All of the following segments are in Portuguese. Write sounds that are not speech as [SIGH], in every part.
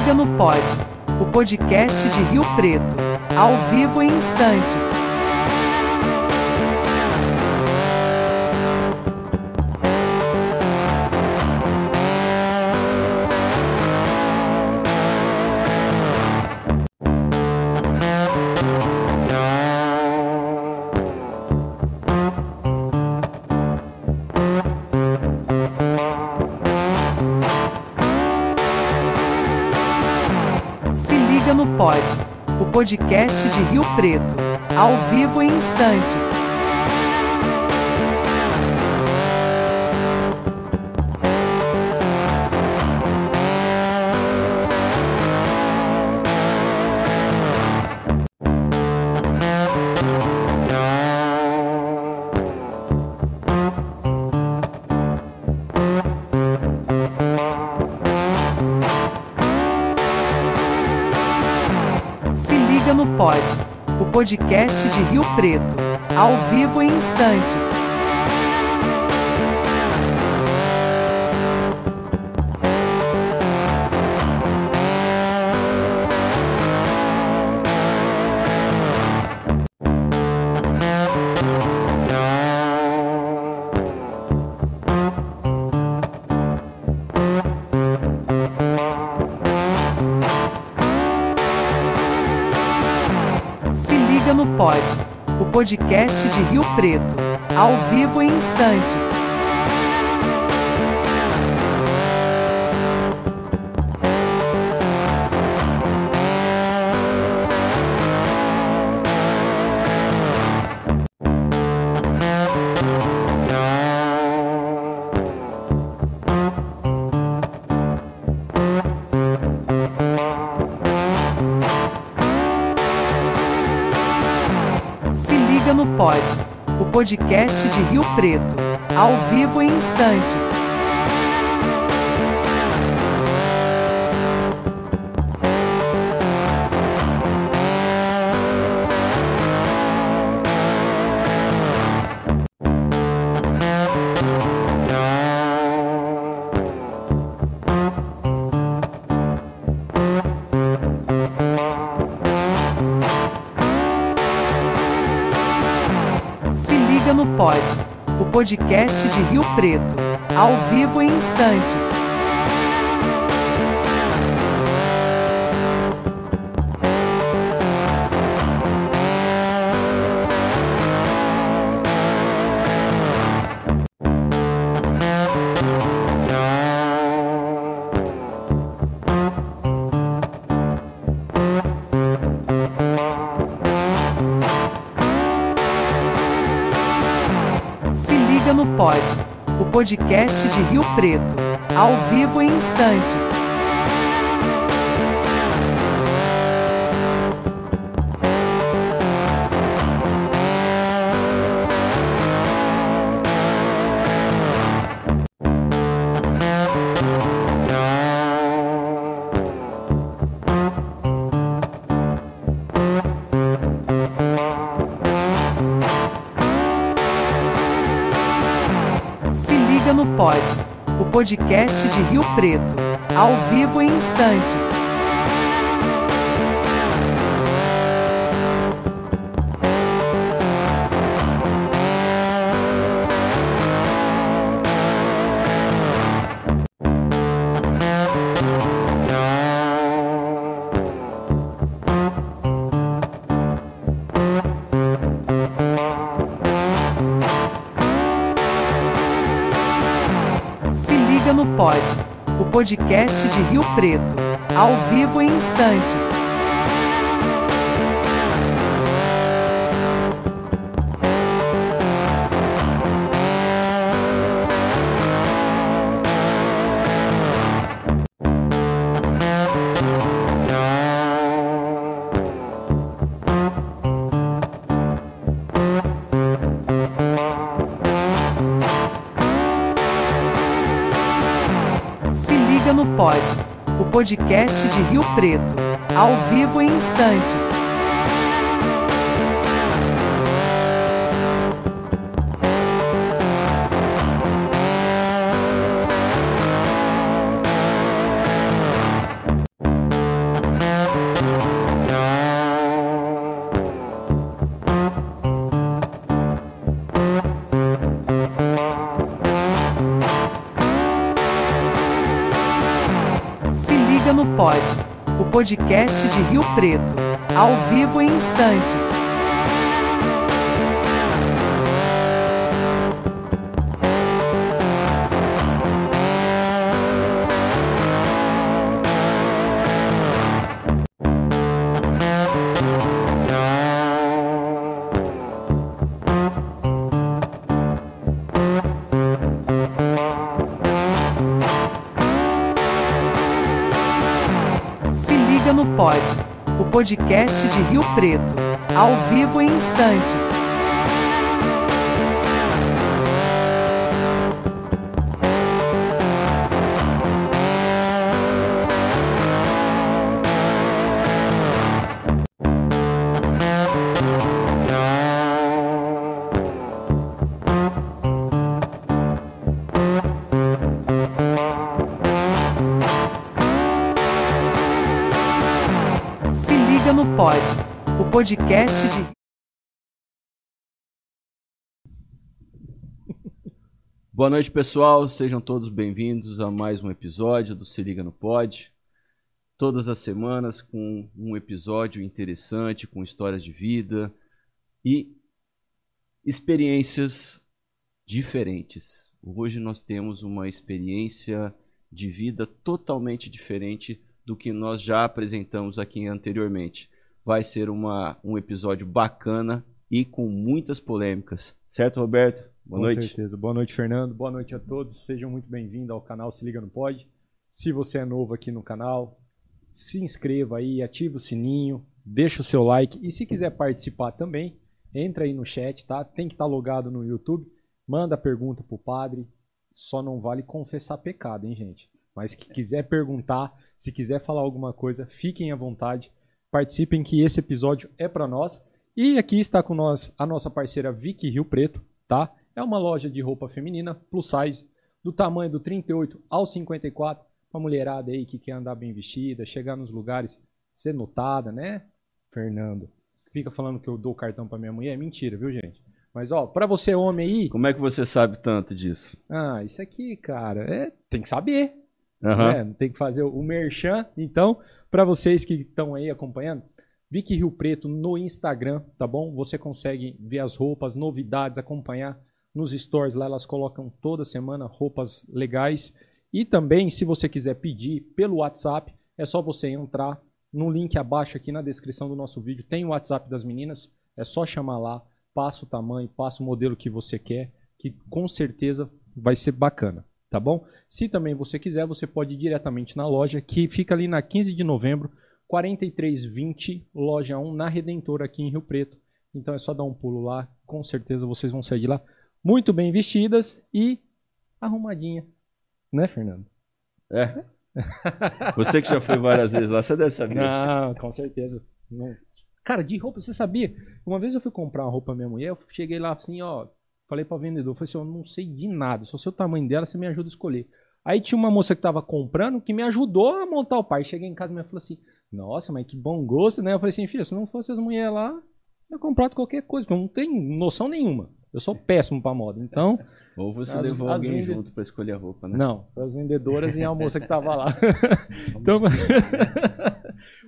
Liga no Pod, o podcast de Rio Preto, ao vivo em instantes. podcast de Rio Preto. Ao vivo em instantes. podcast de Rio Preto. Ao vivo em instantes. podcast de Rio Preto. Ao vivo em instantes. podcast de Rio Preto. Ao vivo em instantes. podcast de Rio Preto. Ao vivo em instantes. podcast de Rio Preto. Ao vivo em instantes. podcast de Rio Preto. Ao vivo em instantes. podcast de Rio Preto. Ao vivo em instantes. podcast de Rio Preto. Ao vivo em instantes. podcast de Rio Preto. Ao vivo em instantes. podcast de Rio Preto. Ao vivo em instantes. podcast de. Boa noite, pessoal. Sejam todos bem-vindos a mais um episódio do Se Liga no Pod. Todas as semanas com um episódio interessante, com histórias de vida e experiências diferentes. Hoje nós temos uma experiência de vida totalmente diferente do que nós já apresentamos aqui anteriormente vai ser uma, um episódio bacana e com muitas polêmicas. Certo, Roberto? Boa com noite. Com certeza. Boa noite, Fernando. Boa noite a todos. Sejam muito bem-vindos ao canal Se Liga no Pod. Se você é novo aqui no canal, se inscreva aí, ativa o sininho, deixa o seu like e se quiser participar também, entra aí no chat, tá? Tem que estar tá logado no YouTube, manda pergunta pro padre. Só não vale confessar pecado, hein, gente? Mas que quiser perguntar, se quiser falar alguma coisa, fiquem à vontade. Participem que esse episódio é para nós. E aqui está com nós a nossa parceira Vicky Rio Preto, tá? É uma loja de roupa feminina plus size, do tamanho do 38 ao 54, uma mulherada aí que quer andar bem vestida, chegar nos lugares, ser notada, né? Fernando, você fica falando que eu dou cartão para minha mulher, é mentira, viu, gente? Mas ó, para você homem aí, como é que você sabe tanto disso? Ah, isso aqui, cara, é, tem que saber. Uhum. Né? Tem que fazer o merchan. Então, para vocês que estão aí acompanhando, Vicky Rio Preto no Instagram, tá bom? Você consegue ver as roupas, novidades, acompanhar nos stories lá. Elas colocam toda semana roupas legais. E também, se você quiser pedir pelo WhatsApp, é só você entrar no link abaixo aqui na descrição do nosso vídeo. Tem o WhatsApp das meninas, é só chamar lá, passa o tamanho, passa o modelo que você quer, que com certeza vai ser bacana tá bom? Se também você quiser, você pode ir diretamente na loja que fica ali na 15 de novembro, 4320, loja 1, na Redentor, aqui em Rio Preto. Então é só dar um pulo lá, com certeza vocês vão sair de lá muito bem vestidas e arrumadinha, né, Fernando? É. [LAUGHS] Você que já foi várias vezes lá, você deve saber. Não, com certeza. Cara, de roupa, você sabia? Uma vez eu fui comprar uma roupa pra minha mulher, eu cheguei lá assim, ó, Falei para o vendedor, falei assim, eu não sei de nada, só sei o tamanho dela, você me ajuda a escolher. Aí tinha uma moça que estava comprando que me ajudou a montar o par. Cheguei em casa e me falou assim, nossa, mas que bom gosto, né? Eu falei assim, filho, se não fosse as mulheres lá, eu comprado qualquer coisa, porque eu não tenho noção nenhuma. Eu sou péssimo para moda, então... [LAUGHS] Ou você as, levou as alguém vende... junto para escolher a roupa, né? Não, as vendedoras e a moça que estava lá. [LAUGHS] [LAUGHS] então, né?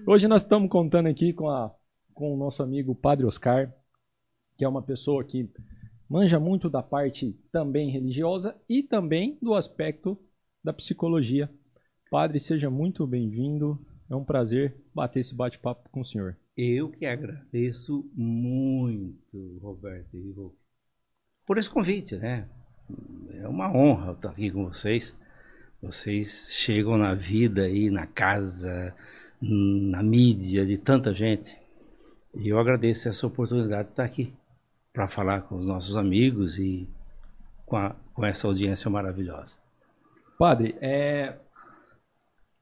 hoje nós estamos contando aqui com, a, com o nosso amigo Padre Oscar, que é uma pessoa que manja muito da parte também religiosa e também do aspecto da psicologia. Padre, seja muito bem-vindo. É um prazer bater esse bate-papo com o senhor. Eu que agradeço muito, Roberto e por esse convite, né? É uma honra estar aqui com vocês. Vocês chegam na vida aí, na casa, na mídia de tanta gente. E eu agradeço essa oportunidade de estar aqui para falar com os nossos amigos e com, a, com essa audiência maravilhosa. Padre, é...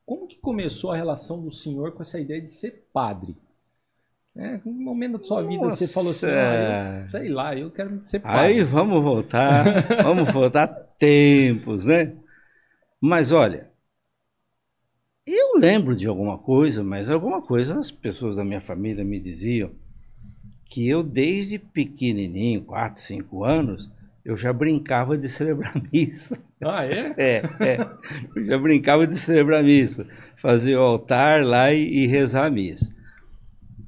como que começou a relação do senhor com essa ideia de ser padre? É, um momento da sua vida você falou assim, ah, eu, sei lá, eu quero ser padre. Aí vamos voltar, [LAUGHS] vamos voltar tempos, né? Mas olha, eu lembro de alguma coisa, mas alguma coisa as pessoas da minha família me diziam que eu desde pequenininho, 4, 5 anos, eu já brincava de celebrar [LAUGHS] missa. Ah, é? É, é. Eu já brincava de celebrar missa, fazer o altar lá e, e rezar a missa.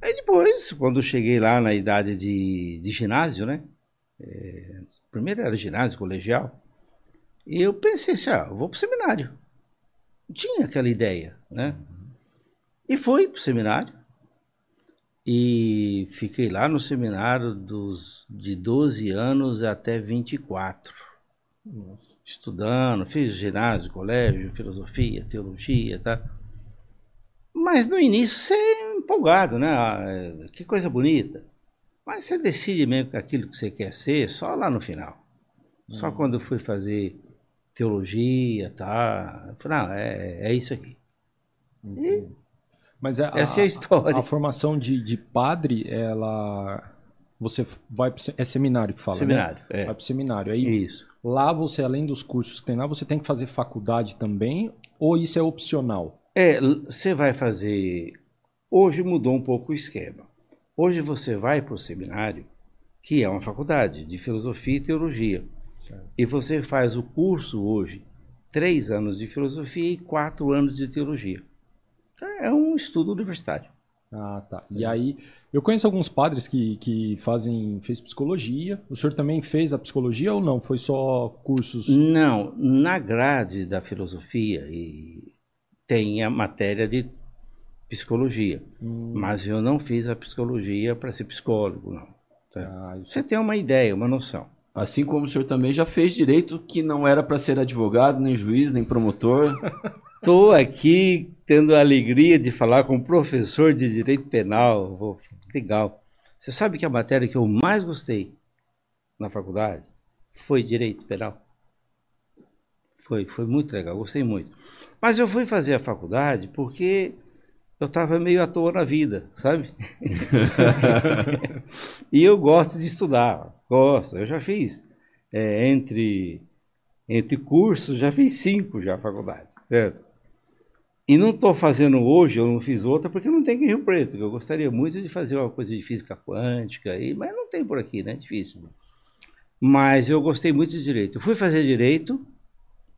Aí depois, quando eu cheguei lá na idade de, de ginásio, né? É, primeiro era ginásio, colegial. E eu pensei assim, ah, eu vou pro seminário. Tinha aquela ideia, né? E fui pro seminário e fiquei lá no seminário dos, de 12 anos até 24. Nossa. Estudando, fiz ginásio, colégio, filosofia, teologia, tá? Mas no início você é empolgado, né? Ah, é, que coisa bonita. Mas você decide mesmo aquilo que você quer ser só lá no final. Hum. Só quando eu fui fazer teologia, tá? Eu falei, não, ah, é, é isso aqui. E mas é, Essa é a história. A, a formação de, de, padre, ela. Você vai pro, É seminário que fala. Né? Seminário. Né? É. Vai pro seminário. Aí, isso. Lá você, além dos cursos que tem lá, você tem que fazer faculdade também? Ou isso é opcional? É, você vai fazer. Hoje mudou um pouco o esquema. Hoje você vai para o seminário, que é uma faculdade de filosofia e teologia. Certo. E você faz o curso hoje, três anos de filosofia e quatro anos de teologia. É um estudo universitário. Ah, tá. E aí, eu conheço alguns padres que, que fazem, fez psicologia. O senhor também fez a psicologia ou não? Foi só cursos? Não, na grade da filosofia e tem a matéria de psicologia, hum. mas eu não fiz a psicologia para ser psicólogo, não. Tá? Ah, Você tem uma ideia, uma noção. Assim como o senhor também já fez direito que não era para ser advogado, nem juiz, nem promotor. Estou [LAUGHS] aqui tendo a alegria de falar com um professor de direito penal. legal. Você sabe que a matéria que eu mais gostei na faculdade foi direito penal? Foi, foi muito legal, gostei muito. Mas eu fui fazer a faculdade porque eu estava meio à toa na vida, sabe? [LAUGHS] e eu gosto de estudar, gosto. Eu já fiz é, entre, entre cursos, já fiz cinco já faculdade, certo? E não estou fazendo hoje, eu não fiz outra, porque não tem aqui em Rio Preto. Eu gostaria muito de fazer uma coisa de física quântica, aí, mas não tem por aqui, né? É difícil. Mas eu gostei muito de direito. Eu fui fazer direito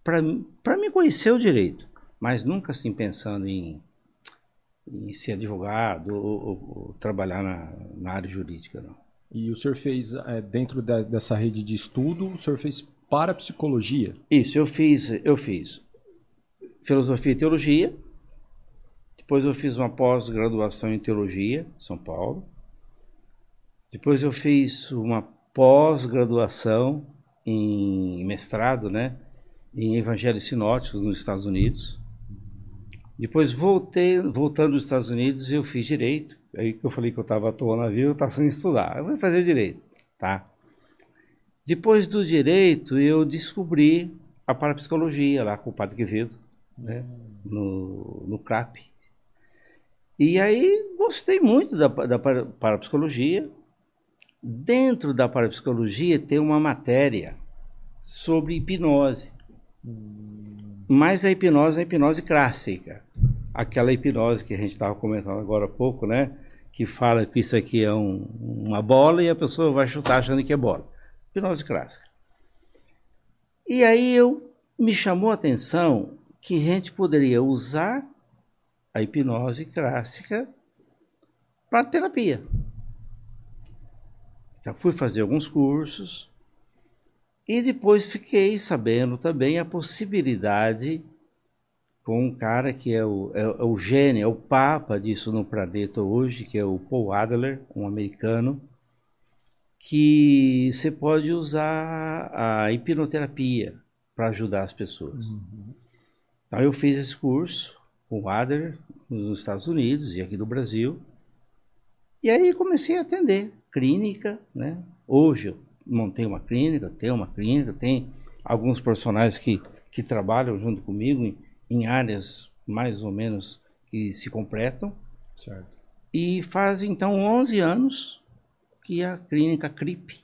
para me conhecer o direito, mas nunca assim pensando em, em ser advogado ou, ou, ou trabalhar na, na, área jurídica, não. E o senhor fez, é, dentro dessa rede de estudo, o senhor fez para psicologia? Isso, eu fiz, eu fiz filosofia e teologia. Depois eu fiz uma pós-graduação em teologia, em São Paulo. Depois eu fiz uma pós-graduação em mestrado, né, em evangelhos sinóticos nos Estados Unidos. Depois voltei, voltando dos Estados Unidos, eu fiz direito. Aí que eu falei que eu estava atuando toa na vida, eu estava sem estudar. Eu vou fazer direito, tá? Depois do direito, eu descobri a parapsicologia lá com o Padre Quevedo né? no, no CRAP. E aí gostei muito da, da parapsicologia. Dentro da parapsicologia tem uma matéria sobre hipnose. Mas a hipnose é a hipnose clássica. Aquela hipnose que a gente estava comentando agora há pouco, né? Que fala que isso aqui é um, uma bola e a pessoa vai chutar achando que é bola. Hipnose clássica. E aí eu me chamou a atenção que a gente poderia usar a hipnose clássica para terapia. Então, fui fazer alguns cursos e depois fiquei sabendo também a possibilidade com um cara que é o, é, é o gênio, é o papa disso no planeta hoje, que é o Paul Adler, um americano, que você pode usar a hipnoterapia para ajudar as pessoas. Uhum. Então eu fiz esse curso com o Adler nos Estados Unidos e aqui do Brasil. E aí comecei a atender clínica, né? Hoje eu montei uma clínica, tenho uma clínica, tem alguns profissionais que, que trabalham junto comigo em, em áreas mais ou menos que se completam. Certo. E faz então 11 anos que a clínica CRIP,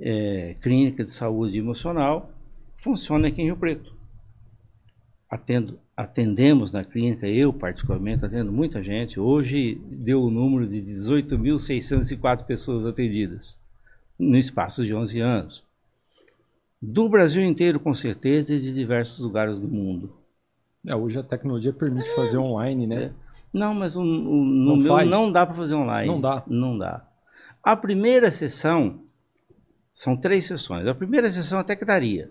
é, Clínica de Saúde Emocional, funciona aqui em Rio Preto atendo, atendemos na clínica, eu particularmente atendo muita gente. Hoje deu o um número de 18.604 pessoas atendidas no espaço de 11 anos. Do Brasil inteiro, com certeza, e de diversos lugares do mundo. É, hoje a tecnologia permite é. fazer online, né? Não, mas não no meu faz. não dá para fazer online. Não dá. Não dá. A primeira sessão, são três sessões. A primeira sessão até que daria.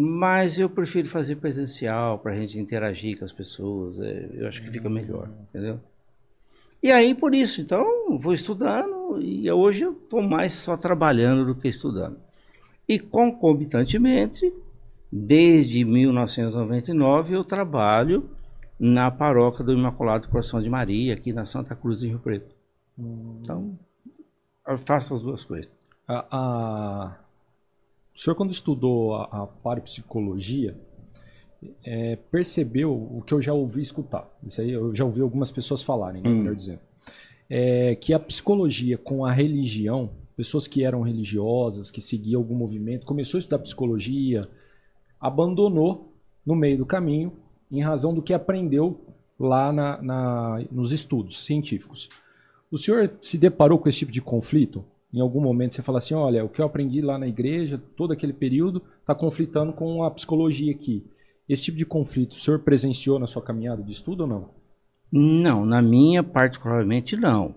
Mas eu prefiro fazer presencial para a gente interagir com as pessoas. É, eu acho que fica melhor, hum. entendeu? E aí por isso, então, vou estudando e hoje eu estou mais só trabalhando do que estudando. E concomitantemente, desde 1999 eu trabalho na paróquia do Imaculado Coração de Maria, aqui na Santa Cruz, em Rio Preto. Hum. Então, eu faço as duas coisas. A, a, o senhor, quando estudou a, a parapsicologia, é, percebeu o que eu já ouvi escutar. Isso aí eu já ouvi algumas pessoas falarem, né, hum. melhor dizendo. É, que a psicologia com a religião, pessoas que eram religiosas, que seguiam algum movimento, começou a estudar psicologia, abandonou no meio do caminho em razão do que aprendeu lá na, na, nos estudos científicos. O senhor se deparou com esse tipo de conflito? em algum momento você fala assim, olha, o que eu aprendi lá na igreja, todo aquele período, está conflitando com a psicologia aqui. Esse tipo de conflito, o senhor presenciou na sua caminhada de estudo ou não? Não, na minha particularmente não.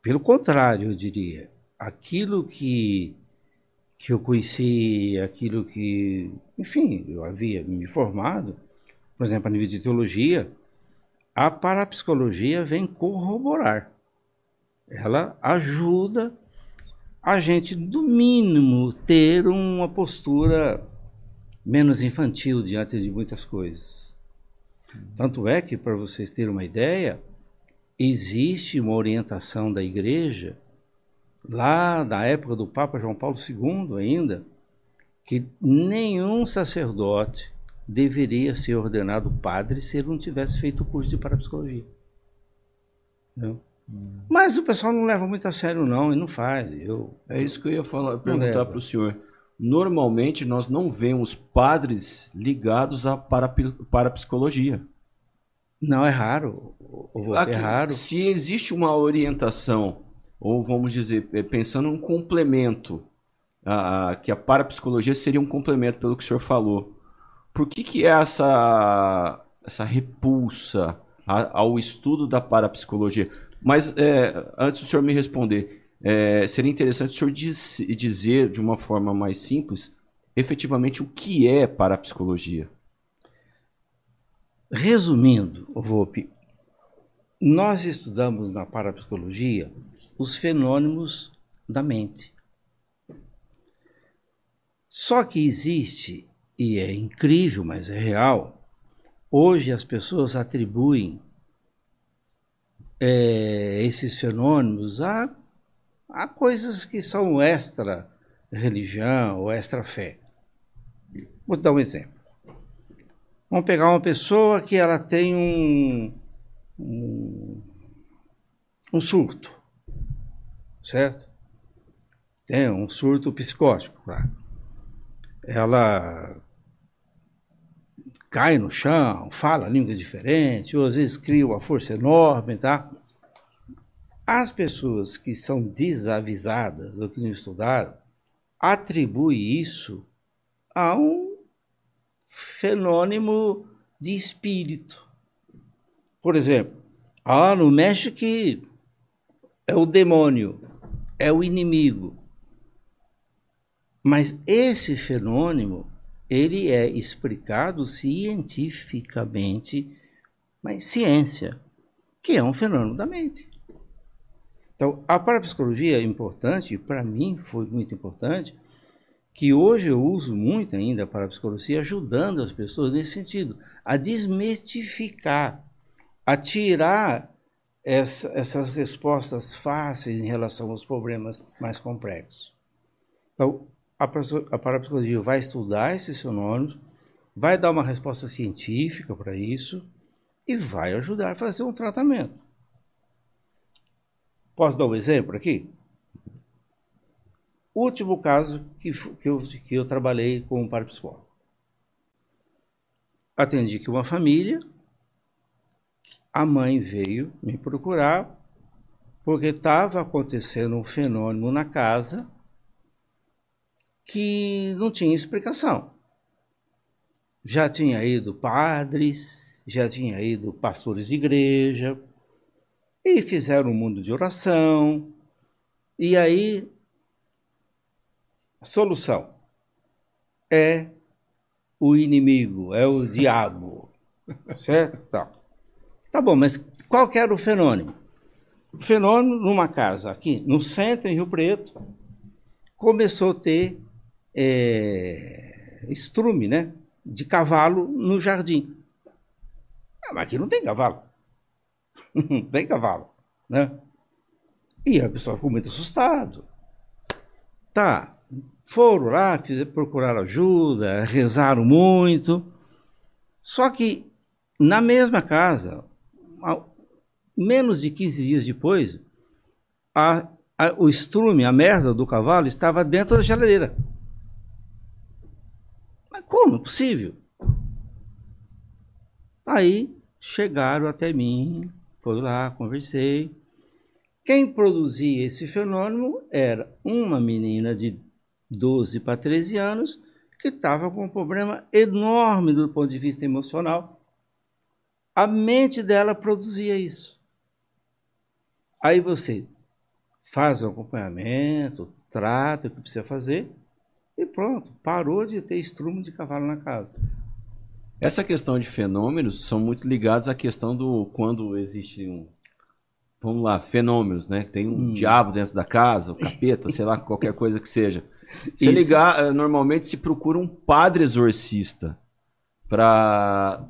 Pelo contrário, eu diria. Aquilo que, que eu conheci, aquilo que, enfim, eu havia me formado, por exemplo, a nível de teologia, a parapsicologia vem corroborar ela ajuda a gente, do mínimo, ter uma postura menos infantil diante de muitas coisas. Tanto é que, para vocês terem uma ideia, existe uma orientação da igreja, lá da época do Papa João Paulo II ainda, que nenhum sacerdote deveria ser ordenado padre se ele não tivesse feito o curso de parapsicologia. Não? Mas o pessoal não leva muito a sério, não, e não faz. Eu... É isso que eu ia falar, perguntar para o senhor. Normalmente nós não vemos padres ligados à parapsicologia. Não, é raro. É Aqui, é raro. Se existe uma orientação, ou vamos dizer, é, pensando um complemento, a, a, que a parapsicologia seria um complemento pelo que o senhor falou. Por que, que é essa, essa repulsa ao estudo da parapsicologia? Mas é, antes do senhor me responder, é, seria interessante o senhor diz, dizer de uma forma mais simples, efetivamente, o que é parapsicologia. Resumindo, Volpe, nós estudamos na parapsicologia os fenômenos da mente. Só que existe, e é incrível, mas é real, hoje as pessoas atribuem é, esses fenômenos, há, há coisas que são extra religião ou extra fé. Vou dar um exemplo. Vamos pegar uma pessoa que ela tem um, um, um surto, certo? Tem é, um surto psicótico. Claro. Ela cai no chão, fala línguas diferentes, ou às vezes cria uma força enorme, tá? As pessoas que são desavisadas ou que não estudaram atribuem isso a um fenômeno de espírito. Por exemplo, ah, no México é o demônio, é o inimigo. Mas esse fenômeno ele é explicado cientificamente, mas ciência, que é um fenômeno da mente. Então, a parapsicologia é importante, para mim foi muito importante, que hoje eu uso muito ainda a parapsicologia, ajudando as pessoas nesse sentido, a desmistificar, a tirar essa, essas respostas fáceis em relação aos problemas mais complexos. Então, a parapsicologia vai estudar esses sinônimos, vai dar uma resposta científica para isso e vai ajudar a fazer um tratamento. Posso dar um exemplo aqui? Último caso que, que, eu, que eu trabalhei com um parapsicólogo. Atendi que uma família, a mãe veio me procurar porque estava acontecendo um fenômeno na casa que não tinha explicação. Já tinha ido padres, já tinha ido pastores de igreja, e fizeram um mundo de oração. E aí, a solução é o inimigo, é o diabo. [LAUGHS] Certo? Tá. tá bom, mas qual que era o fenômeno? O fenômeno, numa casa aqui, no centro, em Rio Preto, começou a ter é, estrume né, de cavalo no jardim. Ah, mas aqui não tem cavalo. [LAUGHS] não tem cavalo. Né? E a pessoa ficou muito assustado. Tá, foram lá, procuraram ajuda, rezaram muito. Só que na mesma casa, menos de 15 dias depois, a, a, o estrume, a merda do cavalo, estava dentro da geladeira. Mas como é possível? Aí chegaram até mim, foi lá, conversei. Quem produzia esse fenômeno era uma menina de 12 para 13 anos que estava com um problema enorme do ponto de vista emocional. A mente dela produzia isso. Aí você faz o acompanhamento, trata o que precisa fazer, e pronto, parou de ter estrumo de cavalo na casa. Essa questão de fenômenos são muito ligados à questão do quando existe um. Vamos lá, fenômenos, né? Tem um hum. diabo dentro da casa, o capeta, sei lá, qualquer coisa que seja. [LAUGHS] Se ligar, eh, normalmente se procura um padre exorcista para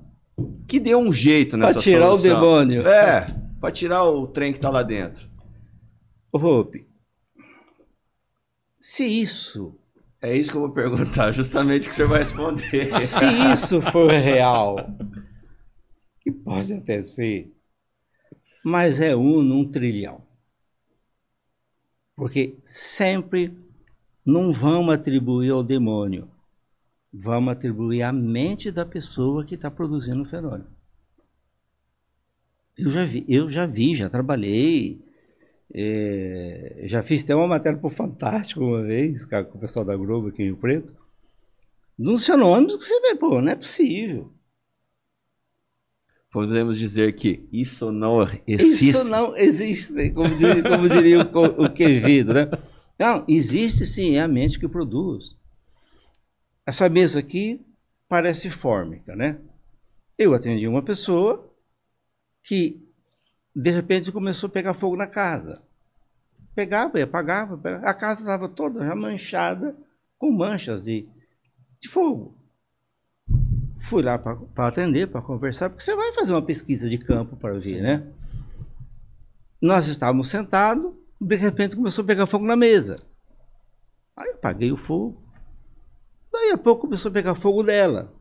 que dê um jeito nessa pra tirar solução. o demônio. É, para tirar o trem que tá lá dentro. Ô, se isso é isso que eu vou perguntar, justamente o que você vai responder. [LAUGHS] Se isso for real, que pode até ser, mas é um num trilhão. Porque sempre não vamos atribuir ao demônio, vamos atribuir à mente da pessoa que está produzindo o fenômeno. Eu já vi, eu já vi, já trabalhei é, já fiz até uma matéria para Fantástico uma vez, cara, com o pessoal da Globo aqui em Rio Preto. De uns fenômenos que você vê, pô, não é possível. Podemos dizer que isso não existe. Isso não existe, como diria, como diria o, o Quevedo, né? Não, existe sim, é a mente que produz. Essa mesa aqui parece fórmica, né? Eu atendi uma pessoa que de repente começou a pegar fogo na casa. Pegava e apagava, pegava. a casa estava toda já manchada com manchas de, de fogo. Fui lá para atender, para conversar, porque você vai fazer uma pesquisa de campo para ver, né? Nós estávamos sentados, de repente começou a pegar fogo na mesa. Aí eu apaguei o fogo. Daí a pouco começou a pegar fogo dela.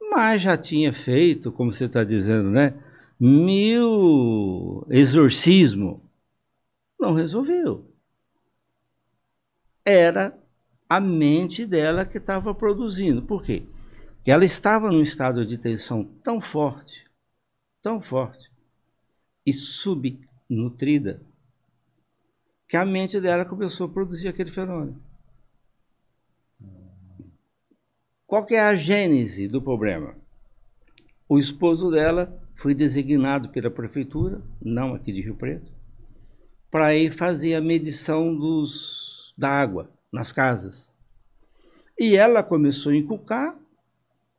Mas já tinha feito, como você está dizendo, né? mil exorcismo. Não resolveu. Era a mente dela que estava produzindo. Por quê? Que ela estava num estado de tensão tão forte, tão forte e subnutrida, que a mente dela começou a produzir aquele fenômeno. Qual que é a gênese do problema? O esposo dela fui designado pela prefeitura, não aqui de Rio Preto, para ir fazer a medição dos, da água nas casas. E ela começou a inculcar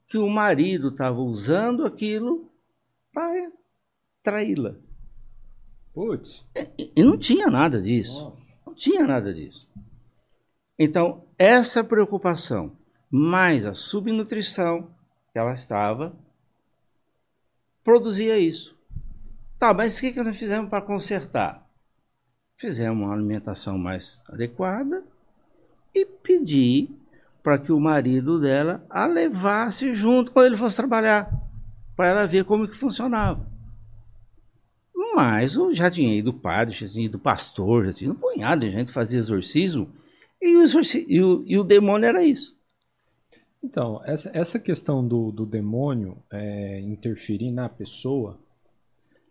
que o marido estava usando aquilo para traí-la. Putz. E, e, não tinha nada disso. Nossa. Não tinha nada disso. Então, essa preocupação, mais a subnutrição que ela estava produzia isso. Tá, mas o que, que nós fizemos para consertar? Fizemos uma alimentação mais adequada e pedi para que o marido dela a levasse junto quando ele fosse trabalhar, para ela ver como que funcionava. Mas o jardineiro do padre, o jardineiro do pastor, o jardineiro do punhado, a gente fazia exorcismo, e o, exorci... e o, e o demônio era isso. Então, essa, essa questão do, do demônio é, interferir na pessoa,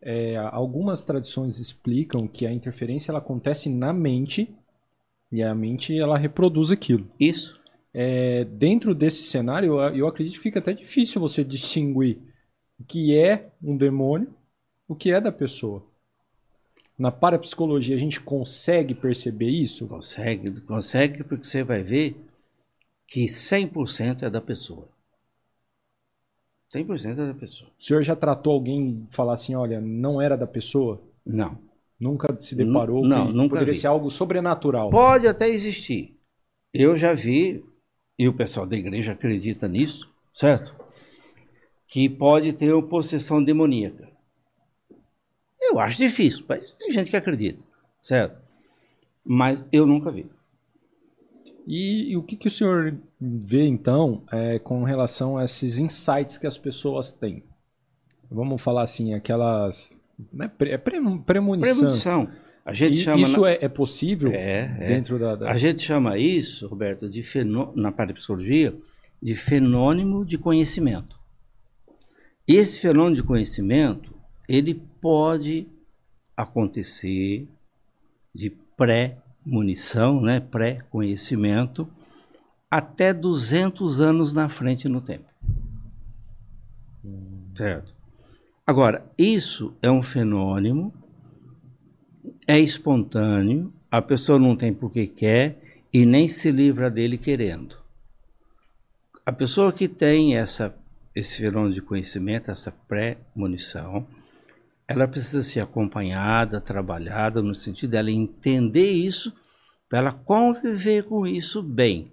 é, algumas tradições explicam que a interferência ela acontece na mente e a mente ela reproduz aquilo. Isso. É, dentro desse cenário, eu, eu acredito que fica até difícil você distinguir o que é um demônio, o que é da pessoa. Na parapsicologia, a gente consegue perceber isso? Consegue, consegue, porque você vai ver que 100% é da pessoa. 100% é da pessoa. O senhor já tratou alguém e falar assim, olha, não era da pessoa? Não. Nunca se deparou? N não, com... nunca Poderia vi. ser algo sobrenatural. Né? Pode até existir. Eu já vi, e o pessoal da igreja acredita nisso, certo? Que pode ter uma possessão demoníaca. Eu acho difícil, mas tem gente que acredita, certo? Mas eu nunca vi. E, e, o que, que, o senhor vê então é, com relação a esses insights que as pessoas têm? Vamos falar assim, aquelas. Né, pre, é pre, premonição. Premonição. A gente e chama isso na... é, é, possível é, é, dentro da, da, A gente chama isso, Roberto, de fenô... na parte psicologia, de fenômeno de conhecimento. Esse fenômeno de conhecimento ele pode acontecer de pré munição, né, pré-conhecimento, até 200 anos na frente no tempo. Certo? Agora, isso é um fenômeno, é espontâneo, a pessoa não tem porque quer e nem se livra dele querendo. A pessoa que tem essa, esse fenômeno de conhecimento, essa pré-munição, ela precisa ser acompanhada, trabalhada, no sentido dela entender isso, para ela conviver com isso bem.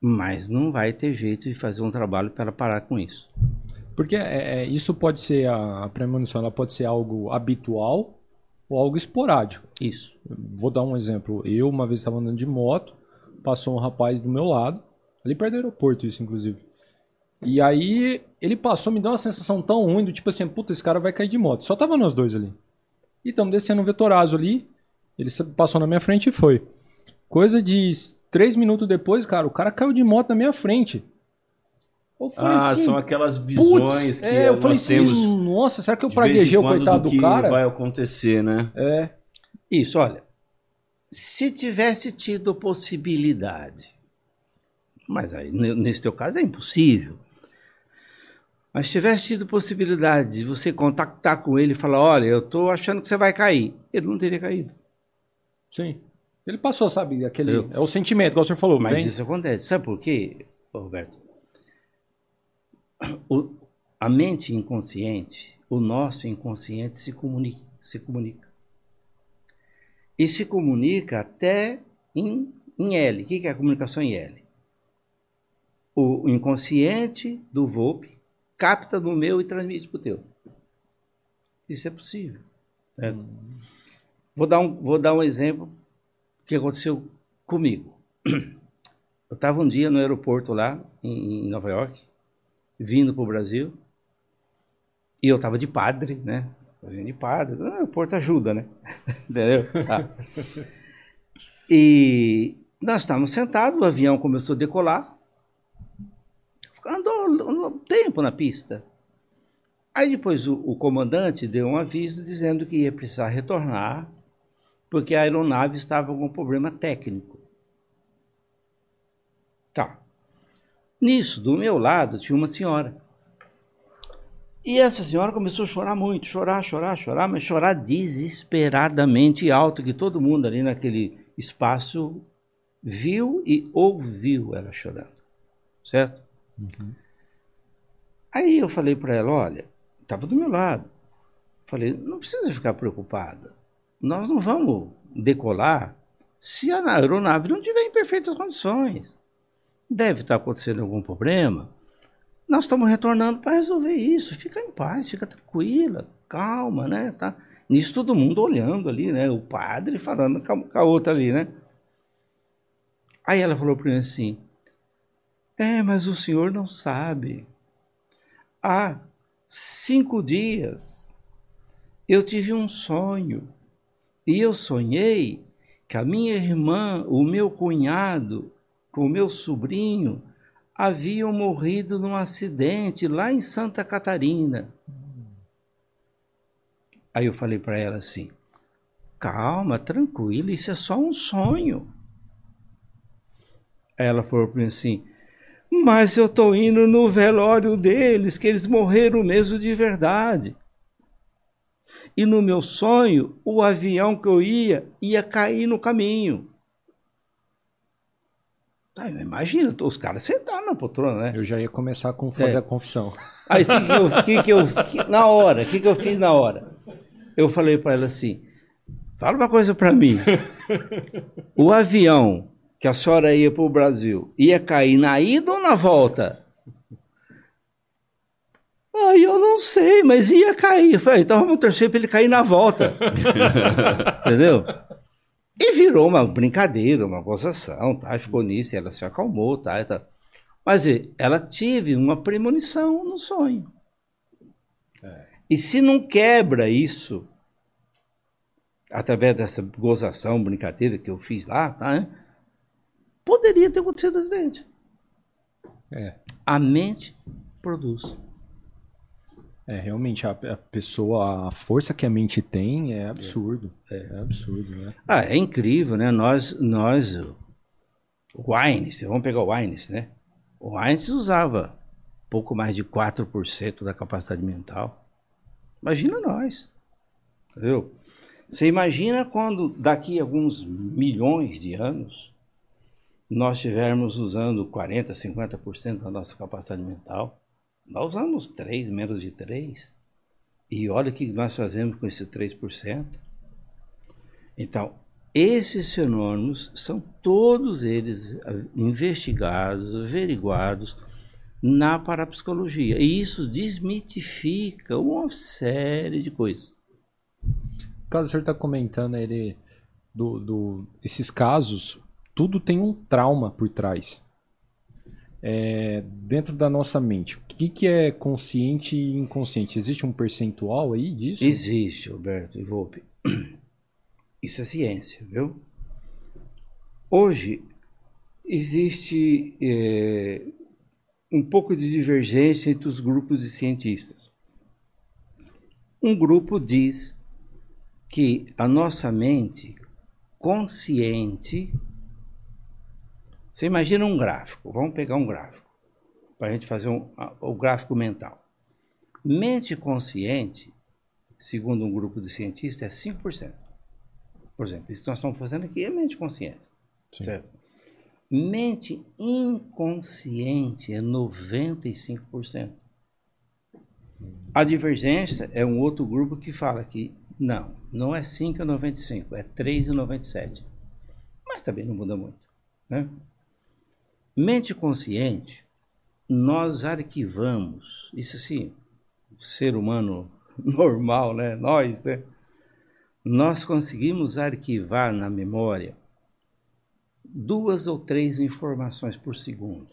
Mas não vai ter jeito de fazer um trabalho para parar com isso. Porque é, é, isso pode ser, a, a premonição ela pode ser algo habitual ou algo esporádico. Isso. Vou dar um exemplo. Eu uma vez estava andando de moto, passou um rapaz do meu lado, ali perto do aeroporto isso inclusive. E aí ele passou, me deu uma sensação tão ruim do tipo assim, puta, esse cara vai cair de moto. Só tava nós dois ali. E estamos descendo um vetorazo ali. Ele passou na minha frente e foi. Coisa de três minutos depois, cara, o cara caiu de moto na minha frente. ah, assim, são aquelas visões que é, eu falei nós assim, temos. nossa, será que eu praguejei o coitado do, do cara? Vai acontecer, né? É. Isso, olha. Se tivesse tido possibilidade, mas aí nesse teu caso é impossível. Mas tivesse tido possibilidade de você contactar com ele e falar: olha, eu estou achando que você vai cair, ele não teria caído. Sim. Ele passou, sabe, aquele. Eu... É o sentimento, como o senhor falou. Mas vem... isso acontece. Sabe por quê, Roberto? O, a mente inconsciente, o nosso inconsciente se comunica, se comunica. E se comunica até em, em L. O que é a comunicação em L? O inconsciente do Volpe capta no meu e transmite para o teu. Isso é possível. Hum. Vou, dar um, vou dar um exemplo que aconteceu comigo. [CLEARS THROAT] Eu estava um dia no aeroporto lá, em, em Nova York, vindo para o Brasil, e eu estava de padre, né? Fazendo de padre. Ah, o aeroporto ajuda, né? [LAUGHS] Entendeu? Ah. [LAUGHS] E nós estávamos sentados, o avião começou a decolar, andou um tempo na pista. Aí depois o, o, comandante deu um aviso dizendo que ia precisar retornar, porque a aeronave estava com um problema técnico. Tá. Nisso, do meu lado, tinha uma senhora. E essa senhora começou a chorar muito, chorar, chorar, chorar, mas chorar desesperadamente alto, que todo mundo ali naquele espaço viu e ouviu ela chorando, certo? Uhum. Aí eu falei para ela, olha, estava do meu lado. Falei, não precisa ficar preocupada. Nós não vamos decolar se a aeronave não estiver em perfeitas condições. Deve estar tá acontecendo algum problema. Nós estamos retornando para resolver isso. Fica em paz, fica tranquila, calma, né? Tá? Nisso todo mundo olhando ali, né? O padre falando com a outra ali, né? Aí ela falou para mim assim: é, mas o senhor não sabe. Há cinco dias eu tive um sonho e eu sonhei que a minha irmã, o meu cunhado, com o meu sobrinho haviam morrido num acidente lá em Santa Catarina. Aí eu falei para ela assim: calma, tranquila, isso é só um sonho. Aí ela falou para mim assim: mas eu estou indo no velório deles, que eles morreram mesmo de verdade. E no meu sonho, o avião que eu ia, ia cair no caminho. Tá, imagina, os caras sentaram na poltrona, né? Eu já ia começar a fazer é. a confissão. Aí o que, que, eu, que, eu, na hora, o que, que eu fiz na hora? Eu falei para ela assim, fala uma coisa para mim. O avião que a senhora ia para o Brasil, ia cair na ida ou na volta? Aí eu não sei, mas ia cair. Eu falei, então vamos torcer para ele cair na volta. [LAUGHS] Entendeu? E virou uma brincadeira, uma gozação, tá? Ficou nisso, ela se acalmou, tá? tá. Mas ela tive uma premonição no sonho. É. E se não quebra isso, através dessa gozação, brincadeira que eu fiz lá, tá? poderia ter acontecido o um acidente. É. A mente produz. É, realmente, a, a, pessoa, a força que a mente tem é, é. absurdo. É, é absurdo, né? Ah, é incrível, né? Nós, nós, o Einstein, vamos pegar o Einstein, né? O Einstein usava pouco mais de 4% da capacidade mental. Imagina nós, entendeu? Você imagina quando daqui a alguns milhões de anos nós estivermos usando 40%, 50% da nossa capacidade mental, nós usamos 3, menos de 3. E olha o que nós fazemos com esses 3%. Então, esses fenômenos são todos eles ah, investigados, averiguados na parapsicologia. E isso desmitifica uma série de coisas. O caso o senhor está comentando ele do, do, esses casos, tudo tem um trauma por trás. É, dentro da nossa mente, o que, que é consciente e inconsciente? Existe um percentual aí disso? Existe, Alberto e Volpe. Isso é ciência, viu? Hoje existe é, um pouco de divergência entre os grupos de cientistas. Um grupo diz que a nossa mente consciente você imagina um gráfico, vamos pegar um gráfico, para a gente fazer um, o gráfico mental. Mente consciente, segundo um grupo de cientistas, é 5%. Por exemplo, isso que nós estamos fazendo aqui é mente consciente. Sim. Certo? Mente inconsciente é 95%. A divergência é um outro grupo que fala que não, não é 5,95, é 3,97. Mas também não muda muito. Né? Mente consciente, nós arquivamos, isso assim, ser humano [LAUGHS] normal, né? Nós, né? Nós conseguimos arquivar na memória duas ou três informações por segundo.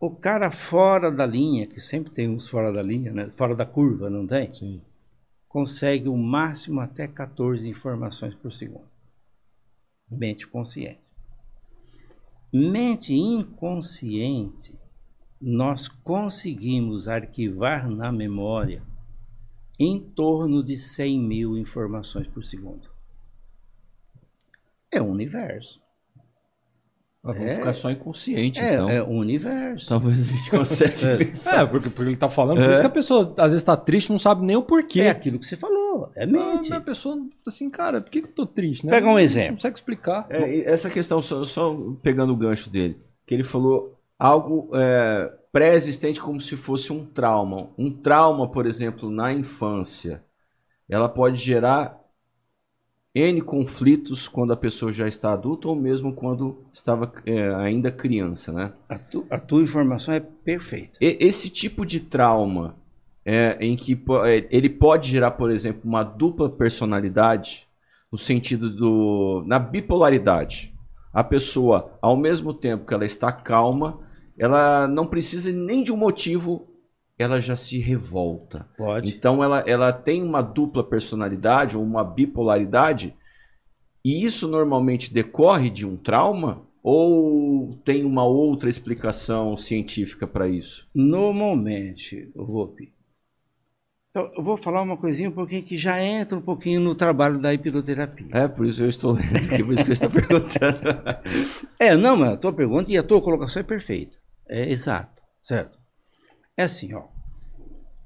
O cara fora da linha, que sempre tem uns fora da linha, né? fora da curva, não tem? Sim. Consegue o máximo até 14 informações por segundo. Mente consciente mente inconsciente, nós conseguimos arquivar na memória em torno de 100 mil informações por segundo. É o universo vamos é, ficar só inconsciente, é, então. É, o universo. Talvez a gente consiga. [LAUGHS] é. pensar. É, porque, porque ele tá falando, por é. isso que a pessoa às vezes tá triste não sabe nem o porquê. É aquilo que você falou, é ah, mente. Ah, a pessoa, assim, cara, por que, que eu tô triste? Né? Pega um exemplo. Não consegue explicar. É, essa questão, só, só, pegando o gancho dele, que ele falou algo é, pré-existente como se fosse um trauma. Um trauma, por exemplo, na infância, ela pode gerar N conflitos quando a pessoa já está adulta ou mesmo quando estava é, ainda criança, né? A, tu, a, tua informação é perfeita. E, esse tipo de trauma é, em que é, ele pode gerar, por exemplo, uma dupla personalidade, no sentido do. na bipolaridade. A pessoa, ao mesmo tempo que ela está calma, ela não precisa nem de um motivo ela já se revolta. Pode. Então ela, ela tem uma dupla personalidade ou uma bipolaridade, e isso normalmente decorre de um trauma ou tem uma outra explicação científica para isso? Normalmente, Volpe. Então, eu vou falar uma coisinha um pouquinho que já entra um pouquinho no trabalho da hipnoterapia. É, por isso eu estou lendo aqui, por isso que eu estou [LAUGHS] perguntando. é, não, mas a tua pergunta e a tua colocação é perfeita. É exato, certo? É assim, ó.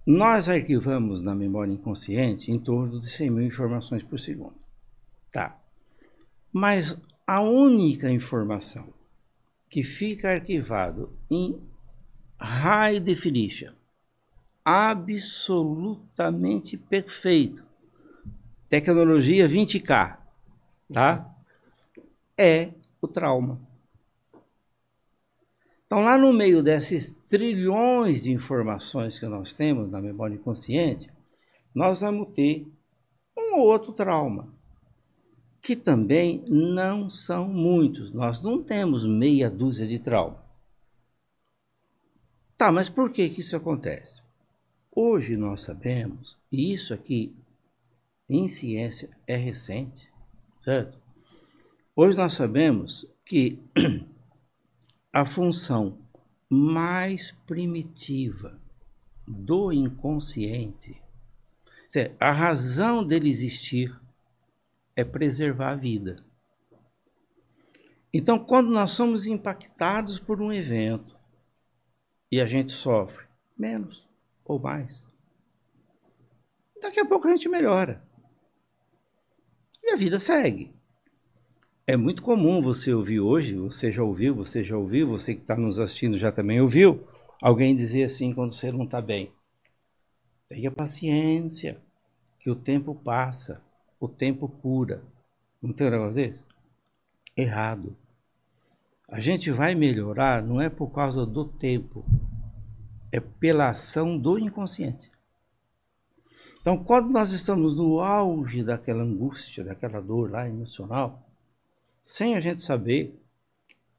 Nós arquivamos na memória inconsciente em torno de 100 mil informações por segundo. Tá. Mas a única informação que fica arquivado em high definition, absolutamente perfeito, tecnologia 20K, tá? É o trauma. Então, lá no meio desses trilhões de informações que nós temos na memória inconsciente, nós vamos ter um ou outro trauma, que também não são muitos. Nós não temos meia dúzia de trauma. Tá, mas por que, que isso acontece? Hoje nós sabemos, e isso aqui em ciência é recente, certo? Hoje nós sabemos que [CLEARS THROAT] a função mais primitiva do inconsciente, a razão dele existir é preservar a vida. Então, quando nós somos impactados por um evento e a gente sofre menos ou mais, daqui a pouco a gente melhora. E a vida segue. É muito comum você ouvir hoje, você já ouviu, você já ouviu, você que está nos assistindo já também ouviu, alguém dizer assim quando você não está bem. Tenha paciência, que o tempo passa, o tempo cura. Não tem um negócio desse? Errado. A gente vai melhorar não é por causa do tempo, é pela ação do inconsciente. Então, quando nós estamos no auge daquela angústia, daquela dor lá emocional, sem a gente saber,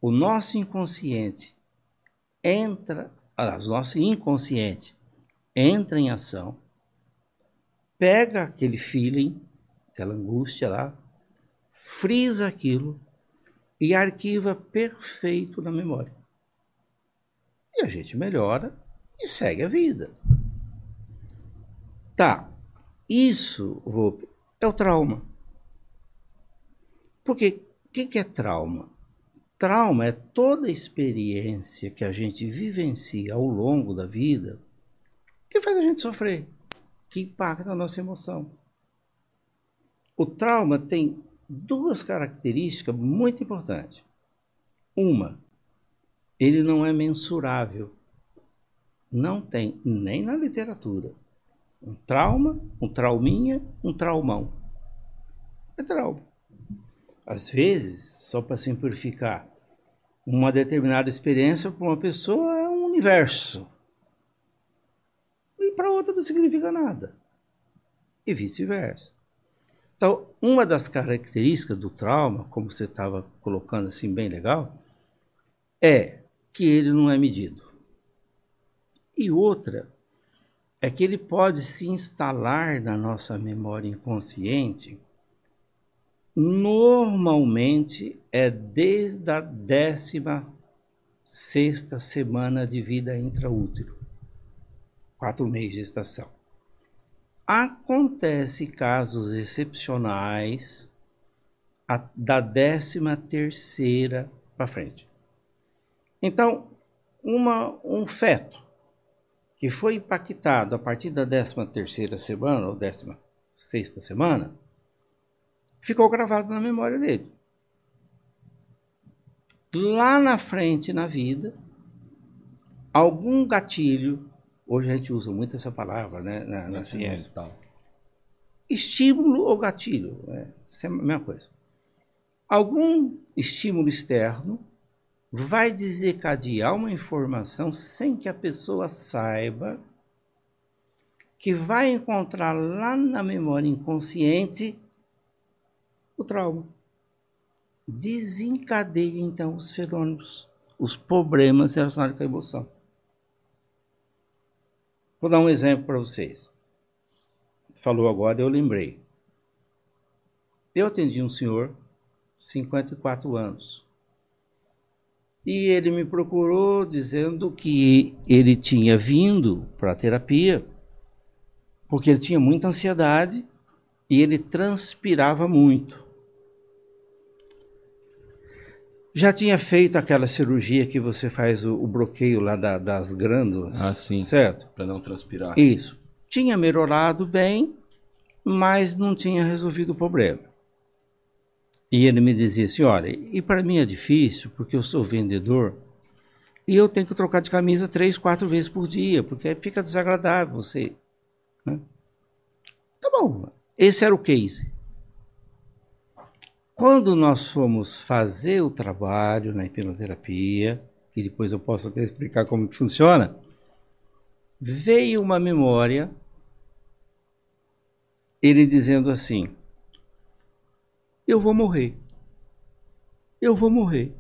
o nosso inconsciente entra, aliás, o nosso inconsciente entra em ação, pega aquele feeling, aquela angústia lá, frisa aquilo e arquiva perfeito na memória. E a gente melhora e segue a vida. Tá, isso, vou é o trauma. Porque que, que é trauma? Trauma é toda experiência que a gente vivencia ao longo da vida que faz a gente sofrer, que impacta a nossa emoção. O trauma tem duas características muito importantes. Uma, ele não é mensurável. Não tem nem na literatura. Um trauma, um trauminha, um traumão. É trauma. Às vezes, só para simplificar, uma determinada experiência para uma pessoa é um universo. E para outra não significa nada. E vice-versa. Então, uma das características do trauma, como você estava colocando assim bem legal, é que ele não é medido. E outra é que ele pode se instalar na nossa memória inconsciente normalmente é desde a décima sexta semana de vida intraútero, quatro meses de gestação. Acontece casos excepcionais a, da décima terceira para frente. Então, uma, um feto que foi impactado a partir da décima terceira semana ou décima sexta semana, ficou gravado na memória dele. Lá na frente, na vida, algum gatilho, hoje a gente usa muito essa palavra né, na, na ciência e é, tal, estímulo ou gatilho, né? é a mesma coisa. Algum estímulo externo vai desencadear uma informação sem que a pessoa saiba que vai encontrar lá na memória inconsciente o trauma. Desencadeia então os fenômenos, os problemas relacionados com a emoção. Vou dar um exemplo para vocês. Falou agora, eu lembrei. Eu atendi um senhor, 54 anos. E ele me procurou dizendo que ele tinha vindo para a terapia porque ele tinha muita ansiedade e ele transpirava muito. já tinha feito aquela cirurgia que você faz o, o bloqueio lá da, das glândulas. Ah, sim. Certo? Para não transpirar. Isso. Tinha melhorado bem, mas não tinha resolvido o problema. E ele me dizia assim: olha, e para mim é difícil, porque eu sou vendedor e eu tenho que trocar de camisa três, quatro vezes por dia, porque fica desagradável você. Né? Tá bom. Esse era o case. Quando nós fomos fazer o trabalho na hipnoterapia, que depois eu posso até explicar como que funciona, veio uma memória, ele dizendo assim: Eu vou morrer. Eu vou morrer.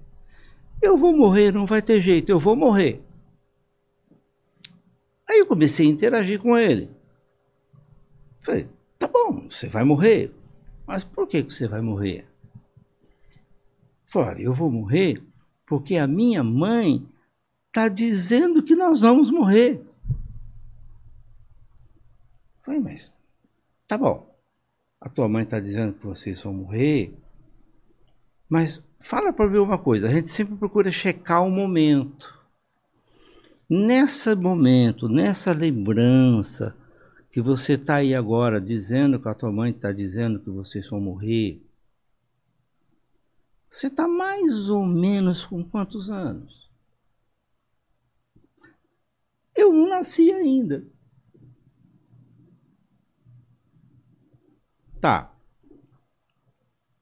Eu vou morrer, não vai ter jeito, eu vou morrer. Aí eu comecei a interagir com ele. Falei: Tá bom, você vai morrer. Mas por que, que você vai morrer? Fora, eu vou morrer porque a minha mãe está dizendo que nós vamos morrer. Falei, mas tá bom. A tua mãe está dizendo que vocês vão morrer. Mas fala para ver uma coisa: a gente sempre procura checar o momento. Nesse momento, nessa lembrança que você está aí agora dizendo que a tua mãe está dizendo que vocês vão morrer, você está mais ou menos com quantos anos? Eu não nasci ainda. Tá.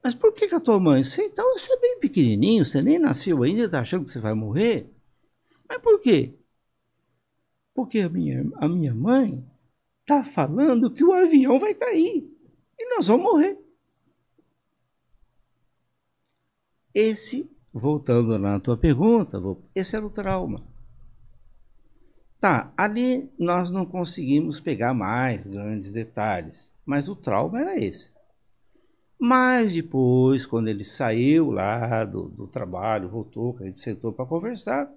Mas por que, que a tua mãe? Você, então você é bem pequenininho, você nem nasceu ainda, está achando que você vai morrer? Mas por quê? Porque a minha, a minha mãe está falando que o avião vai cair e nós vamos morrer. Esse, voltando na tua pergunta, esse era o trauma. Tá, ali nós não conseguimos pegar mais grandes detalhes, mas o trauma era esse. Mas depois, quando ele saiu lá do, do trabalho, voltou, que a gente sentou para conversar,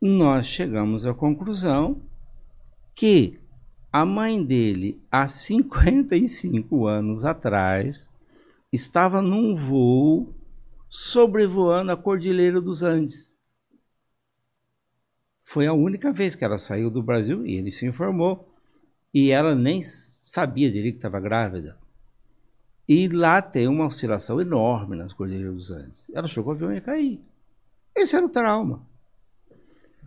nós chegamos à conclusão que a mãe dele, há 55 anos atrás, estava num voo sobrevoando a Cordilheira dos Andes. Foi a única vez que ela saiu do Brasil e ele se informou. E ela nem sabia direito que estava grávida. E lá tem uma oscilação enorme nas Cordilheiras dos Andes. Ela chegou ao avião e caiu. Esse era o trauma.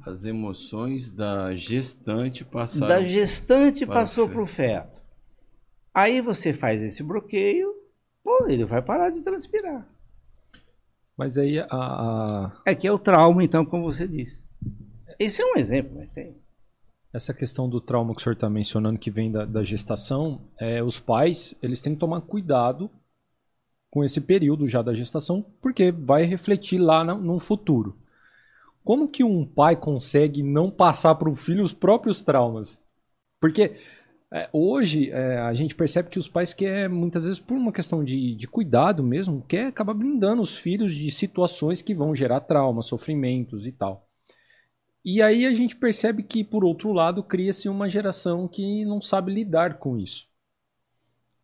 As emoções da gestante passaram. Da gestante passou para o feto. Aí você faz esse bloqueio, pô, ele vai parar de transpirar. Mas aí a, a... É que é o trauma, então, como você disse. Esse é um exemplo, mas tem. Essa questão do trauma que o senhor está mencionando, que vem da, da gestação, é, os pais eles têm que tomar cuidado com esse período já da gestação, porque vai refletir lá no, no futuro. Como que um pai consegue não passar para o filho os próprios traumas? Porque é, hoje, é, a gente percebe que os pais querem, muitas vezes, por uma questão de, de cuidado mesmo, quer acabar blindando os filhos de situações que vão gerar trauma, sofrimentos e tal. E aí a gente percebe que, por outro lado, cria-se uma geração que não sabe lidar com isso.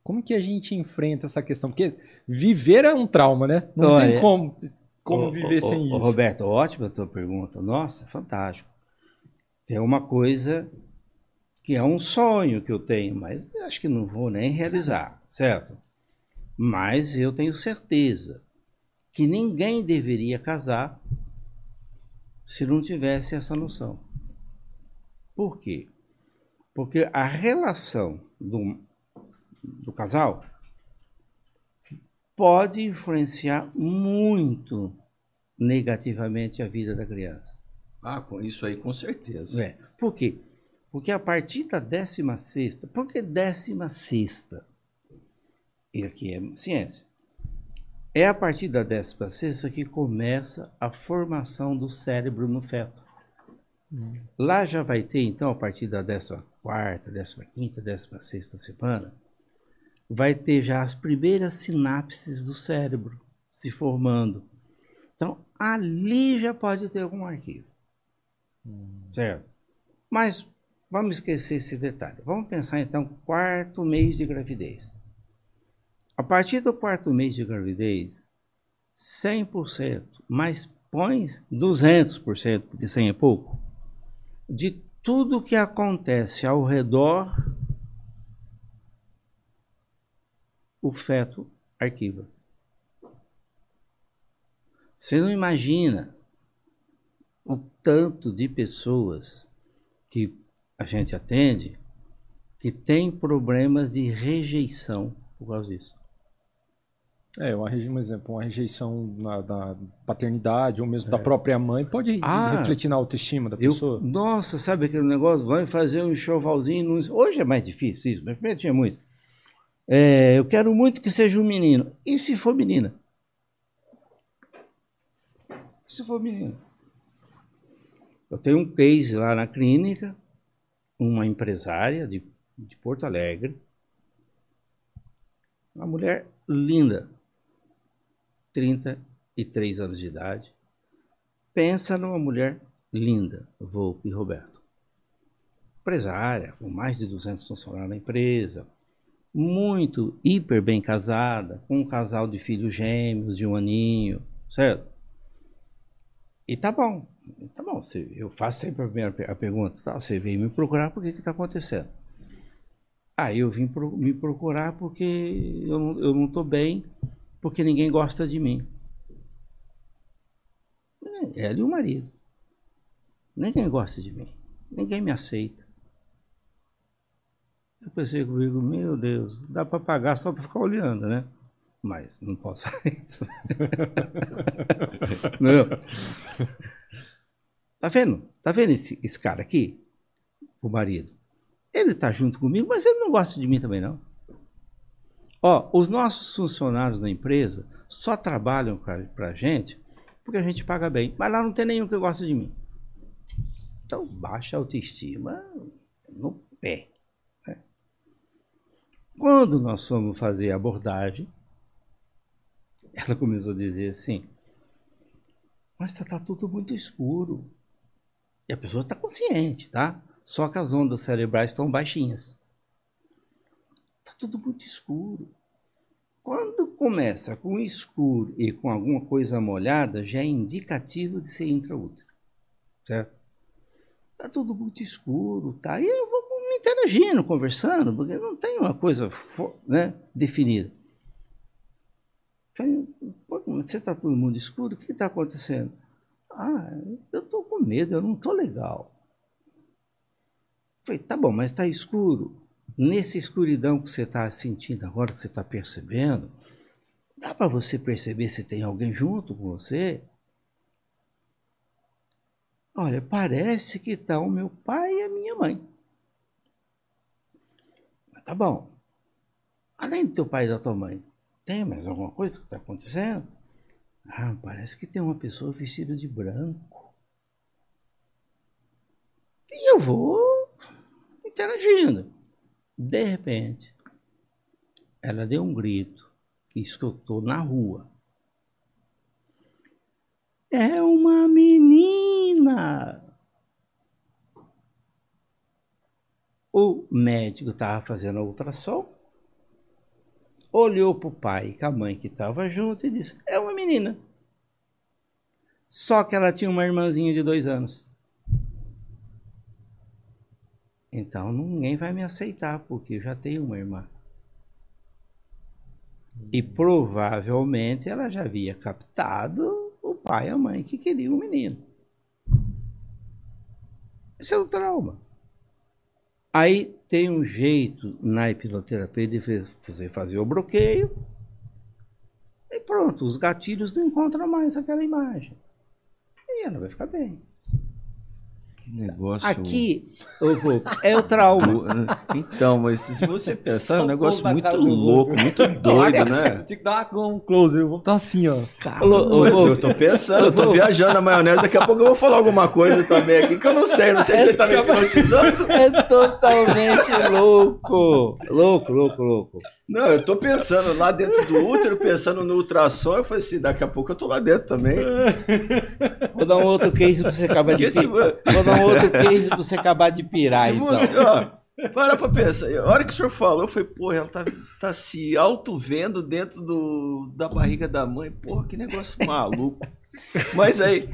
Como que a gente enfrenta essa questão? Porque viver é um trauma, né? Não Olha, tem como, como o, viver o, sem o, isso. Roberto, ótima a tua pergunta. Nossa, fantástico. Tem uma coisa que é um sonho que eu tenho, mas acho que não vou nem realizar, certo? Mas eu tenho certeza que ninguém deveria casar se não tivesse essa noção. Por quê? Porque a relação do, do casal pode influenciar muito negativamente a vida da criança. Ah, com isso aí, com certeza. É. Por quê? Porque a partir da décima sexta, por que décima sexta? E aqui é ciência. É a partir da décima sexta que começa a formação do cérebro no feto. Hum. Lá já vai ter, então, a partir da décima décima quarta, quinta, décima sexta semana, vai ter já as primeiras sinapses do cérebro se formando. Então, ali já pode ter algum arquivo. Hum. Certo? Mas Vamos esquecer esse detalhe. Vamos pensar então quarto mês de gravidez. A partir do quarto mês de gravidez, 100%, mas põe 200%, porque 100 é pouco, de tudo que acontece ao redor, o feto arquiva. Você não imagina o tanto de pessoas que a gente atende que tem problemas de rejeição por causa disso. É, uma, um exemplo, uma rejeição na, da paternidade ou mesmo é. da própria mãe pode ah, refletir na autoestima da pessoa. Eu, nossa, sabe aquele negócio? Vamos fazer um enxovalzinho. No... Hoje é mais difícil isso, mas primeiro tinha muito. É, eu quero muito que seja um menino. E se for menina? Se for menino. Eu tenho um case lá na clínica uma empresária de, de Porto Alegre, uma mulher linda, 33 anos de idade. Pensa numa mulher linda, Volpe Roberto. Empresária, com mais de 200 funcionários na empresa, muito, hiper bem casada, com um casal de filhos gêmeos de um aninho, certo? E tá bom, tá bom, eu faço sempre a primeira pergunta, tá, você veio me procurar, por que que tá acontecendo? Ah, eu vim pro, me procurar porque eu não, eu não tô bem, porque ninguém gosta de mim. Ela é, é e o marido. Ninguém gosta de mim, ninguém me aceita. Eu pensei comigo, meu Deus, dá para pagar só para ficar olhando, né? Mas não posso fazer [LAUGHS] isso. não. Tá vendo? Tá vendo esse, esse cara aqui? O marido. Ele tá junto comigo, mas ele não gosta de mim também, não. Ó, os nossos funcionários na empresa só trabalham pra, pra gente porque a gente paga bem. Mas lá não tem nenhum que gosta de mim. Então, baixa autoestima no pé. Né? Quando nós fomos fazer a abordagem, ela começou a dizer assim: Mas está tudo muito escuro. E a pessoa está consciente, tá? Só que as ondas cerebrais estão baixinhas. Está tudo muito escuro. Quando começa com escuro e com alguma coisa molhada, já é indicativo de ser intraútero. Certo? Está tudo muito escuro, tá? E eu vou me interagindo, conversando, porque não tem uma coisa né, definida. Falei, você está todo mundo escuro? O que está acontecendo? Ah, eu estou com medo, eu não estou legal. Falei, tá bom, mas está escuro. Nessa escuridão que você está sentindo agora, que você está percebendo, dá para você perceber se tem alguém junto com você? Olha, parece que está o meu pai e a minha mãe. Tá bom. Além do teu pai e da tua mãe, tem mais alguma coisa que está acontecendo? Ah, parece que tem uma pessoa vestida de branco. E eu vou interagindo. De repente, ela deu um grito que escutou na rua. É uma menina! O médico estava fazendo a ultrassom olhou para o pai e a mãe que estava junto e disse: É uma menina. Só que ela tinha uma irmãzinha de dois anos. Então ninguém vai me aceitar, porque eu já tenho uma irmã. E hum. provavelmente ela já havia captado o pai e a mãe que queriam o menino. Esse é o trauma. Aí tem um jeito na hipnoterapia de você fazer o bloqueio e pronto, os gatilhos não encontram mais aquela imagem. E ela vai ficar bem negócio. Aqui, vou, é o trauma. [LAUGHS] Então, então, mas se você pensar, é um negócio muito louco, muito [LAUGHS] doido, né? Tinha que dar um close, eu vou estar assim, ó. Caramba, eu tô pensando, eu tô viajando na maionese, daqui a pouco eu vou falar alguma coisa também aqui que eu não sei, não sei se você tá me é hipnotizando. É totalmente louco. Louco, louco, louco. Não, eu tô pensando lá dentro do útero, pensando no ultrassom. Eu falei assim: daqui a pouco eu tô lá dentro também. [LAUGHS] Vou dar um outro case pra você acabar de pirar. Vou dar um outro case pra você acabar de pirar. Se então. você, ó, para pra pensar. A hora que o senhor falou, eu falei: porra, ela tá, tá se auto-vendo dentro do, da barriga da mãe. Porra, que negócio maluco. Mas aí,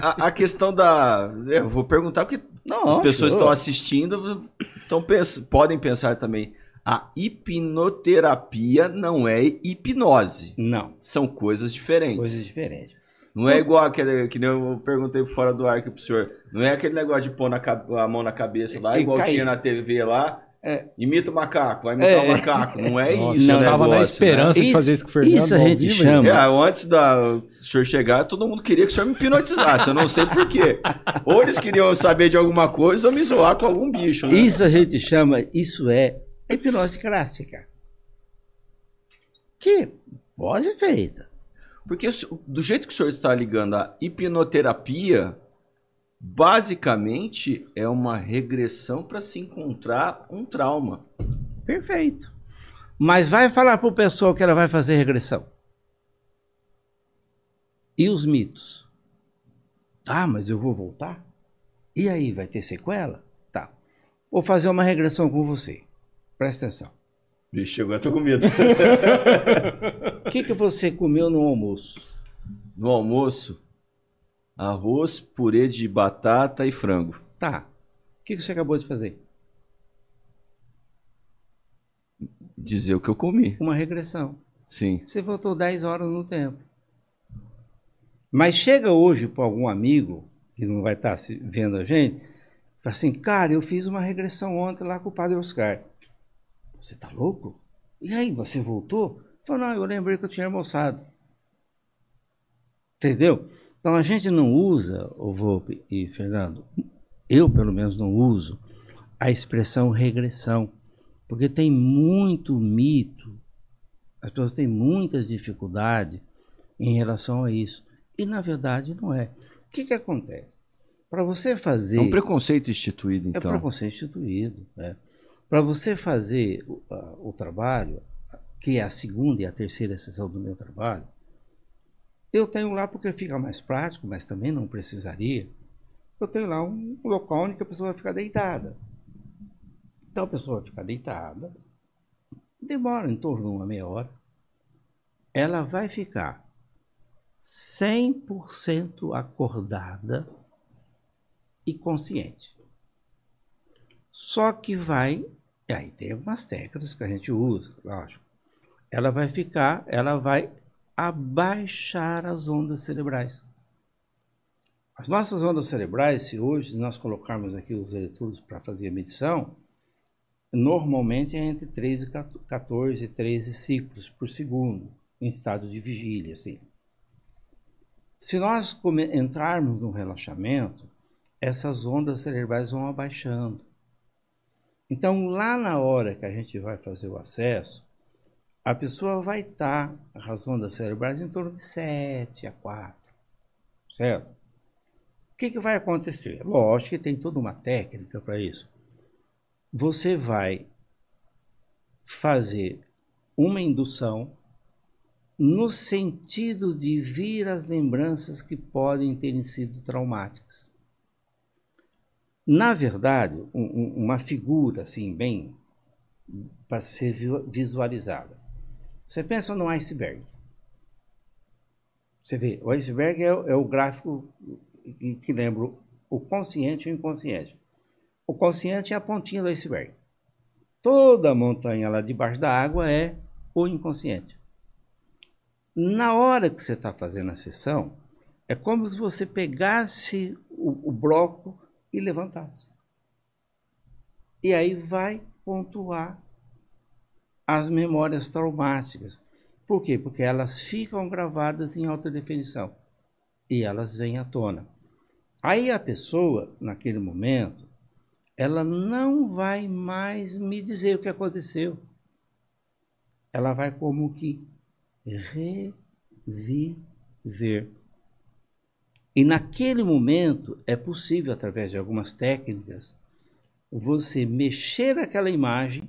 a, a questão da. Eu vou perguntar, porque as pessoas estão assistindo, tão pens, podem pensar também a hipnoterapia não é hipnose. Não. São coisas diferentes. Coisas diferentes. Não é igual aquele que eu perguntei fora do ar aqui pro senhor. Não é aquele negócio de pôr na, a mão na cabeça lá, é, igual tinha na TV lá. É. Imita o macaco, vai imitar é. o macaco. Não é [LAUGHS] Nossa, isso. Não, eu tava na né? esperança né? de fazer isso com o Fernando. Isso é a gente vivo, chama. É, antes da senhor chegar, todo mundo queria que o senhor me hipnotizasse. eu não sei porquê. Ou eles queriam saber de alguma coisa ou me zoar com algum bicho. Né? Isso a é gente chama, isso é hipnose clássica. Que pose feita. Porque do jeito que o senhor está ligando a hipnoterapia, basicamente é uma regressão para se encontrar um trauma. Perfeito. Mas vai falar para o pessoal que ela vai fazer regressão. E os mitos? Ah, mas eu vou voltar? E aí, vai ter sequela? Tá. Vou fazer uma regressão com você. Presta atenção. Vixe, agora tô com medo. O [LAUGHS] que, que você comeu no almoço? No almoço, arroz, purê de batata e frango. Tá. O que, que você acabou de fazer? Dizer o que eu comi. Uma regressão. Sim. Você voltou 10 horas no tempo. Mas chega hoje para algum amigo que não vai estar tá vendo a gente, fala assim, cara, eu fiz uma regressão ontem lá com o padre Oscar. Você tá louco? E aí, você voltou? Falou, não, eu lembrei que eu tinha almoçado. Entendeu? Então a gente não usa, o Volpe e Fernando, eu pelo menos não uso, a expressão regressão. Porque tem muito mito, as pessoas têm muitas dificuldades em relação a isso. E na verdade não é. O que, que acontece? Para você fazer. É um preconceito instituído, então. É um então. preconceito instituído. Né? Para você fazer o, a, o trabalho, que é a segunda e a terceira sessão do meu trabalho, eu tenho lá porque fica mais prático, mas também não precisaria. Eu tenho lá um local onde a pessoa vai ficar deitada. Então a pessoa vai ficar deitada, demora em torno de uma meia hora. Ela vai ficar 100% acordada e consciente. Só que vai, e aí tem algumas técnicas que a gente usa, lógico. Ela vai ficar, ela vai abaixar as ondas cerebrais. As nossas ondas cerebrais, se hoje nós colocarmos aqui os eletrodos para fazer a medição, normalmente é entre 13 e 14, 13 ciclos por segundo, em estado de vigília, assim. Se nós entrarmos no relaxamento, essas ondas cerebrais vão abaixando. Então, lá na hora que a gente vai fazer o acesso, a pessoa vai estar, a razão da cerebral em torno de 7 a 4, certo? O que, que vai acontecer? Lógico que tem toda uma técnica para isso. Você vai fazer uma indução no sentido de vir as lembranças que podem terem sido traumáticas. Na verdade, um, uma figura assim, bem para ser visualizada. Você pensa no iceberg. Você vê, o iceberg é, é o gráfico que, que lembra o consciente e o inconsciente. O consciente é a pontinha do iceberg. Toda a montanha lá debaixo da água é o inconsciente. Na hora que você está fazendo a sessão, é como se você pegasse o, o bloco e levantar-se. E aí vai pontuar as memórias traumáticas. Por quê? Porque elas ficam gravadas em alta definição e elas vêm à tona. Aí a pessoa, naquele momento, ela não vai mais me dizer o que aconteceu. Ela vai como que reviver e naquele momento é possível, através de algumas técnicas, você mexer aquela imagem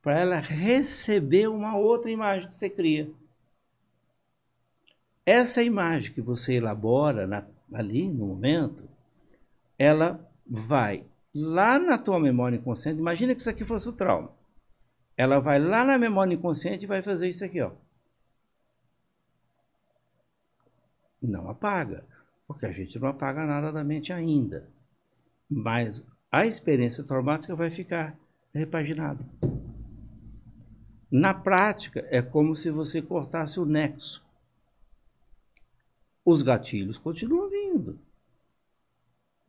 para ela receber uma outra imagem que você cria. Essa imagem que você elabora na, ali no momento, ela vai lá na tua memória inconsciente. Imagina que isso aqui fosse o trauma. Ela vai lá na memória inconsciente e vai fazer isso aqui, ó. Não apaga porque a gente não apaga nada da mente ainda. Mas a experiência traumática vai ficar repaginada. Na prática, é como se você cortasse o nexo. Os gatilhos continuam vindo,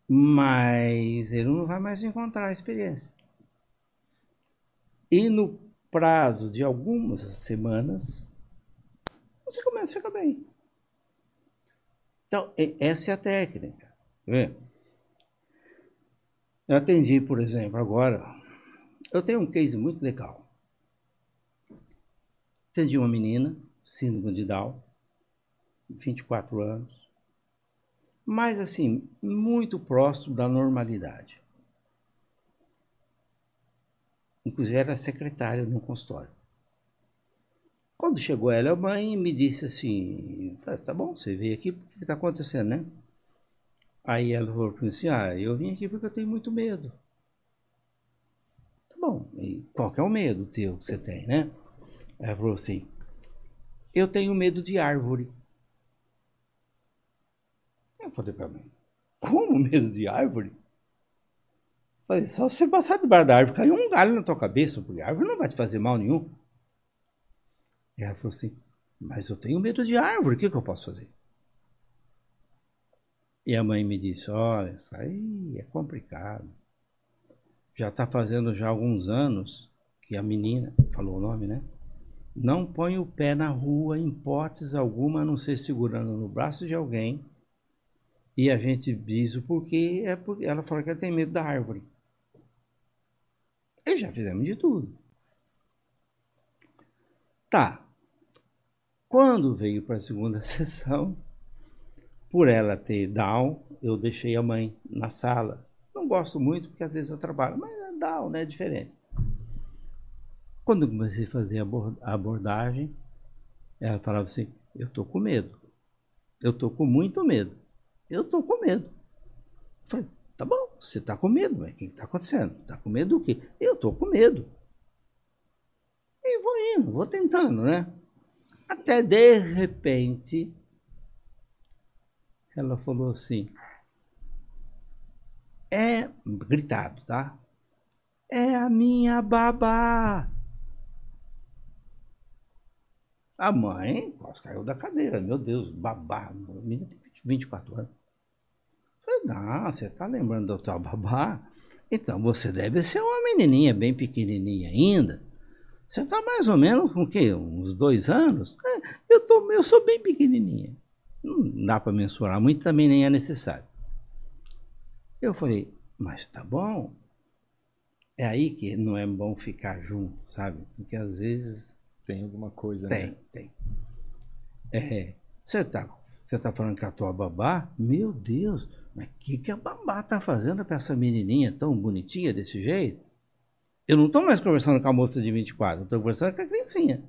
mas ele não vai mais encontrar a experiência. E no prazo de algumas semanas, você começa a ficar bem. Então, essa é a técnica. Vê? Eu atendi, por exemplo, agora. Eu tenho um case muito legal. Atendi uma menina, síndrome de Down, 24 anos, mas assim, muito próximo da normalidade. Inclusive era secretária no consultório. Quando chegou ela, a mãe me disse assim, tá, tá bom, você veio aqui, o que está acontecendo, né? Aí ela falou assim, ah, eu vim aqui porque eu tenho muito medo. Tá bom, e qual que é o medo teu que você tem, né? Ela falou assim, eu tenho medo de árvore. Eu falei para mim, como medo de árvore? falei, só se você passar debaixo da árvore, caiu um galho na tua cabeça, porque a árvore não vai te fazer mal nenhum. Ela falou assim: Mas eu tenho medo de árvore, o que, que eu posso fazer? E a mãe me disse: Olha, isso aí é complicado. Já está fazendo já alguns anos que a menina, falou o nome, né? Não põe o pé na rua em hipótese alguma, a não ser segurando no braço de alguém. E a gente diz o porquê, é porque ela fala que ela tem medo da árvore. E já fizemos de tudo. Tá. Quando veio para a segunda [LAUGHS] sessão, por ela ter down, eu deixei a mãe na sala. Não gosto muito, porque às vezes eu trabalho, mas é down, né? É diferente. Quando eu comecei a fazer a abordagem, ela falava assim: Eu estou com medo. Eu estou com muito medo. Eu estou com medo. Eu falei: Tá bom, você está com medo, mas o que está acontecendo? Está com medo do quê? Eu estou com medo. E vou indo, vou tentando, né? Até de repente, ela falou assim: É gritado, tá? É a minha babá. A mãe quase caiu da cadeira. Meu Deus, babá. A menina tem 24 anos. Eu falei, não, você tá lembrando da tua babá? Então você deve ser uma menininha bem pequenininha ainda. Você está mais ou menos com o quê? Uns dois anos? É, eu, tô, eu sou bem pequenininha. Não dá para mensurar muito, também nem é necessário. Eu falei, mas tá bom. É aí que não é bom ficar junto, sabe? Porque às vezes. Tem alguma coisa, tem, né? Tem, tem. É, você está, tá, cê tá falando com a tua babá? Meu Deus, mas o que, que a babá tá fazendo para essa menininha tão bonitinha desse jeito? Eu não estou mais conversando com a moça de 24, estou conversando com a criancinha.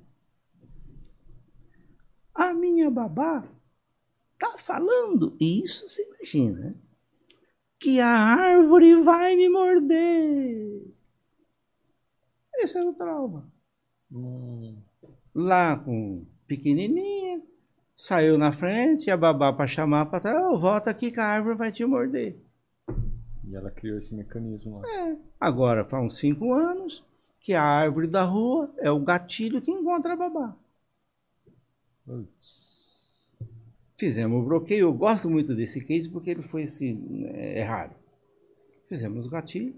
A minha babá está falando, e isso se imagina, que a árvore vai me morder. Esse era o trauma. Hum. Lá com pequenininha, saiu na frente, a babá para chamar para trás, oh, volta aqui que a árvore vai te morder ela criou esse mecanismo lá. É. Agora, faz uns cinco anos que a árvore da rua é o gatilho que encontra a babá. Fizemos o bloqueio. Eu gosto muito desse case porque ele foi assim, é, é raro. Fizemos o gatilho,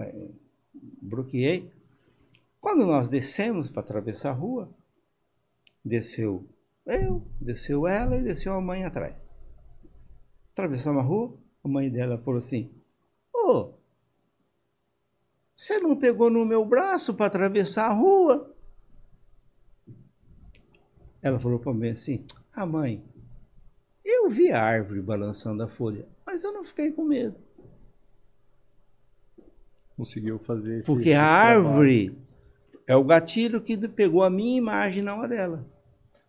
é, bloqueei. Quando nós descemos para atravessar a rua, desceu eu, desceu ela e desceu a mãe atrás. Atravessamos a rua, a mãe dela falou assim: Ô, oh, você não pegou no meu braço para atravessar a rua? Ela falou para mim assim: Ah, mãe, eu vi a árvore balançando a folha, mas eu não fiquei com medo. Conseguiu fazer esse Porque a árvore é o gatilho que pegou a minha imagem na hora dela.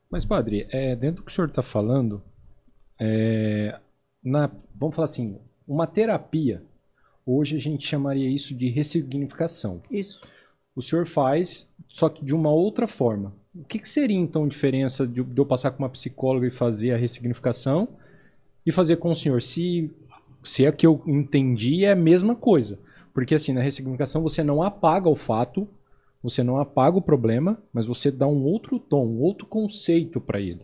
Mas, padre, é, dentro do que o senhor está falando, é, na, vamos falar assim, uma terapia, hoje a gente chamaria isso de ressignificação. Isso. O senhor faz, só que de uma outra forma. O que, que seria então a diferença de, de eu passar com uma psicóloga e fazer a ressignificação e fazer com o senhor? Se, se é que eu entendi, é a mesma coisa. Porque assim, na ressignificação você não apaga o fato, você não apaga o problema, mas você dá um outro tom, um outro conceito para ele.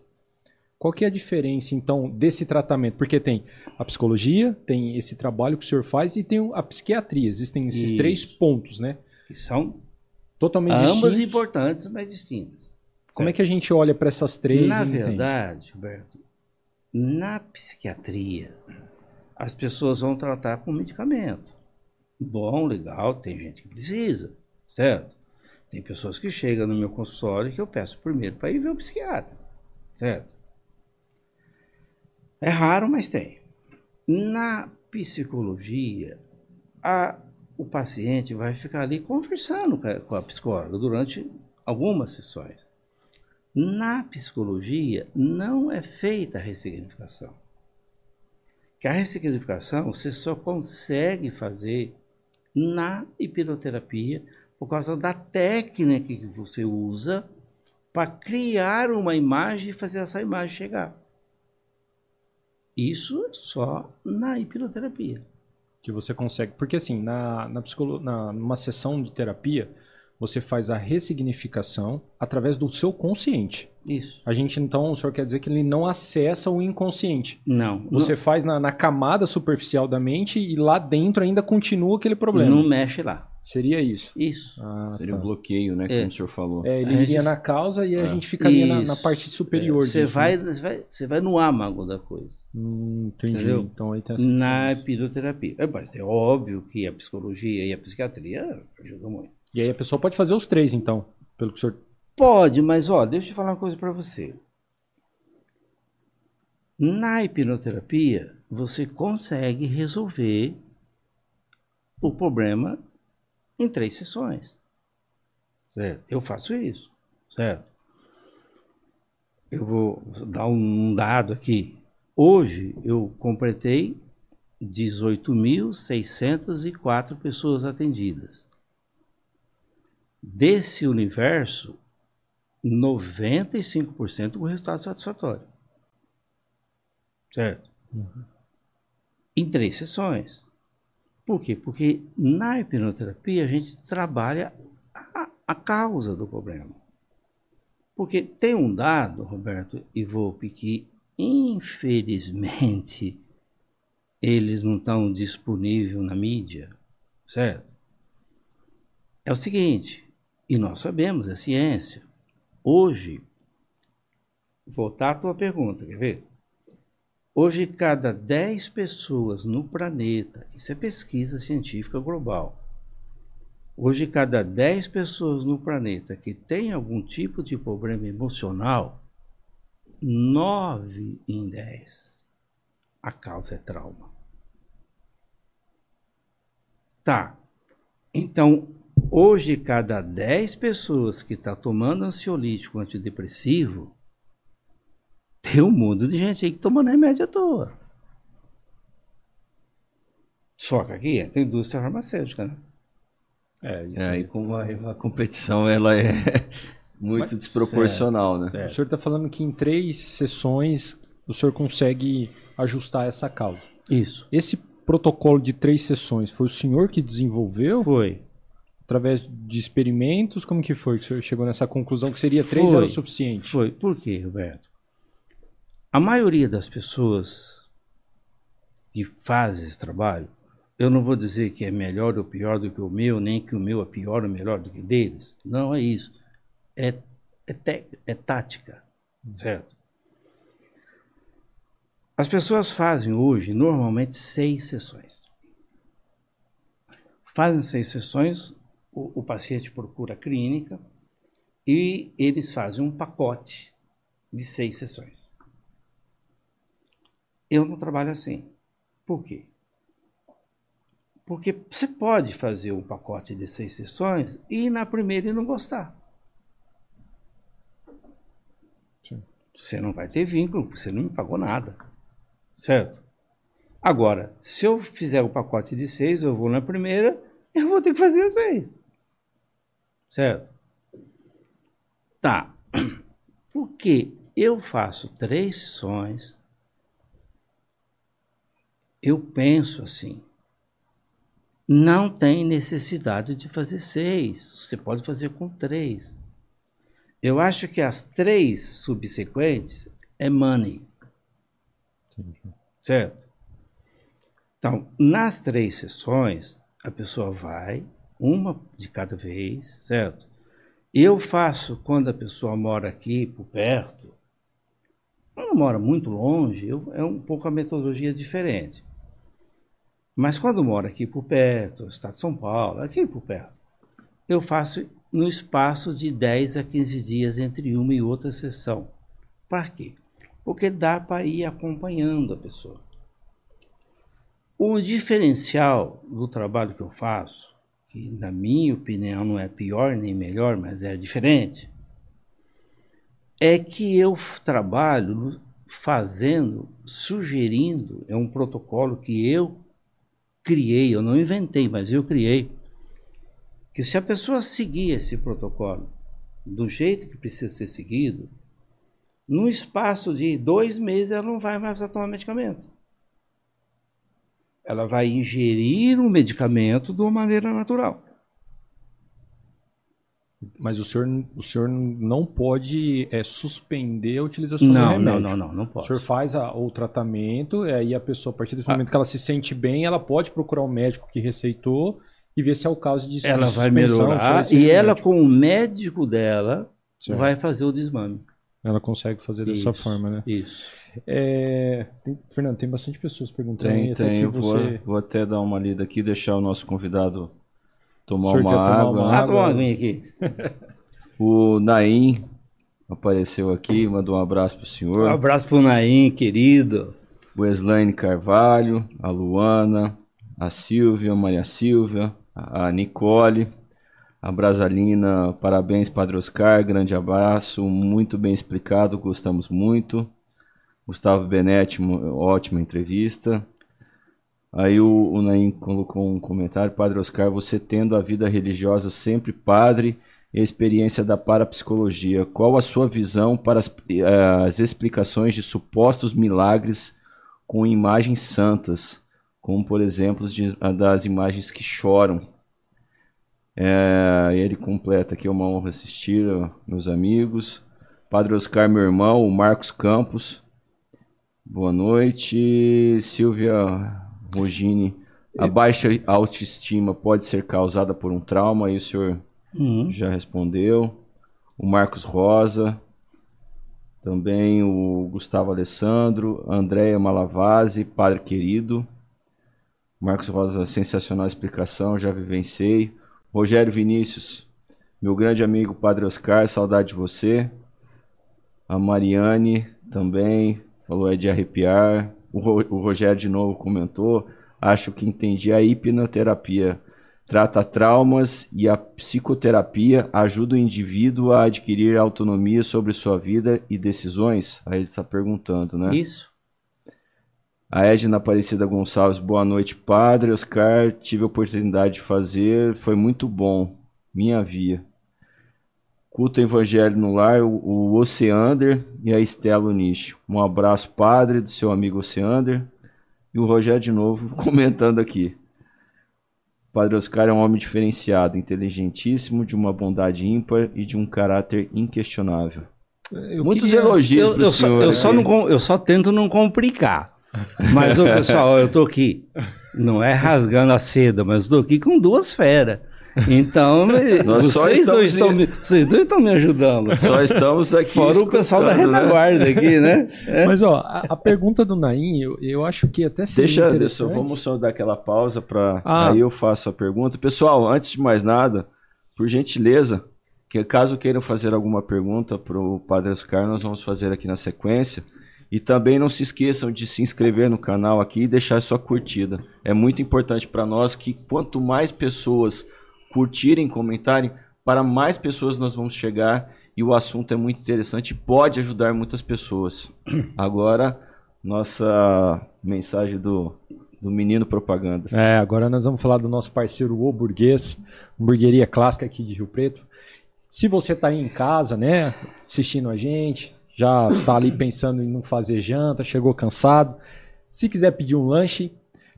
Qual que é a diferença, então, desse tratamento? Porque tem a psicologia, tem esse trabalho que o senhor faz e tem a psiquiatria. Existem esses Isso. três pontos, né? Que são totalmente ambas distintos. importantes, mas distintas. Como é que a gente olha para essas três? Na verdade, Roberto, na psiquiatria, as pessoas vão tratar com medicamento. Bom, legal, tem gente que precisa, certo? Tem pessoas que chegam no meu consultório que eu peço primeiro para ir ver o psiquiatra, certo? É raro, mas tem. Na psicologia, a, o paciente vai ficar ali conversando com a psicóloga durante algumas sessões. Na psicologia, não é feita a ressignificação. Que a ressignificação você só consegue fazer na hipnoterapia por causa da técnica que você usa para criar uma imagem e fazer essa imagem chegar. Isso é só na hipnoterapia. Que você consegue. Porque assim, na, na, psicolo, na numa sessão de terapia, você faz a ressignificação através do seu consciente. Isso. A gente, então, o senhor quer dizer que ele não acessa o inconsciente. Não. Você não... faz na, na camada superficial da mente e lá dentro ainda continua aquele problema. Não mexe lá. Seria isso. Isso. Ah, Seria tá. um bloqueio, né? É. Como o senhor falou. É, ele a iria gente... na causa e a é. gente ficaria na, na, parte superior. Você é. vai, né? vai, você vai no âmago da coisa. Hum, entendi. Entendeu? Então aí tem essa Na hipnoterapia. É, mas é óbvio que a psicologia e a psiquiatria ajudam muito. E aí a pessoa pode fazer os três, então, pelo que o senhor. Pode, mas ó, deixa eu te falar uma coisa para você. Na hipnoterapia, você consegue resolver o problema em três sessões. Certo? Eu faço isso, certo? Eu vou dar um dado aqui. Hoje eu completei 18.604 pessoas atendidas. Desse universo, 95% com resultado satisfatório. Certo? Uhum. Em três sessões. Por quê? Porque na hipnoterapia a gente trabalha a, a causa do problema. Porque tem um dado, Roberto e Volpe, que infelizmente eles não estão disponíveis na mídia, certo? É o seguinte, e nós sabemos, é ciência. Hoje, voltar à tua pergunta, quer ver? Hoje, cada 10 pessoas no planeta, isso é pesquisa científica global. Hoje, cada 10 pessoas no planeta que tem algum tipo de problema emocional, 9 em 10, a causa é trauma. Tá. Então, hoje, cada 10 pessoas que está tomando ansiolítico antidepressivo, tem um mundo de gente aí que tomando remédio à toa. Só que aqui tem indústria farmacêutica, né? É, isso é, aí. Como a, a, competição ela é [LAUGHS] muito Mas, desproporcional, é, né? O senhor está falando que em três sessões o senhor consegue ajustar essa causa. Isso. Esse protocolo de três sessões foi o senhor que desenvolveu? Foi. Através de experimentos, como que foi que o senhor chegou nessa conclusão que seria três foi. era o suficiente? Foi. Por quê, Roberto? A maioria das pessoas que faz esse trabalho, eu não vou dizer que é melhor ou pior do que o meu, nem que o meu é pior ou melhor do que deles. Não é isso. É, é, te, é tática, certo? As pessoas fazem hoje normalmente seis sessões. Fazem seis sessões, o, o paciente procura a clínica e eles fazem um pacote de seis sessões. Eu não trabalho assim. Por quê? Porque você pode fazer um pacote de seis sessões e na primeira e não gostar. Sim. Você não vai ter vínculo, você não me pagou nada. Certo? Agora, se eu fizer o pacote de seis, eu vou na primeira, eu vou ter que fazer as seis. Certo? Tá. [CLEARS THROAT] Porque eu faço três sessões eu penso assim. Não tem necessidade de fazer seis, você pode fazer com três. Eu acho que as três subsequentes é money. Certo? Então, nas três sessões, a pessoa vai, uma de cada vez, certo? Eu faço quando a pessoa mora aqui, por perto. Quando mora muito longe, eu, é um pouco a metodologia diferente. Mas quando moro aqui por perto, Estado de São Paulo, aqui por perto, eu faço no espaço de 10 a 15 dias entre uma e outra sessão. Para quê? Porque dá para ir acompanhando a pessoa. O diferencial do trabalho que eu faço, que na minha opinião não é pior nem melhor, mas é diferente, é que eu trabalho fazendo, sugerindo, é um protocolo que eu criei, eu não inventei, mas eu criei, que se a pessoa seguir esse protocolo do jeito que precisa ser seguido, num espaço de dois meses ela não vai mais tomar medicamento. Ela vai ingerir o um medicamento de uma maneira natural. Mas o senhor, o senhor não pode é, suspender a utilização não, do remédio? Não, não, não, não pode. O senhor faz a, o tratamento, e aí a pessoa, a partir desse ah. momento ah. que ela se sente bem, ela pode procurar o um médico que receitou e ver se é o caso de Ela vai melhorar e ela, com o médico dela, vai fazer o desmame. Ela consegue fazer isso, dessa forma, né? Isso. É, tem, Fernando, tem bastante pessoas perguntando. Tem, tem. Eu você... vou, vou até dar uma lida aqui, deixar o nosso convidado Tomar uma, tomar água. uma ah, água. Ah, tomar uma aguinha aqui. o Naim apareceu aqui, mandou um abraço pro senhor. Um abraço pro Naim, querido. Weslaine Carvalho, a Luana, a Silvia, a Maria Silvia, a Nicole, a Brasalina, parabéns, Padre Oscar, grande abraço, muito bem explicado, gostamos muito. Gustavo Benetti, ótima entrevista. Aí o, o Naim colocou um comentário: Padre Oscar, você tendo a vida religiosa sempre padre e a experiência da parapsicologia, qual a sua visão para as, eh, as explicações de supostos milagres com imagens santas, como por exemplo de, das imagens que choram? É, ele completa aqui: é uma honra assistir, meus amigos. Padre Oscar, meu irmão, o Marcos Campos. Boa noite, Silvia Mogini, a baixa autoestima pode ser causada por um trauma, aí o senhor uhum. já respondeu. O Marcos Rosa, também o Gustavo Alessandro, Andréia Malavasi, Padre Querido. Marcos Rosa, sensacional explicação, já vivenciei. Rogério Vinícius, meu grande amigo Padre Oscar, saudade de você. A Mariane também falou é de arrepiar o, Rogério de novo comentou, acho que entendi a hipnoterapia trata traumas e a psicoterapia ajuda o indivíduo a adquirir autonomia sobre sua vida e decisões? Aí ele está perguntando, né? Isso. A Edna Aparecida Gonçalves, boa noite, padre. Oscar, tive a oportunidade de fazer, foi muito bom. Minha via. Culto Evangelho no Lar, o, o Oceander e a Estela Uniche. Um abraço, padre, do seu amigo Oceander. E o Rogério, de novo, [LAUGHS] comentando aqui. O padre Oscar é um homem diferenciado, inteligentíssimo, de uma bondade ímpar e de um caráter inquestionável. Eu Muitos queria... elogios eu, eu, só, eu né? só, não, eu só tento não complicar. [LAUGHS] Mas, ô, pessoal, eu tô aqui, não é rasgando a seda, mas tô aqui com duas feras. Então, [LAUGHS] vocês, dois estão, me, vocês dois estão me ajudando. Só estamos aqui. Fora o pessoal da né? retaguarda né? aqui, né? É. [LAUGHS] Mas, ó, a, a, pergunta do Nain, eu, eu acho que até seria Deixa, interessante. Deixa, vamos só dar aquela pausa para... Ah. Aí eu faço a pergunta. Pessoal, antes de mais nada, por gentileza, que caso queiram fazer alguma pergunta para o Padre Oscar, nós vamos fazer aqui na sequência. E também não se esqueçam de se inscrever no canal aqui e deixar sua curtida. É muito importante para nós que quanto mais pessoas curtirem, comentarem, para mais pessoas nós vamos chegar e o assunto é muito interessante e pode ajudar muitas pessoas. [CLEARS THROAT] Agora, nossa mensagem do, do Menino Propaganda. É, agora nós vamos falar do nosso parceiro O Burguês, hamburgueria clássica aqui de Rio Preto. Se você está aí em casa, né, assistindo a gente, já está ali pensando em não fazer janta, chegou cansado, se quiser pedir um lanche,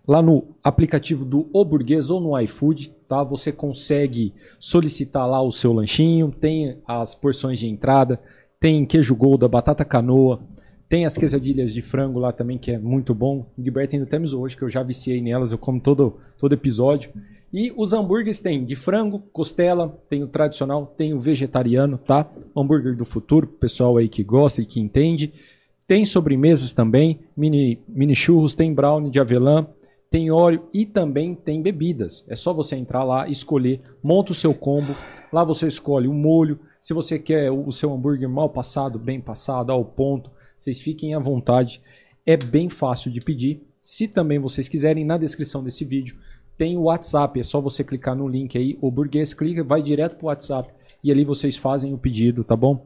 lá no aplicativo do O Burguês ou no iFood, tá? Você consegue solicitar lá o seu lanchinho, tem as porções de entrada, tem queijo golda, batata canoa, tem as quesadilhas de frango lá também, que é muito bom. O Gilberto ainda temos hoje, que eu já viciei nelas, eu como todo, todo episódio. E os hambúrgueres tem de frango, costela, tem o tradicional, tem o vegetariano, tá? Hambúrguer do futuro, pessoal aí que gosta e que entende. Tem sobremesas também, mini, mini churros, tem brownie de avelã, tem óleo e também tem bebidas. É só você entrar lá, escolher, monta o seu combo. Lá você escolhe o molho. Se você quer o seu hambúrguer mal passado, bem passado, ao ponto, vocês fiquem à vontade. É bem fácil de pedir. Se também vocês quiserem, na descrição desse vídeo tem o WhatsApp. É só você clicar no link aí, o burguês clica, vai direto para o WhatsApp e ali vocês fazem o pedido, tá bom?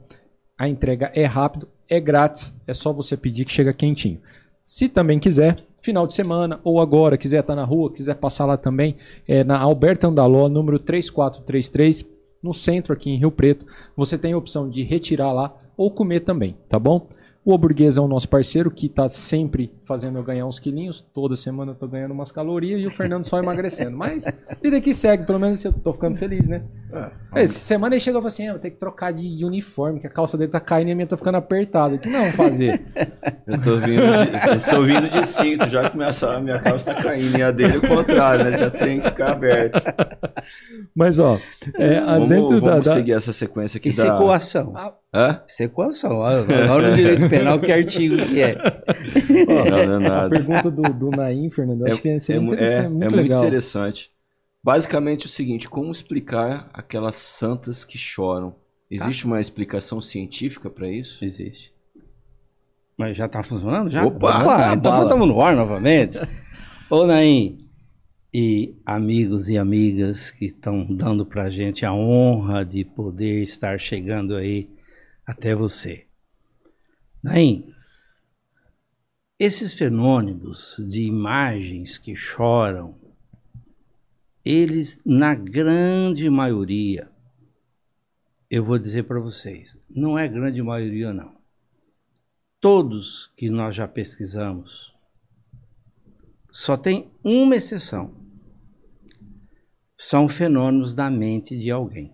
A entrega é rápido, é grátis, é só você pedir que chega quentinho. Se também quiser, final de semana ou agora, quiser estar tá na rua, quiser passar lá também, é, na Alberta Andaló, número 3433, no centro aqui em Rio Preto. Você tem a opção de retirar lá ou comer também, tá bom? O Burguês é o nosso parceiro que está sempre fazendo eu ganhar uns quilinhos. Toda semana eu estou ganhando umas calorias e o Fernando só emagrecendo. Mas vida que segue, pelo menos eu estou ficando feliz, né? É. é, Essa semana ele chegou e falou assim: ah, tenho que trocar de uniforme, que a calça dele tá caindo e a minha tá ficando apertada. O que não fazer? Eu tô vindo de, vindo de cinto, já começa a minha calça tá caindo e a dele é o contrário, né? Já tem que ficar aberto. Mas, ó, é, vamos, dentro vamos da. Vamos seguir essa sequência aqui. E da... secoação. Ah, Hã? Secoação. Agora no [LAUGHS] direito sei o que artigo que é. Oh, não, não é [LAUGHS] nada. A pergunta do, do Naim, Fernando, é, acho que é, é, é, é, muito, é, muito interessante. Basicamente o seguinte, como explicar aquelas santas que choram? Tá. Existe ah. uma explicação científica para isso? Existe. Mas já tá funcionando? Já? Opa, Opa tá então estamos no ar novamente. [LAUGHS] Ô Naim, e amigos e amigas que estão dando para a gente a honra de poder estar chegando aí até você. Naim, esses fenômenos de imagens que choram, eles, na grande maioria, eu vou dizer para vocês, não é grande maioria, não. Todos que nós já pesquisamos, só tem uma exceção. São fenômenos da mente de alguém.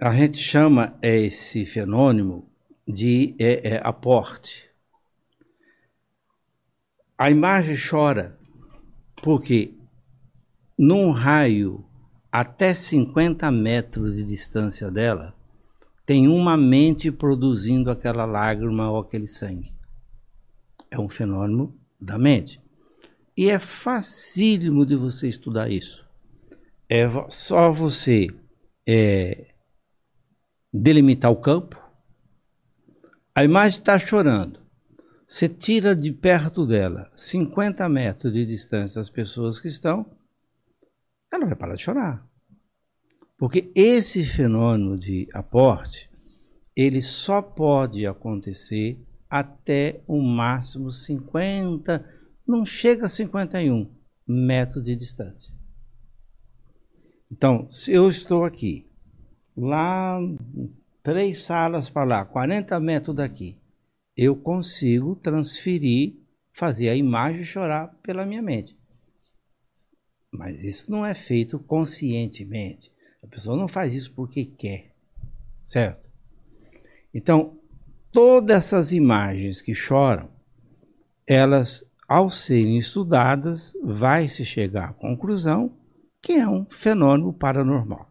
A gente chama esse fenômeno de é, é, aporte. A imagem chora porque, num raio até 50 metros de distância dela, tem uma mente produzindo aquela lágrima ou aquele sangue. É um fenômeno da mente. E é facílimo de você estudar isso. É só você é, delimitar o campo, a imagem está chorando. Você tira de perto dela, 50 metros de distância, as pessoas que estão, ela vai parar de chorar. Porque esse fenômeno de aporte, ele só pode acontecer até o máximo 50, não chega a 51 metros de distância. Então, se eu estou aqui, lá três salas para lá, 40 metros daqui, eu consigo transferir, fazer a imagem chorar pela minha mente. Mas isso não é feito conscientemente. A pessoa não faz isso porque quer, certo? Então, todas essas imagens que choram, elas, ao serem estudadas, vai se chegar à conclusão que é um fenômeno paranormal.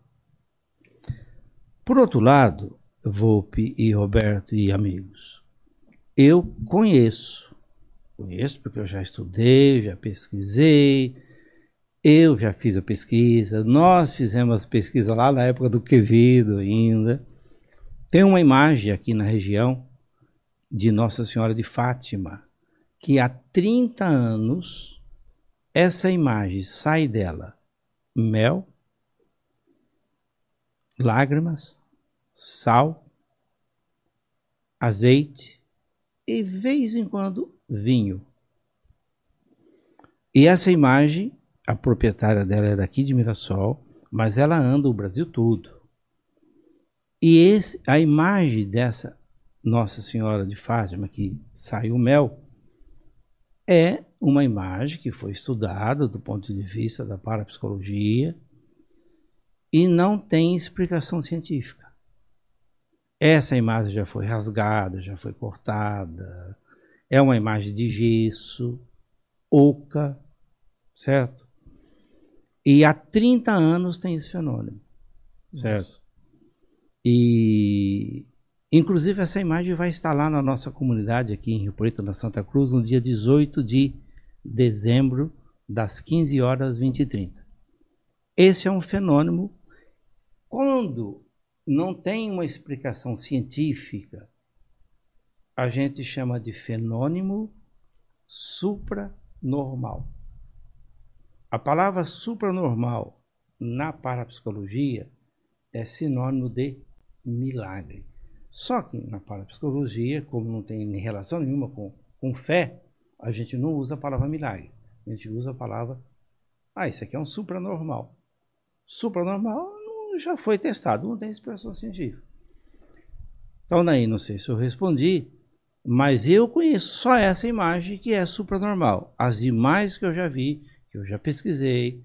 Por outro lado, Volpe e Roberto e amigos. Eu conheço, conheço porque eu já estudei, já pesquisei, eu já fiz a pesquisa, nós fizemos a pesquisa lá na época do Quevedo ainda. Tem uma imagem aqui na região de Nossa Senhora de Fátima, que há 30 anos essa imagem sai dela mel, lágrimas sal, azeite e, vez em quando, vinho. E essa imagem, a proprietária dela é daqui de Mirassol, mas ela anda o Brasil todo. E esse, a imagem dessa Nossa Senhora de Fátima, que saiu mel, é uma imagem que foi estudada do ponto de vista da parapsicologia e não tem explicação científica. Essa imagem já foi rasgada, já foi cortada. É uma imagem de gesso, oca, certo? E há 30 anos tem esse fenômeno, certo? E, inclusive, essa imagem vai estar lá na nossa comunidade aqui em Rio Preto, na Santa Cruz, no dia 18 de dezembro, das 15 horas 20 e 30. Esse é um fenômeno. Quando não tem uma explicação científica, a gente chama de fenômeno supranormal. A palavra supranormal na parapsicologia é sinônimo de milagre. Só que na parapsicologia, como não tem relação nenhuma com, com fé, a gente não usa a palavra milagre. A gente usa a palavra, ah, isso aqui é um supranormal. Supranormal já foi testado, não tem expressão científica. Então, daí, não sei se eu respondi, mas eu conheço só essa imagem que é supranormal. As imagens que eu já vi, que eu já pesquisei,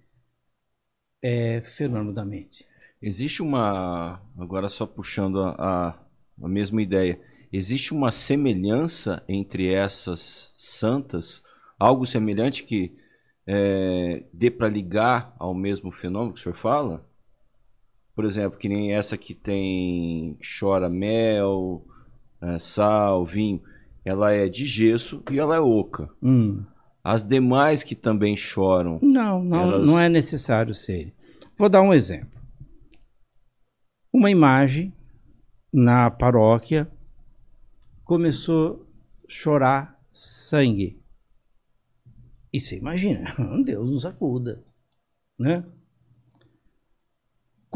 é fenômeno da mente. Existe uma. Agora, só puxando a, a mesma ideia. Existe uma semelhança entre essas santas? Algo semelhante que é, dê para ligar ao mesmo fenômeno que o senhor fala? por exemplo, que nem essa que tem chora mel, eh, sal, vinho, ela é de gesso e ela é oca. Hum. As demais que também choram. Não, não, elas... não é necessário ser. Vou dar um exemplo. Uma imagem na paróquia começou a chorar sangue. E você imagina, [LAUGHS] Deus nos acuda, né?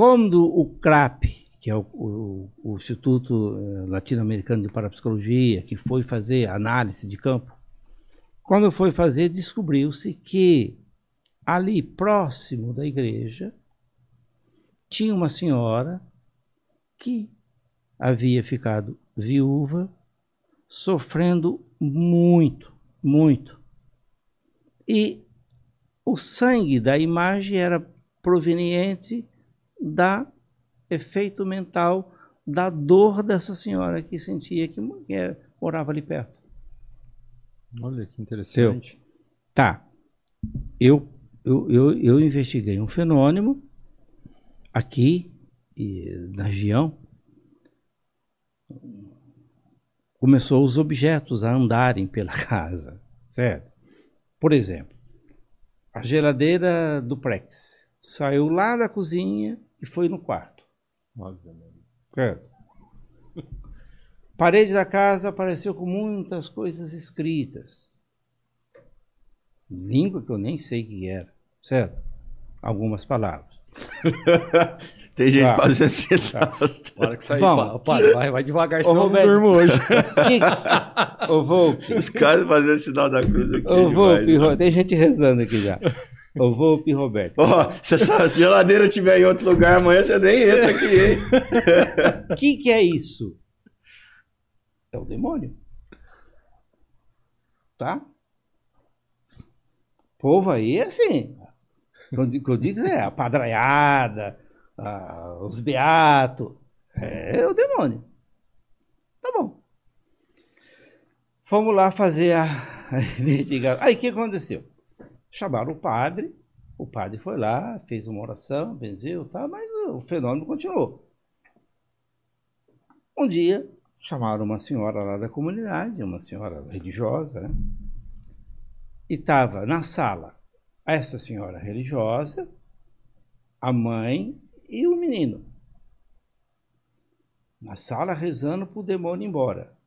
Quando o CRAP, que é o, o, o Instituto eh, Latino-Americano de Parapsicologia, que foi fazer análise de campo, quando foi fazer, descobriu-se que ali próximo da igreja tinha uma senhora que havia ficado viúva, sofrendo muito, muito. E o sangue da imagem era proveniente da efeito mental da dor dessa senhora que sentia que, que é, morava ali perto. Olha que interessante. Eu, tá. Eu, eu, eu, eu investiguei um fenômeno aqui e, na região. Começou os objetos a andarem pela [LAUGHS] casa, certo? Por exemplo, a geladeira do Prex saiu lá da cozinha, e foi no quarto. Certo. É. [LAUGHS] Parede da casa apareceu com muitas coisas escritas. Língua que eu nem sei que era, certo? Algumas palavras. [LAUGHS] Tem gente fazendo assim. Tá. Para tá. que sair. Bom, pa, Vai, vai devagar, senão eu durmo hoje. [LAUGHS] Ô, Volpe. Os caras fazendo sinal da cruz aqui. Ô, Volpe, né? tem gente rezando aqui já. Ô, Volpe, Roberto. Ó, oh, se essa geladeira tiver em outro lugar amanhã, você nem entra aqui, hein? O [LAUGHS] que, que é isso? É o demônio. Tá? Povo aí, assim. O que eu digo é a padraiada, a, os beatos. É, é o demônio. Tá bom. Fomos lá fazer a, a [LAUGHS] investigação. Aí o que aconteceu? Chamaram o padre, o padre foi lá, fez uma oração, benzeu, tá, mas o fenômeno continuou. Um dia, chamaram uma senhora lá da comunidade, uma senhora religiosa, né? e estava na sala essa senhora religiosa, a mãe e o menino. Na sala rezando para o demônio ir embora.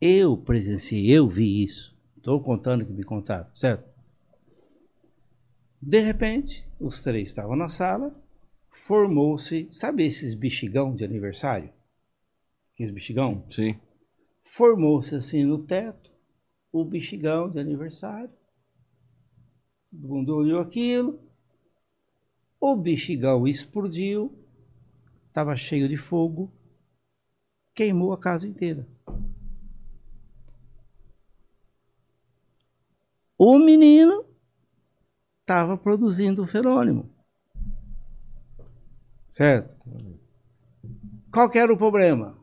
Eu presenciei, eu vi isso. Estou contando que me contaram, certo? De repente, os três estavam na sala, formou-se, sabe esses bexigão de aniversário? Aqueles bexigão? Sim. Formou-se assim no teto, o bexigão de aniversário. Todo mundo olhou aquilo, o bexigão explodiu, estava cheio de fogo, queimou a casa inteira. o menino estava produzindo o ferônimo. Certo. Qual era o problema?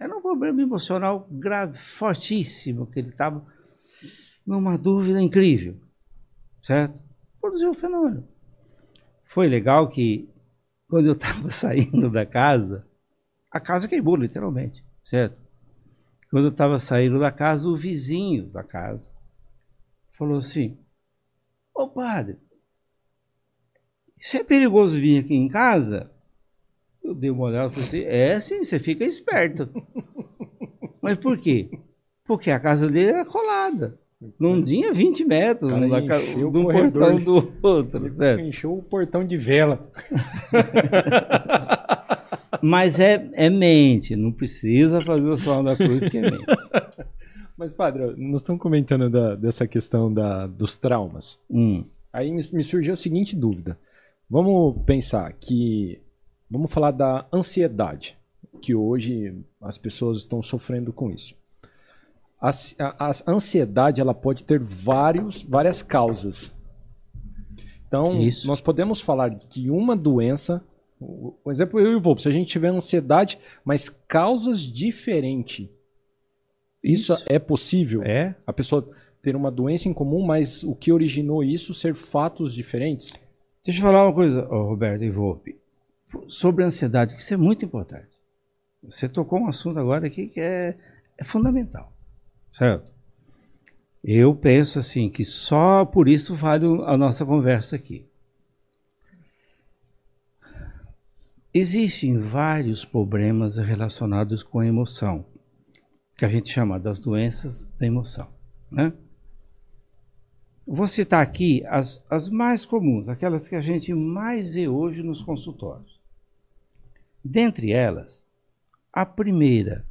Era um problema emocional grave, fortíssimo, que ele estava numa dúvida incrível. Certo? Produziu o fenômeno. Foi legal que, quando eu estava [LAUGHS] saindo da casa, a casa queimou, literalmente. Certo? Quando eu estava saindo da casa, o vizinho da casa falou assim: Ô padre, isso é perigoso vir aqui em casa? Eu dei uma olhada e falei assim: É sim, você fica esperto. [LAUGHS] Mas por quê? Porque a casa dele era colada. Não tinha 20 metros Cara, da, do um portão de... do outro. Certo? Encheu o portão de vela. [LAUGHS] Mas é, é mente, não precisa fazer o som da cruz que é mente. [LAUGHS] Mas, padre, nós estamos comentando da, dessa questão da, dos traumas. Hum. Aí me, me surgiu a seguinte dúvida. Vamos pensar que. Vamos falar da ansiedade, que hoje as pessoas estão sofrendo com isso. A, a, a ansiedade ela pode ter vários, várias causas. Então, isso. nós podemos falar que uma doença por exemplo, eu e o Volpe, se a gente tiver ansiedade, mas causas diferentes, isso, isso, é possível? É. A pessoa ter uma doença em comum, mas o que originou isso ser fatos diferentes? Deixa eu falar uma coisa, Roberto e Volpe, sobre a ansiedade, que isso é muito importante. Você tocou um assunto agora aqui que é, é fundamental, certo? Eu penso assim que só por isso vale a nossa conversa aqui. Existem vários problemas relacionados com a emoção que a gente chama das doenças da emoção. Né? Vou citar aqui as, as mais comuns, aquelas que a gente mais vê hoje nos consultórios. Dentre elas, a primeira,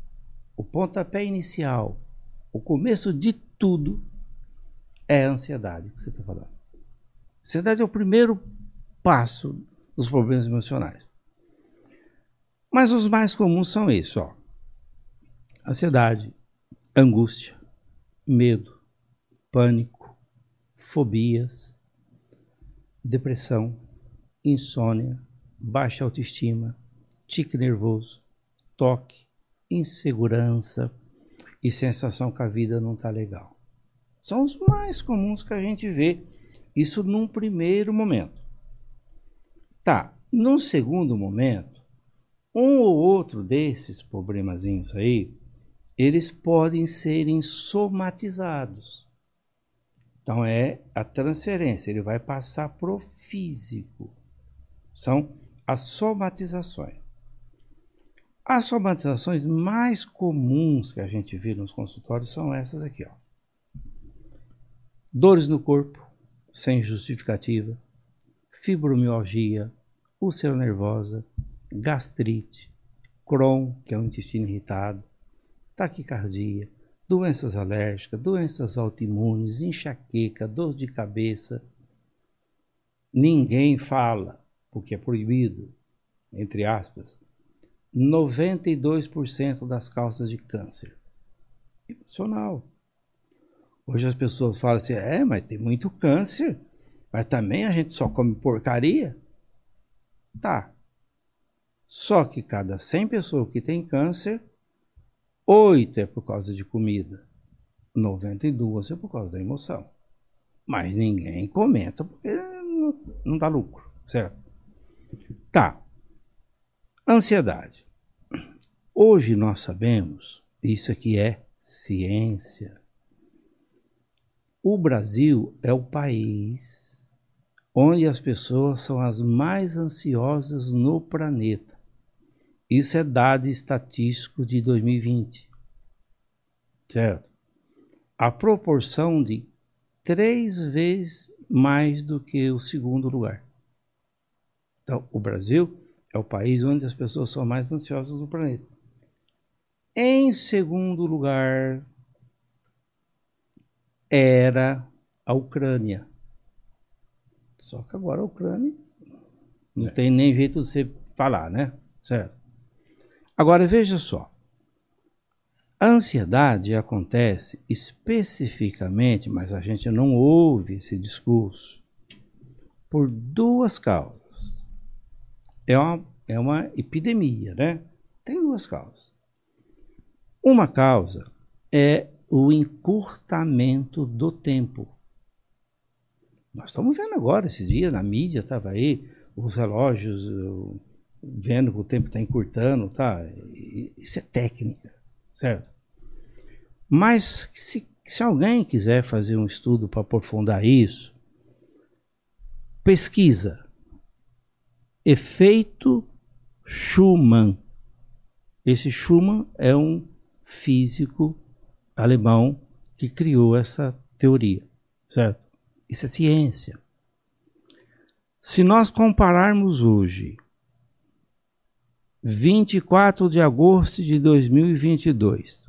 o pontapé inicial, o começo de tudo, é a ansiedade que você está falando. A ansiedade é o primeiro passo dos problemas emocionais. Mas os mais comuns são isso, ó. Ansiedade, angústia, medo, pânico, fobias, depressão, insônia, baixa autoestima, tique nervoso, toque, insegurança e sensação que a vida não está legal. São os mais comuns que a gente vê. Isso num primeiro momento. Tá, num segundo momento, um ou outro desses problemazinhos aí eles podem serem somatizados. Então é a transferência, ele vai passar para o físico. São as somatizações. As somatizações mais comuns que a gente vê nos consultórios são essas aqui, ó. Dores no corpo, sem justificativa, fibromialgia, úlcera nervosa, gastrite, Crohn, que é o intestino irritado, taquicardia, doenças alérgicas, doenças autoimunes, enxaqueca, dor de cabeça. Ninguém fala, porque é proibido, entre aspas, 92% das causas de câncer. Emocional. Hoje as pessoas falam assim: é, mas tem muito câncer, mas também a gente só come porcaria. Tá. Só que cada 100 pessoas que tem câncer, 8 é por causa de comida, 92 é por causa da emoção. Mas ninguém comenta porque não dá lucro, certo? Tá. Ansiedade. Hoje nós sabemos, isso aqui é ciência. O Brasil é o país onde as pessoas são as mais ansiosas no planeta. Isso é dado estatístico de 2020. Certo? A proporção de três vezes mais do que o segundo lugar. Então, o Brasil é o país onde as pessoas são mais ansiosas do planeta. Em segundo lugar, era a Ucrânia. Só que agora a Ucrânia não é. tem nem jeito de você falar, né? Certo. Agora veja só. A ansiedade acontece especificamente, mas a gente não ouve esse discurso, por duas causas. É uma, é uma epidemia, né? Tem duas causas. Uma causa é o encurtamento do tempo. Nós estamos vendo agora, esses dias na mídia, estava aí, os relógios vendo que o tempo está encurtando, tá? Isso é técnica, certo? Mas se, se alguém quiser fazer um estudo para aprofundar isso, pesquisa efeito Schumann. Esse Schumann é um físico alemão que criou essa teoria, certo? Isso é ciência. Se nós compararmos hoje 24 de agosto de 2022,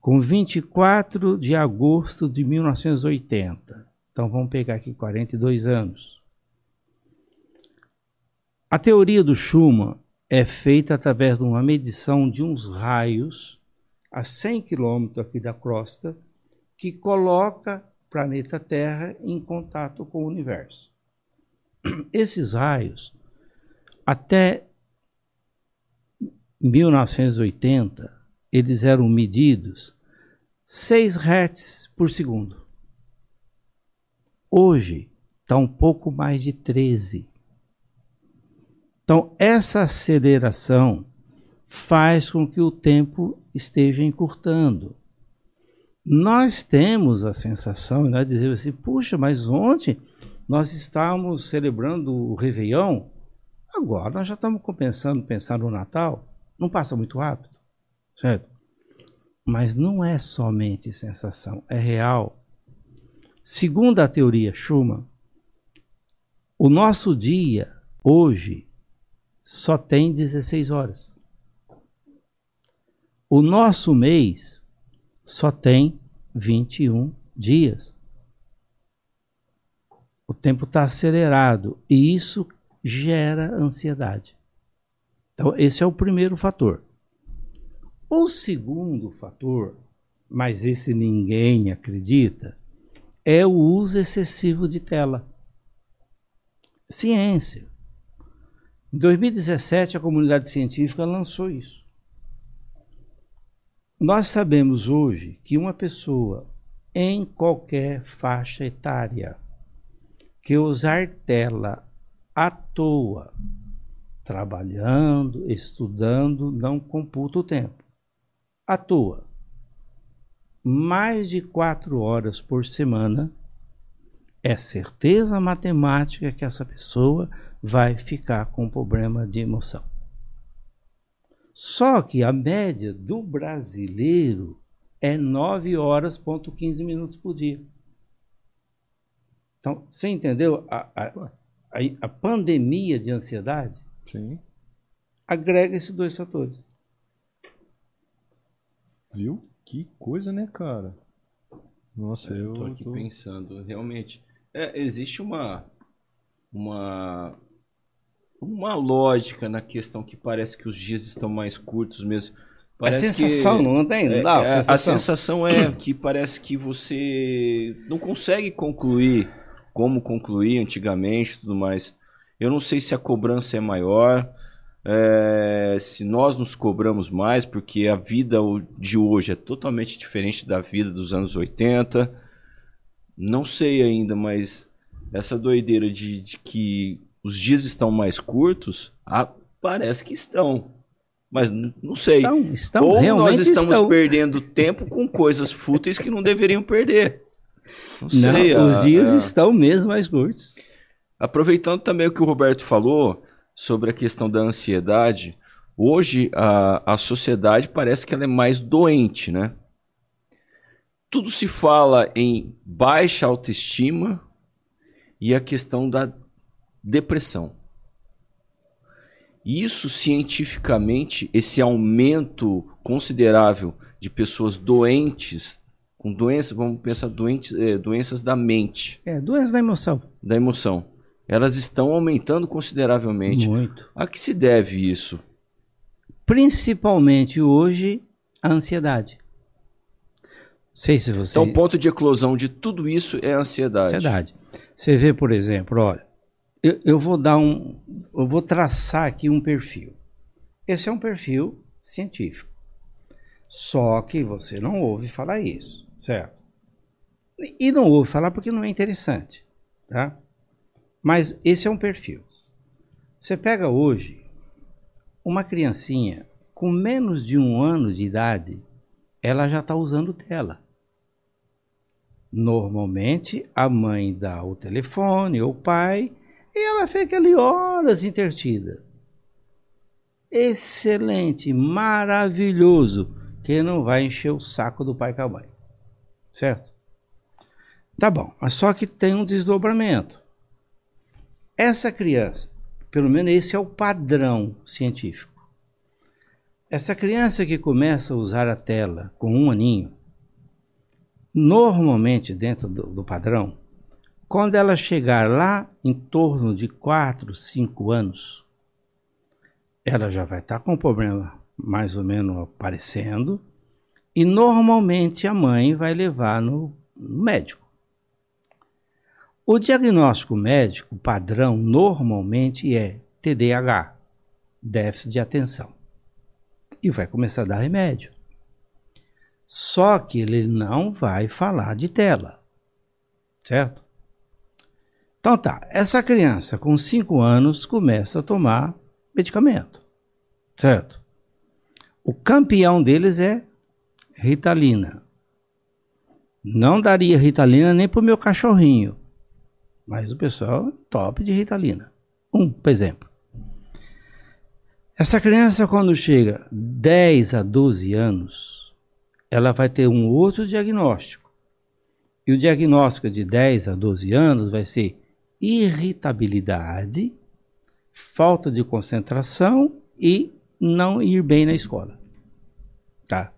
com 24 de agosto de 1980. Então vamos pegar aqui 42 anos. A teoria do Schumann é feita através de uma medição de uns raios a 100 km aqui da crosta que coloca o planeta Terra em contato com o universo. [CLEARS THROAT] Esses raios, até 1980, eles eram medidos 6 Hz por segundo. Hoje está um pouco mais de 13. Então, essa aceleração faz com que o tempo esteja encurtando. Nós temos a sensação, né, e nós dizemos assim, puxa, mas ontem nós estávamos celebrando o Réveillon, agora nós já estamos começando a pensar no Natal. Não passa muito rápido, certo? Mas não é somente sensação, é real. Segundo a teoria Schumann, o nosso dia hoje só tem 16 horas. O nosso mês só tem 21 dias. O tempo está acelerado e isso gera ansiedade. Então, esse é o primeiro fator. O segundo fator, mas esse ninguém acredita, é o uso excessivo de tela. Ciência. Em 2017, a comunidade científica lançou isso. Nós sabemos hoje que uma pessoa em qualquer faixa etária que usar tela à toa trabalhando, estudando, não computa o tempo. À toa, mais de quatro horas por semana, é certeza matemática que essa pessoa vai ficar com problema de emoção. Só que a média do brasileiro é 9 horas ponto 15 minutos por dia. Então, você entendeu a, a, a pandemia de ansiedade? Sim. Agrega esses dois fatores. Viu? Que coisa, né, cara? Nossa, eu, eu tô aqui tô... pensando, realmente. É, existe uma uma uma lógica na questão que parece que os dias estão mais curtos mesmo. É parece é, é, a sensação, que, não tem? Não é, dá, a, sensação. a sensação é [CLEARS THROAT] que parece que você não consegue concluir como concluir antigamente e tudo mais. Eu não sei se a cobrança é maior, é, se nós nos cobramos mais, porque a vida de hoje é totalmente diferente da vida dos anos 80. Não sei ainda, mas essa doideira de, de que os dias estão mais curtos, ah, parece que estão. Mas não sei. Estão, estão, Ou nós estamos estão. perdendo tempo com coisas fúteis que não deveriam perder. Não, não sei. os dias estão mesmo mais curtos. Aproveitando também o que o Roberto falou sobre a questão da ansiedade, hoje a, a sociedade parece que ela é mais doente, né? Tudo se fala em baixa autoestima e a questão da depressão. Isso cientificamente, esse aumento considerável de pessoas doentes com doenças, vamos pensar doentes, é, eh, doenças da mente. É, doenças da emoção. Da emoção elas estão aumentando consideravelmente. Muito. A que se deve isso? Principalmente hoje, a ansiedade. Não sei se você... Então, o ponto de eclosão de tudo isso é a ansiedade. Ansiedade. Você vê, por exemplo, olha, eu, eu vou dar um. Eu vou traçar aqui um perfil. Esse é um perfil científico. Só que você não ouve falar isso, certo? E não ouve falar porque não é interessante, tá? Mas esse é um perfil. Você pega hoje uma criancinha com menos de um ano de idade, ela já está usando tela. Normalmente a mãe dá o telefone ou o pai e ela fica ali horas intertida. Excelente, maravilhoso, que não vai encher o saco do pai com a mãe. Certo? Tá bom, mas só que tem um desdobramento. Essa criança, pelo menos esse é o padrão científico. Essa criança que começa a usar a tela com um aninho, normalmente dentro do, do padrão, quando ela chegar lá em torno de 4, 5 anos, ela já vai estar com um problema mais ou menos aparecendo, e normalmente a mãe vai levar no médico. O diagnóstico médico padrão normalmente é TDAH, déficit de atenção. E vai começar a dar remédio. Só que ele não vai falar de tela. Certo? Então tá, essa criança com 5 anos começa a tomar medicamento. Certo? O campeão deles é Ritalina. Não daria Ritalina nem pro meu cachorrinho mas o pessoal top de Ritalina. Um, por exemplo. Essa criança, quando chega 10 a 12 anos, ela vai ter um outro diagnóstico. E o diagnóstico de 10 a 12 anos vai ser irritabilidade, falta de concentração e não ir bem na escola. Tá?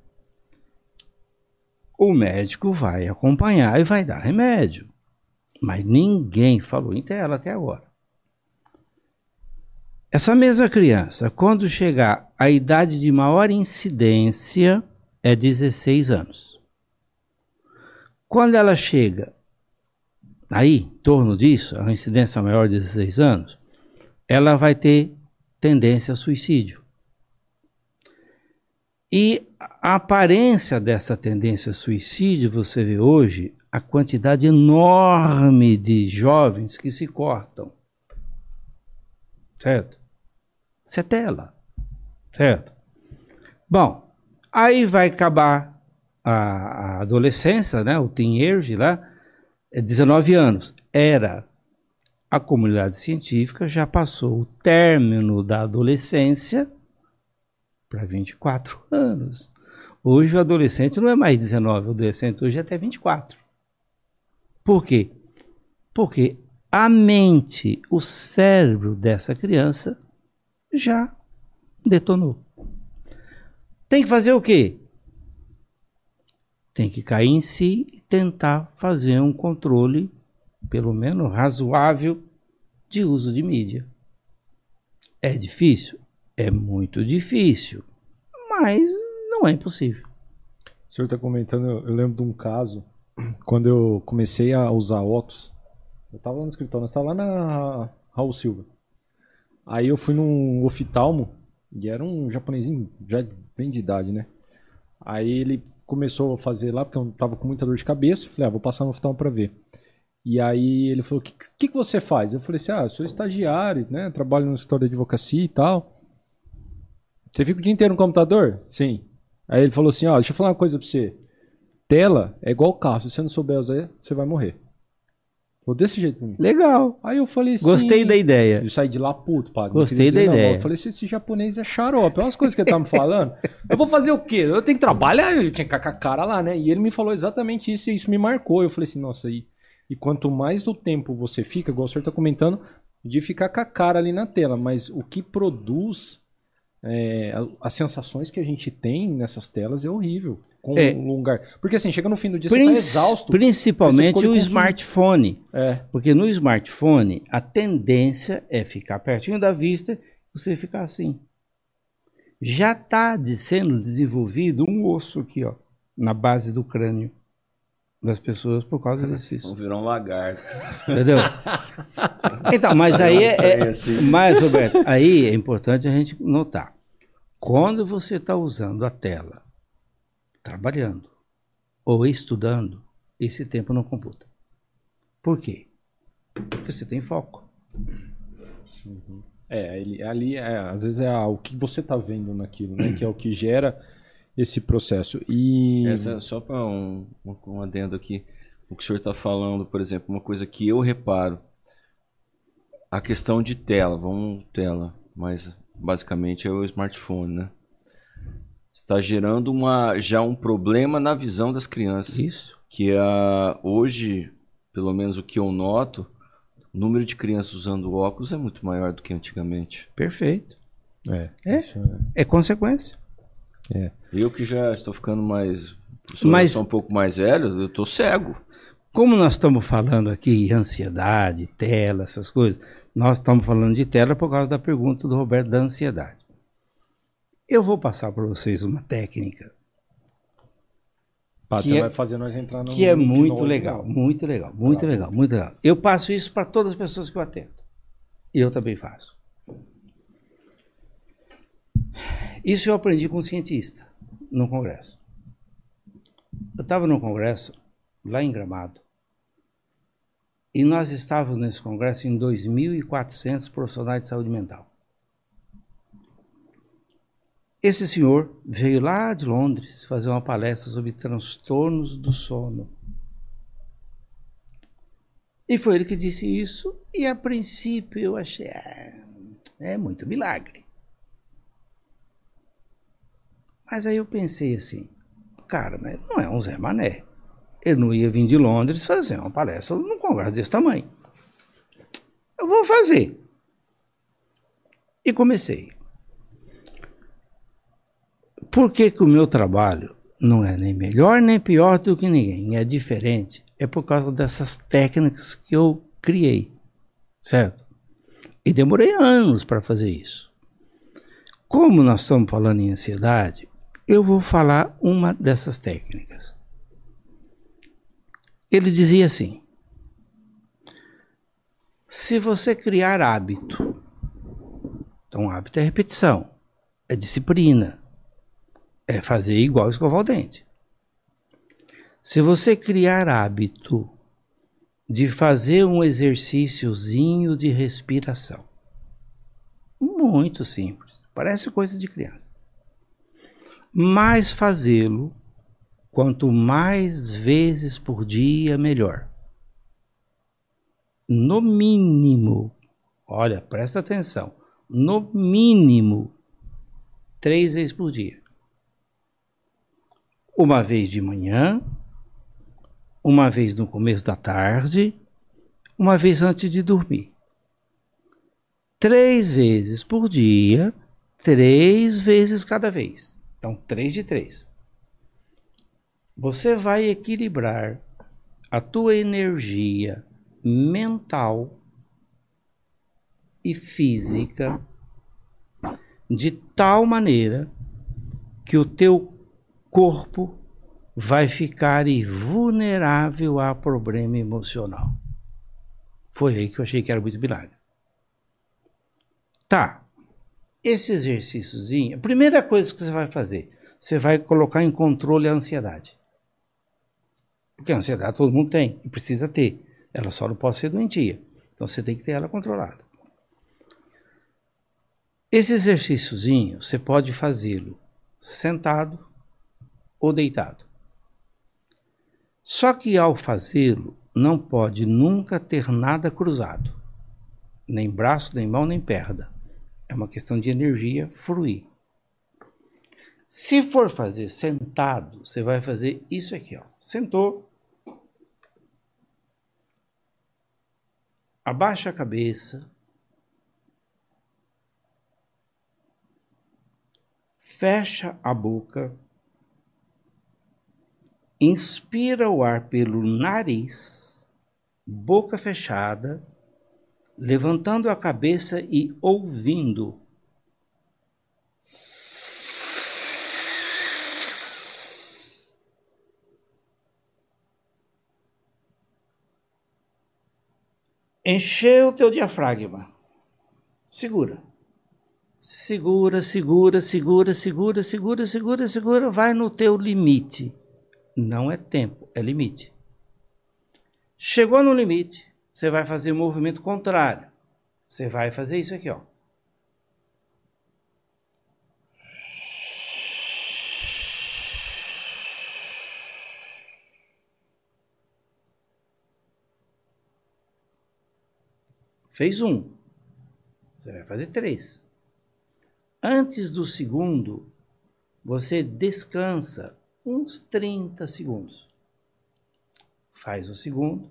O médico vai acompanhar e vai dar remédio. Mas ninguém falou em então é ela até agora. Essa mesma criança, quando chegar à idade de maior incidência, é 16 anos. Quando ela chega aí, em torno disso, a incidência maior é de 16 anos, ela vai ter tendência a suicídio. E a aparência dessa tendência a suicídio, você vê hoje, a quantidade enorme de jovens que se cortam. Certo? Isso é tela. Certo? Bom, aí vai acabar a, a adolescência, né? o teenage lá, é 19 anos. Era a comunidade científica já passou o término da adolescência para 24 anos. Hoje o adolescente não é mais 19, o adolescente hoje é até 24. Por quê? Porque a mente, o cérebro dessa criança já detonou. Tem que fazer o quê? Tem que cair em si e tentar fazer um controle, pelo menos razoável, de uso de mídia. É difícil? É muito difícil, mas não é impossível. O senhor está comentando, eu lembro de um caso quando eu comecei a usar óculos, eu tava no escritório, nós tava lá na Raul Silva. Aí eu fui num oftalmo, e era um japonesinho já bem de idade, né? Aí ele começou a fazer lá, porque eu tava com muita dor de cabeça, falei, ah, vou passar no oftalmo pra ver. E aí ele falou, o que, que, que você faz? Eu falei assim, ah, eu sou estagiário, né? Trabalho no escritório de advocacia e tal. Você fica o dia inteiro no computador? Sim. Aí ele falou assim, ó, deixa eu falar uma coisa pra você tela é igual carro. Se você não souber usar, você vai morrer. Ou desse jeito Legal. Aí eu falei assim. Gostei da ideia. Eu saí de lá puto, padre. Gostei da ideia. Eu falei assim: esse japonês é xarope. Olha é as coisas que ele tá me falando. eu vou fazer o quê? Eu tenho que trabalhar. Eu tinha que ficar com a cara lá, né? E ele me falou exatamente isso e isso me marcou. Eu falei assim: nossa, e, e quanto mais o tempo você fica, igual o senhor tá comentando, de ficar com a cara ali na tela, mas o que produz. É, as sensações que a gente tem nessas telas é horrível com é. um lugar. Porque assim, chega no fim do dia, Prin você tá exausto. Principalmente o smartphone. É. Porque no smartphone, a tendência é ficar pertinho da vista, você ficar assim. Já está sendo desenvolvido um osso aqui, ó, na base do crânio das pessoas por causa disso. Vão virar um lagarto. Entendeu? [LAUGHS] então, mas aí é, tá é mas Roberto, aí é importante a gente notar. Quando você está usando a tela trabalhando ou estudando, esse tempo não computa. Por quê? Porque você tem foco. Uhum. É, ele, ali é, às vezes é o que você está vendo naquilo, né? Que é o que gera esse processo. E Essa, só para um, um adendo aqui, o que o senhor está falando, por exemplo, uma coisa que eu reparo, a questão de tela, vamos tela, mas basicamente é o smartphone, né? está gerando uma, já um problema na visão das crianças. Isso. Que a, é, hoje, pelo menos o que eu noto, o número de crianças usando óculos é muito maior do que antigamente. Perfeito. É. É, é. é consequência. É. Eu que já estou ficando mais. Mas, um pouco mais velho, eu estou cego. Como nós estamos falando aqui ansiedade, tela, essas coisas, nós estamos falando de tela por causa da pergunta do Roberto da ansiedade. Eu vou passar para vocês uma técnica. Pá, que você é, vai fazer nós entrar no. Que é muito né? legal, muito legal, muito ah. legal, muito legal. Eu passo isso para todas as pessoas que eu atendo. Eu também faço. Isso eu aprendi com um cientista, no congresso. Eu estava no congresso, lá em Gramado, e nós estávamos nesse congresso em 2.400 profissionais de saúde mental. Esse senhor veio lá de Londres fazer uma palestra sobre transtornos do sono. E foi ele que disse isso, e a princípio eu achei, ah, é muito milagre. Mas aí eu pensei assim, cara, mas não é um Zé Mané. Ele não ia vir de Londres fazer uma palestra num congresso desse tamanho. Eu vou fazer. E comecei. Por que, que o meu trabalho não é nem melhor nem pior do que ninguém? É diferente. É por causa dessas técnicas que eu criei, certo? E demorei anos para fazer isso. Como nós estamos falando em ansiedade, eu vou falar uma dessas técnicas. Ele dizia assim: se você criar hábito, então hábito é repetição, é disciplina, é fazer igual escovar o dente. Se você criar hábito de fazer um exercíciozinho de respiração, muito simples, parece coisa de criança, mas fazê-lo quanto mais vezes por dia, melhor. No mínimo, olha, presta atenção, no mínimo três vezes por dia uma vez de manhã, uma vez no começo da tarde, uma vez antes de dormir. Três vezes por dia, três vezes cada vez. Então, três de três. Você vai equilibrar a tua energia mental e física de tal maneira que o teu corpo vai ficar vulnerável a problema emocional. Foi aí que eu achei que era muito milagre. Tá. Esse exercíciozinho, a primeira coisa que você vai fazer, você vai colocar em controle a ansiedade. Porque a ansiedade todo mundo tem e precisa ter. Ela só não pode ser doentia. Então você tem que ter ela controlada. Esse exercíciozinho você pode fazê-lo sentado ou deitado. Só que ao fazê-lo, não pode nunca ter nada cruzado, nem braço, nem mão, nem perda. É uma questão de energia fluir. Se for fazer sentado, você vai fazer isso aqui, ó. Sentou. Abaixa a cabeça. Fecha a boca inspira o ar pelo nariz, boca fechada, levantando a cabeça e ouvindo. Encheu o teu diafragma. Segura. Segura, segura, segura, segura, segura, segura, segura, vai no teu limite. Não é tempo, é limite. Chegou no limite, você vai fazer o um movimento contrário. Você vai fazer isso aqui, ó. Fez um. Você vai fazer três. Antes do segundo, você descansa uns 30 segundos. Faz o segundo,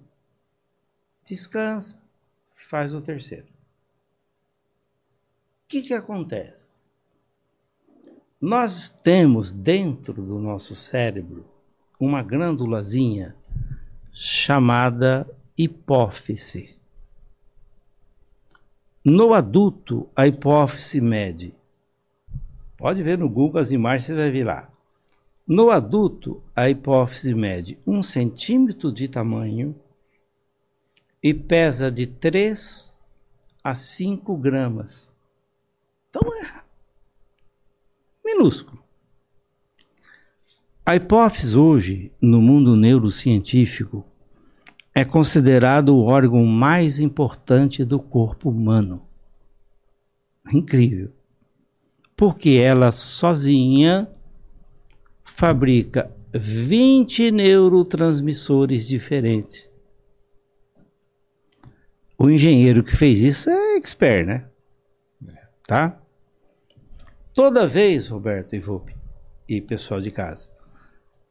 descansa, faz o terceiro. O que, que acontece? Nós temos dentro do nosso cérebro uma glândulazinha chamada hipófise. No adulto, a hipófise mede. Pode ver no Google as imagens, você vai ver lá. No adulto, a hipófise mede 1 centímetro de tamanho e pesa de 3 a 5 gramas. Então é minúsculo. A hipófise hoje, no mundo neurocientífico, é considerado o órgão mais importante do corpo humano. Incrível. Porque ela sozinha fabrica 20 neurotransmissores diferentes. O engenheiro que fez isso é expert, né? Tá? Toda vez, Roberto e Volpe, e pessoal de casa,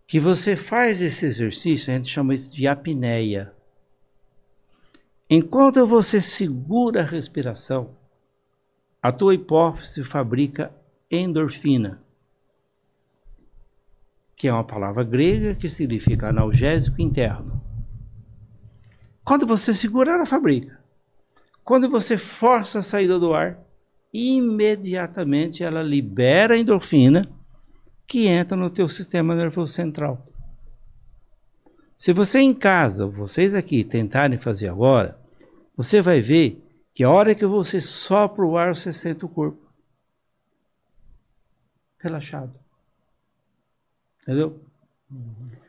que você faz esse exercício, a gente chama isso de apneia. Enquanto você segura a respiração, a tua hipófise fabrica endorfina que é uma palavra grega que significa analgésico interno. Quando você segura, ela fabrica. Quando você força a saída do ar, imediatamente ela libera a endorfina que entra no teu sistema nervoso central. Se você em casa, vocês aqui tentarem fazer agora, você vai ver que a hora que você sopra o ar, você sente o corpo relaxado. Entendeu?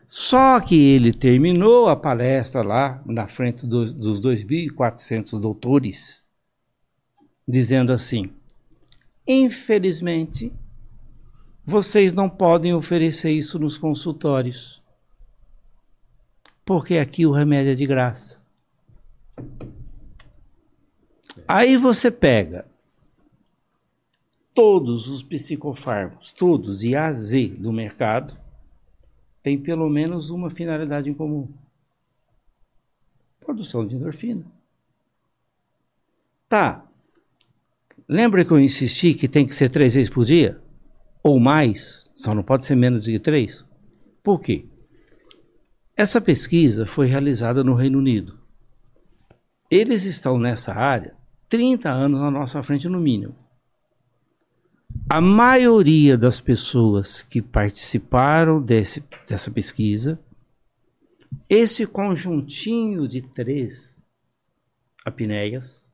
Só que ele terminou a palestra lá na frente dos, dos 2.400 doutores, dizendo assim: infelizmente, vocês não podem oferecer isso nos consultórios, porque aqui o remédio é de graça. Aí você pega todos os psicofármacos, todos, de A a Z do mercado, tem pelo menos uma finalidade em comum: produção de endorfina. Tá. Lembra que eu insisti que tem que ser três vezes por dia? Ou mais? Só não pode ser menos de três? Por quê? Essa pesquisa foi realizada no Reino Unido. Eles estão nessa área 30 anos na nossa frente, no mínimo a maioria das pessoas que participaram desse, dessa pesquisa, esse conjuntinho de três apneias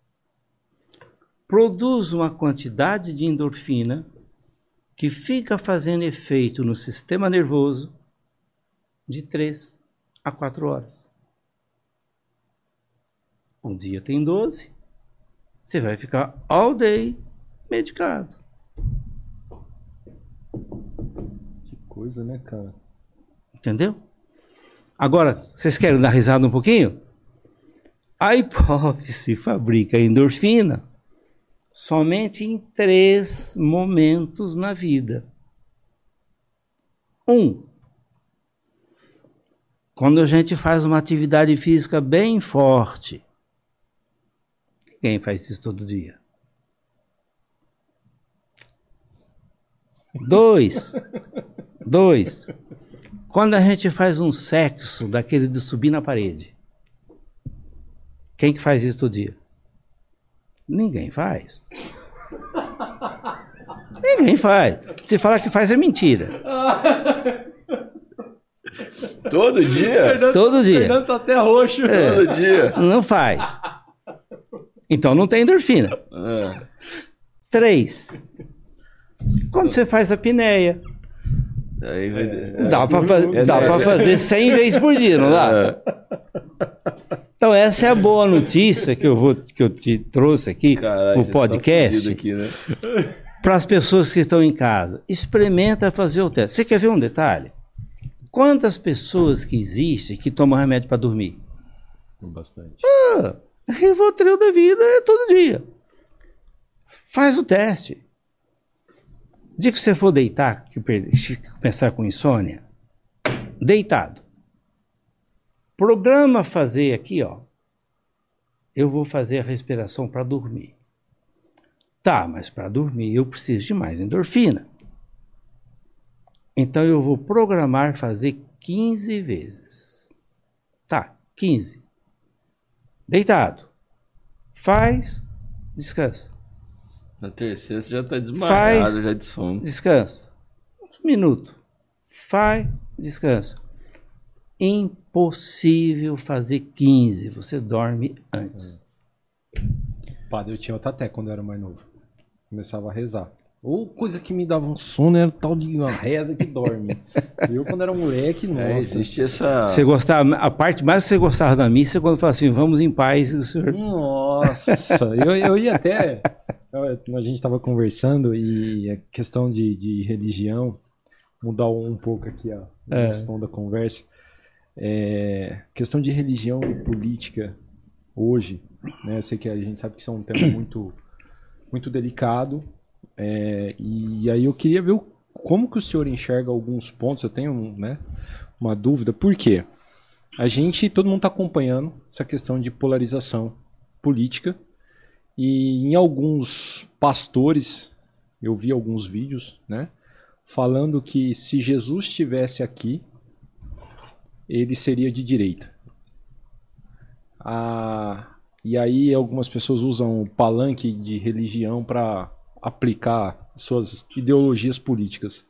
produz uma quantidade de endorfina que fica fazendo efeito no sistema nervoso de três a quatro horas. Um dia tem 12, você vai ficar all day medicado. coisa, né, cara? Entendeu? Agora, vocês querem dar risada um pouquinho? A hipófise fabrica endorfina somente em três momentos na vida. Um, quando a gente faz uma atividade física bem forte. Quem faz isso todo dia? Dois. Dois. Quando a gente faz um sexo daquele de subir na parede, quem que faz isso todo dia? Ninguém faz. Ninguém faz. Se falar que faz é mentira. Todo dia? Fernando, todo dia. Fernando tá até roxo. É, todo dia. Não faz. Então não tem endorfina. É. Três. Quando você faz a apneia, é, dá para fazer, é. dá pra fazer 100 vezes por dia, não dá? É. Então, essa é a boa notícia que eu, vou, que eu te trouxe aqui, Caralho, o tá podcast, tá né? para as pessoas que estão em casa. Experimenta fazer o teste. Você quer ver um detalhe? Quantas pessoas que existem que tomam remédio para dormir? Bastante. Ah, Rivotril da vida é todo dia. Faz o teste. O dia que você for deitar, que começar com insônia, deitado. Programa fazer aqui, ó. Eu vou fazer a respiração para dormir. Tá, mas para dormir eu preciso de mais endorfina. Então eu vou programar fazer 15 vezes. Tá, 15. Deitado. Faz, descansa. Na terceira você já tá desmaiado, Faz, já é de sono. Descansa. Um minuto. Faz, descansa. Impossível fazer 15. Você dorme antes. Padre, eu tinha outra até quando eu era mais novo. Começava a rezar. Ou coisa que me dava um sono era tal de uma reza que dorme. [LAUGHS] eu, quando era moleque, é, nossa. É, existe essa. Você gostava, a parte mais que você gostava da missa é quando falava assim, vamos em paz, senhor. Nossa, eu, eu ia até. Então, é, a gente estava conversando e a questão de, de religião, mudar um pouco aqui a é. questão da conversa. É, questão de religião e política hoje, né? Eu sei que a gente sabe que isso é um tema [COUGHS] muito, muito delicado. É, e aí eu queria ver o, como que o senhor enxerga alguns pontos. Eu tenho né, uma dúvida. Por quê? A gente, todo mundo está acompanhando essa questão de polarização política e em alguns pastores, eu vi alguns vídeos, né? Falando que se Jesus estivesse aqui, ele seria de direita. Ah, e aí algumas pessoas usam palanque de religião para aplicar suas ideologias políticas.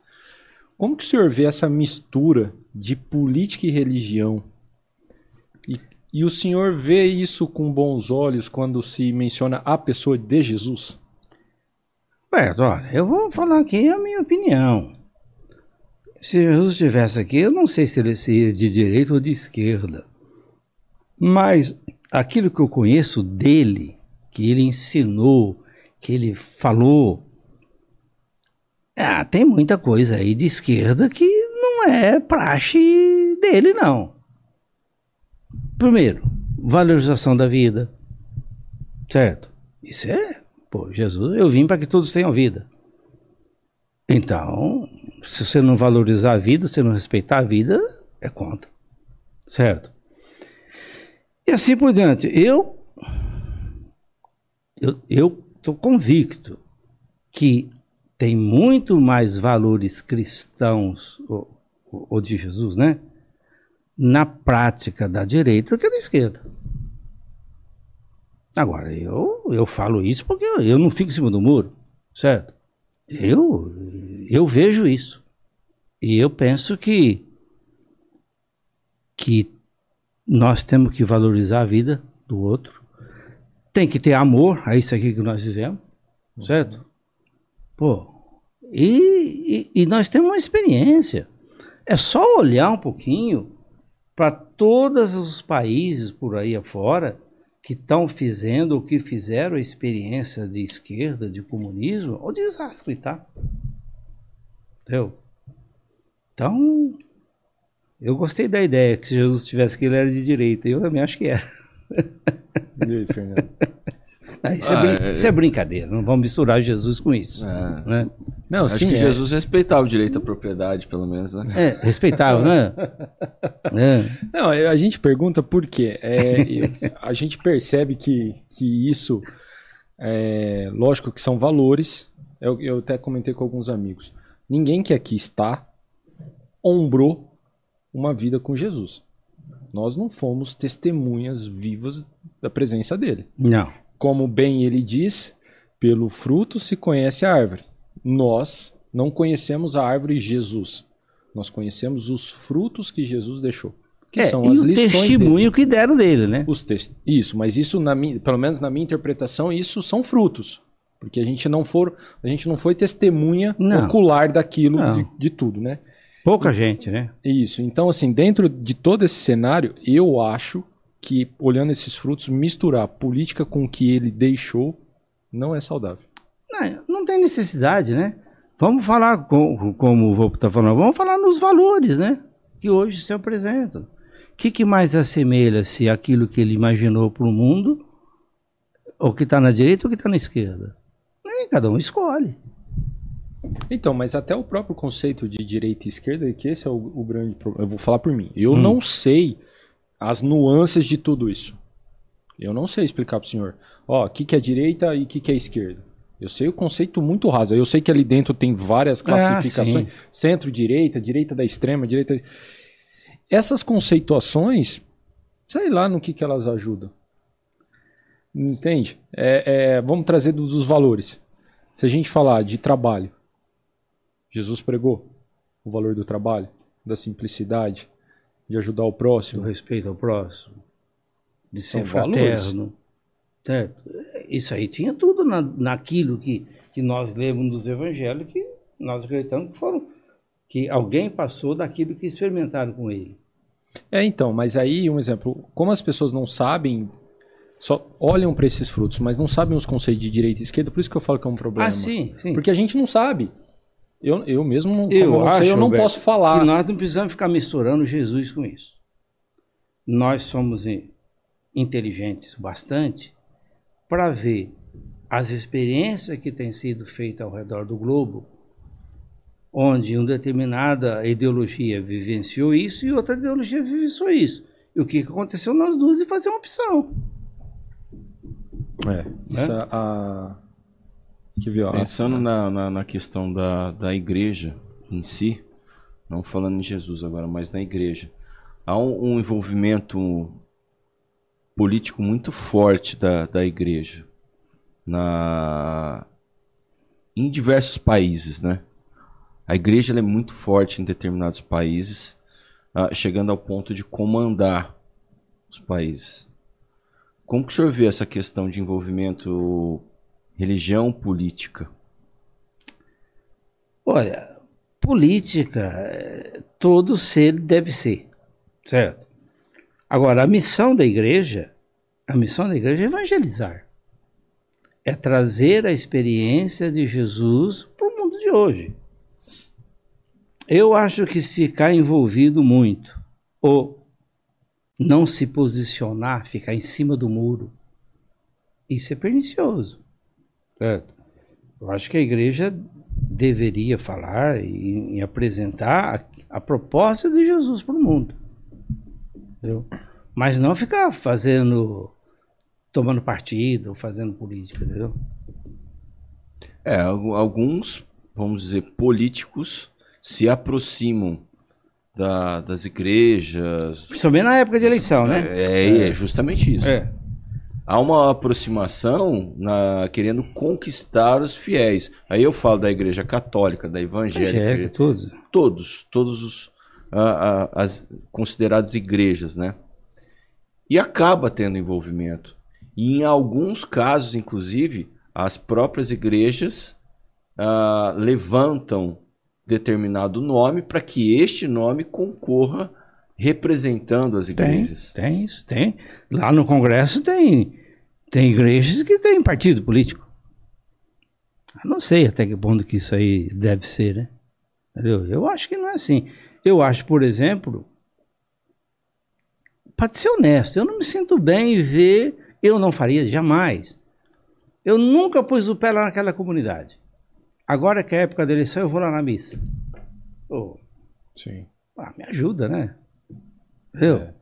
Como que o senhor vê essa mistura de política e religião e o senhor vê isso com bons olhos quando se menciona a pessoa de Jesus? Roberto, olha, eu vou falar aqui a minha opinião. Se Jesus estivesse aqui, eu não sei se ele seria de direita ou de esquerda. Mas aquilo que eu conheço dele, que ele ensinou, que ele falou, ah, tem muita coisa aí de esquerda que não é praxe dele, não. Primeiro, valorização da vida. Certo? Isso é, pô, Jesus, eu vim para que todos tenham vida. Então, se você não valorizar a vida, se não respeitar a vida, é contra. Certo? E assim por diante. Eu eu estou convicto que tem muito mais valores cristãos ou, ou de Jesus, né? na prática da direita do que da esquerda. Agora, eu, eu falo isso porque eu não fico em cima do muro, certo? Eu, eu vejo isso. E eu penso que, que nós temos que valorizar a vida do outro. Tem que ter amor a isso aqui que nós vivemos, uhum. certo? Pô, e, e, e nós temos uma experiência. É só olhar um pouquinho para todos os países por aí afora que estão fazendo ou que fizeram a experiência de esquerda, de comunismo, o é desastre, tá? Entendeu? Então, eu gostei da ideia que se Jesus tivesse que ele era de direita. Eu também acho que era. E aí, Fernando? [LAUGHS] Ah, isso, é ah, é é... isso, é brincadeira, não vamos misturar Jesus com isso. É. Né? Não, Acho sim, que é. Jesus respeitava o direito à propriedade, pelo menos, né? É, respeitava, né? [LAUGHS] É. Não, a gente pergunta por quê. a gente percebe que, que isso, lógico que são valores, eu, eu até comentei com alguns amigos. Ninguém que aqui está ombrou uma vida com Jesus. Nós não fomos testemunhas vivas da presença dele. Não. Como bem ele diz, pelo fruto se conhece a árvore. Nós não conhecemos a árvore Jesus. Nós conhecemos os frutos que Jesus deixou. Que é, são e as o lições testemunho dele. que deram dele, né? Os text... Isso, mas isso, na pelo menos na minha interpretação, isso são frutos. Porque a gente não, for, a gente não foi testemunha não. ocular daquilo, de, de, tudo, né? Pouca e, gente, né? Isso. Então, assim, dentro de todo esse cenário, eu acho que, olhando esses frutos, misturar política com o que ele deixou não é saudável. Não, não tem necessidade, né? Vamos falar, com, como o Volpo está falando, vamos falar nos valores, né? Que hoje se apresentam. O que, que mais assemelha-se àquilo que ele imaginou para o mundo, ou que está na direita ou que está na esquerda? E é, cada um escolhe. Então, mas até o próprio conceito de direita e esquerda, que esse é o, o grande problema. Eu vou falar por mim. Eu hum. não sei as nuances de tudo isso. Eu não sei explicar para o senhor. Ó, o que, que é direita e o que, que é esquerda. Eu sei o conceito muito raso. Eu sei que ali dentro tem várias ah, classificações: ah, centro-direita, direita da extrema, direita. Essas conceituações, sei lá no que, que elas ajudam. Entende? É, é, vamos trazer dos, dos valores. Se a gente falar de trabalho, Jesus pregou o valor do trabalho, da simplicidade, de ajudar o próximo. Do respeito ao próximo. De ser São então, fraterno. Certo? Isso aí tinha tudo na, naquilo que, que nós lemos dos evangelhos, que nós acreditamos que foram. Que alguém passou daquilo que experimentaram com ele. É, então, mas aí um exemplo. Como as pessoas não sabem só olham para esses frutos, mas não sabem os conceitos de direita e esquerda, por isso que eu falo que é um problema. Ah, sim, sim. Porque a gente não sabe. Eu, eu mesmo, eu, acho, eu não Roberto, posso falar. Que nós não precisamos ficar misturando Jesus com isso. Nós somos inteligentes bastante para ver as experiências que têm sido feitas ao redor do globo, onde uma determinada ideologia vivenciou isso e outra ideologia vivenciou isso. E o que aconteceu nas duas e fazer uma opção. É, isso né? é? A, que Pensando na, na, na questão da, da igreja em si, não falando em Jesus agora, mas na igreja, há um, um envolvimento político muito forte da, da igreja na em diversos países, né? A igreja é muito forte em determinados países, ah, chegando ao ponto de comandar os países. Como que o senhor vê essa questão de envolvimento Religião, política. Olha, política, eh, todo ser deve ser, certo? Agora, a missão da igreja, a missão da igreja é evangelizar. É trazer a experiência de Jesus para o mundo de hoje. Eu acho que se ficar envolvido muito, ou não se posicionar, ficar em cima do muro, isso é pernicioso. Certo? É, eu acho que a igreja deveria falar e, e apresentar a, a, proposta de Jesus para o mundo. Entendeu? Mas não ficar fazendo, tomando partido, fazendo política, entendeu? É, alguns, vamos dizer, políticos se aproximam da, das igrejas. Principalmente na época de eleição, né? É, é, é justamente isso. É há uma aproximação na, querendo conquistar os fiéis. Aí eu falo da igreja católica, da evangélica. Igreja, é, todos. Todos, todos os a, a, as consideradas igrejas, né? E acaba tendo envolvimento. E em alguns casos, inclusive, as próprias igrejas ah, levantam determinado nome para que este nome concorra representando as igrejas. Tem, tem isso, tem. Lá no Congresso tem, tem igrejas que tem partido político. Eu não sei até que ponto que isso aí deve ser, né? Entendeu? Eu acho que não é assim. Eu acho, por exemplo, para ser honesto, eu não me sinto bem em ver, eu não faria jamais. Eu nunca pus o pé lá naquela comunidade. Agora que é a época da eleição, eu vou lá na missa. Oh. Sim. Ah, me ajuda, né? Entendeu? É.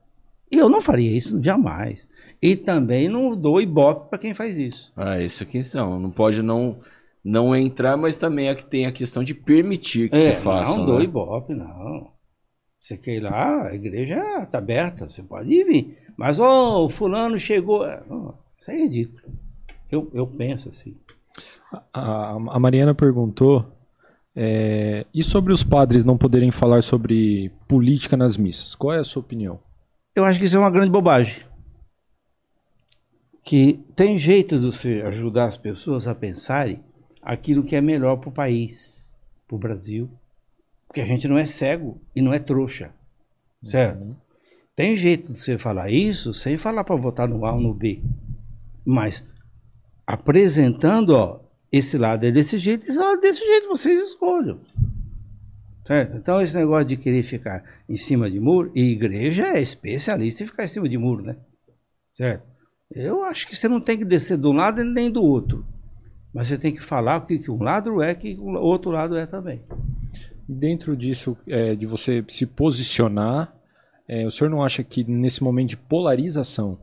Eu não faria isso jamais. E também não dou ibope para quem faz isso. Ah, isso é questão. Não pode não não entrar, mas também é que tem a questão de permitir que é, se faça. Não né? dou ibope, não. Você quer ir lá, a igreja está aberta, você pode ir vir. Mas, ô, oh, fulano chegou. isso é ridículo. Eu, eu penso assim. A, a Mariana perguntou é, e sobre os padres não poderem falar sobre política nas missas, qual é a sua opinião? Eu acho que isso é uma grande bobagem. Que tem jeito de você ajudar as pessoas a pensarem aquilo que é melhor para o país, para o Brasil. Porque a gente não é cego e não é trouxa. Certo? Uhum. Tem jeito de você falar isso sem falar para votar no A ou no B. Mas apresentando, ó, esse lado é desse jeito, esse lado é desse jeito, vocês escolham. Certo? Então, esse negócio de querer ficar em cima de muro, e igreja é especialista em ficar em cima de muro, né? Certo? Eu acho que você não tem que descer de um lado nem do outro. Mas você tem que falar o que, que um lado é, que o outro lado é também. E dentro disso, é, de você se posicionar, é, o senhor não acha que nesse momento de polarização,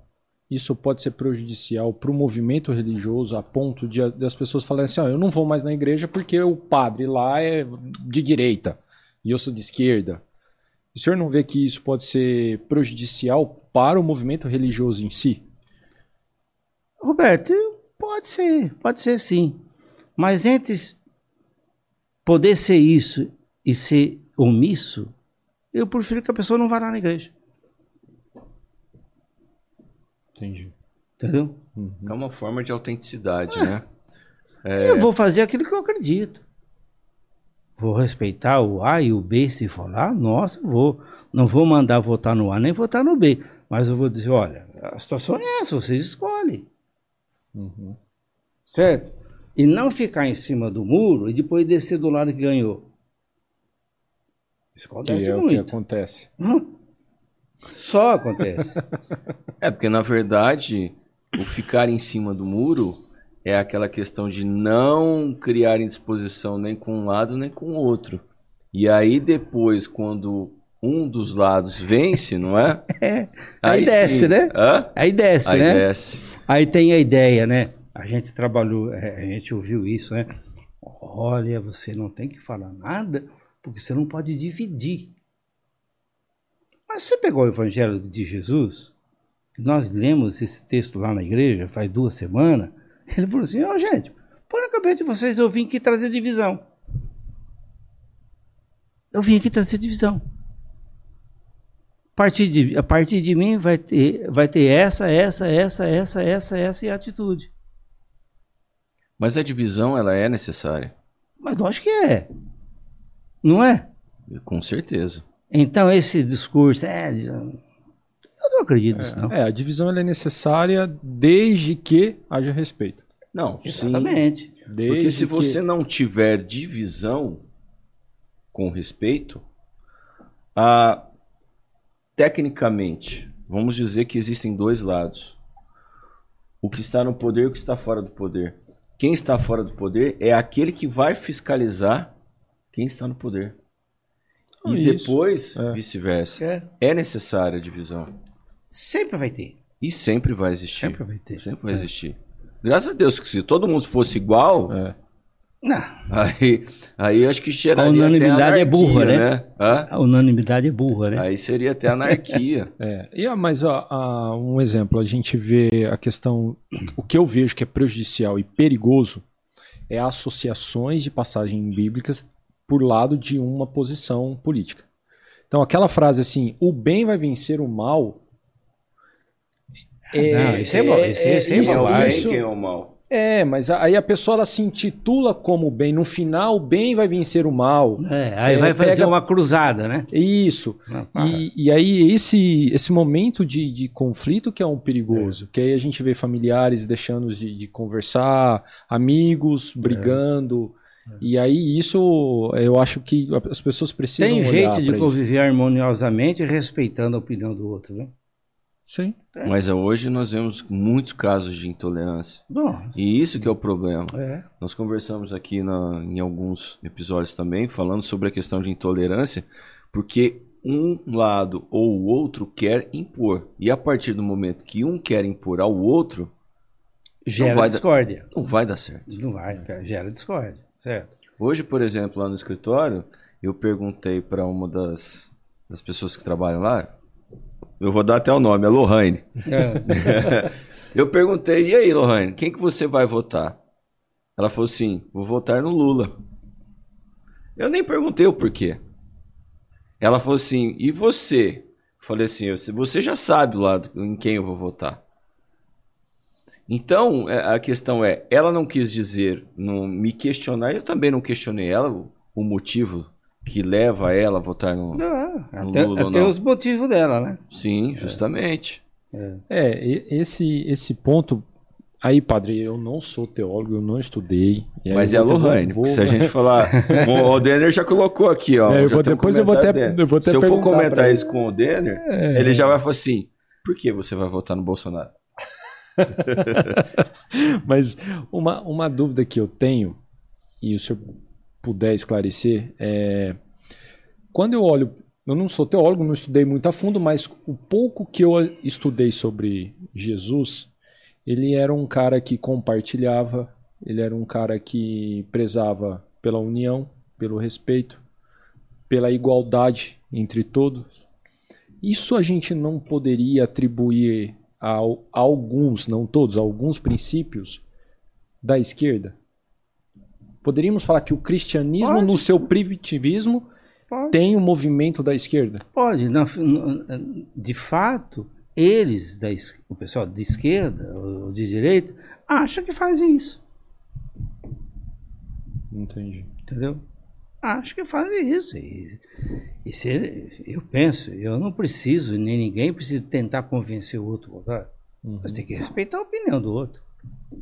isso pode ser prejudicial para o movimento religioso a ponto de as pessoas falarem assim: oh, eu não vou mais na igreja porque o padre lá é de direita e eu sou de esquerda. O senhor não vê que isso pode ser prejudicial para o movimento religioso em si? Roberto, pode ser, pode ser sim. Mas antes poder ser isso e ser omisso, eu prefiro que a pessoa não vá lá na igreja. Entendi. Entendeu? Uhum. É uma forma de autenticidade, é. né? É... Eu vou fazer aquilo que eu acredito. Vou respeitar o A e o B se for lá? Nossa, vou. Não vou mandar votar no A nem votar no B. Mas eu vou dizer, olha, a situação é essa, vocês escolhem. Uhum. Certo? E não ficar em cima do muro e depois descer do lado que ganhou. Isso acontece e é muito. o que acontece. Hum? Só acontece. é, porque na verdade, o ficar em cima do muro é aquela questão de não criar indisposição nem com um lado nem com o outro. E aí depois, quando um dos lados vence, não é? [LAUGHS] é. Aí, aí desce, sim. né? Hã? Aí desce, aí né? Desce. Aí tem a ideia, né? A gente trabalhou, é, a gente ouviu isso, né? Olha, você não tem que falar nada, porque você não pode dividir. Mas você pegou o Evangelho de Jesus? Nós lemos esse texto lá na igreja faz duas semanas. Ele falou assim: Ó, oh, gente, põe na cabeça de vocês, eu vim aqui trazer divisão. Eu vim aqui trazer divisão. A partir de, a partir de mim vai ter, vai ter essa, essa, essa, essa, essa, essa e atitude. Mas a divisão ela é necessária. Mas eu acho que é. Não é? Com certeza. Então, esse discurso, é, eu não acredito nisso, é, não. É, a divisão é necessária desde que haja respeito. Não, Exatamente. Sim, Porque se que... você não tiver divisão com respeito, a ah, tecnicamente, vamos dizer que existem dois lados. O que está no poder e o que está fora do poder. Quem está fora do poder é aquele que vai fiscalizar quem está no poder e Isso. depois é. vice-versa. É. é necessária a divisão. Sempre vai ter. E sempre vai existir. Sempre vai ter. Sempre vai é. existir. Graças a Deus, que se todo mundo fosse igual, é. não. Aí, aí acho que cheiraria A unanimidade é burra, né? né? A unanimidade é burra, né? Aí seria até anarquia. [LAUGHS] é. E, mas ó, um exemplo, a gente vê a questão, o que eu vejo que é prejudicial e perigoso é associações de passagens bíblicas por lado de uma posição política. Então, aquela frase assim, o bem vai vencer o mal. Ah, é, Não, isso é, bom. É, isso é, isso é, isso, isso, é o mal. É, mas aí a pessoa ela se intitula como bem. No final, o bem vai vencer o mal. É, aí é, vai pega... fazer uma cruzada, né? Isso. Ah, e, e, aí esse, esse momento de, de conflito que é um perigoso, é. que aí a gente vê familiares deixando de, de conversar, amigos é. brigando, e aí isso eu acho que as pessoas precisam Tem jeito de conviver isso. harmoniosamente respeitando a opinião do outro, né? Sim. É. Mas é, hoje nós vemos muitos casos de intolerância. Nossa. E isso que é o problema. É. Nós conversamos aqui na, em alguns episódios também falando sobre a questão de intolerância, porque um lado ou o outro quer impor. E a partir do momento que um quer impor ao outro, gera não vai discórdia. não vai dar certo. Não vai, gera discórdia. Certo. Hoje, por exemplo, lá no escritório, eu perguntei para uma das, das pessoas que trabalham lá, eu vou dar até o nome, é Lohane. É. [LAUGHS] eu perguntei, e aí, Lohane, quem que você vai votar? Ela falou assim, vou votar no Lula. Eu nem perguntei o porquê. Ela falou assim, e você? Eu falei assim, você já sabe lá em quem eu vou votar. Então, é, a questão é, ela não quis dizer, não me questionar, eu também não questionei ela, o, o motivo que leva ela a votar no, não, é, no até, Lula. Tem os motivos dela, né? Sim, é. justamente. É. é, esse, esse ponto... Aí, padre, eu não sou teólogo, eu não estudei. Mas é a Lohane, vou... porque se a gente né? falar... [LAUGHS] o Odener já colocou aqui, ó. É, eu vou, depois eu vou até, eu vou até Se eu for comentar isso com o Odener, é, ele já vai falar assim, por que você vai votar no Bolsonaro? [LAUGHS] Mas uma, uma dúvida que eu tenho, e o senhor puder esclarecer, é quando eu olho, eu não sou teólogo, não estudei muito a fundo, mas o pouco que eu estudei sobre Jesus, ele era um cara que compartilhava, ele era um cara que prezava pela união, pelo respeito, pela igualdade entre todos. Isso a gente não poderia atribuir ao, a alguns, não todos, alguns princípios da esquerda? Poderíamos falar que o cristianismo, Pode. no seu primitivismo, Pode. tem o um movimento da esquerda? Pode. Na, de fato, eles, da, o pessoal de esquerda ou de direita, acha que fazem isso. Entendi. Entendeu? acho que fazem isso. E, e se, eu penso, eu não preciso, nem ninguém precisa tentar convencer o outro a votar. Uhum. Você tem que respeitar a opinião do outro.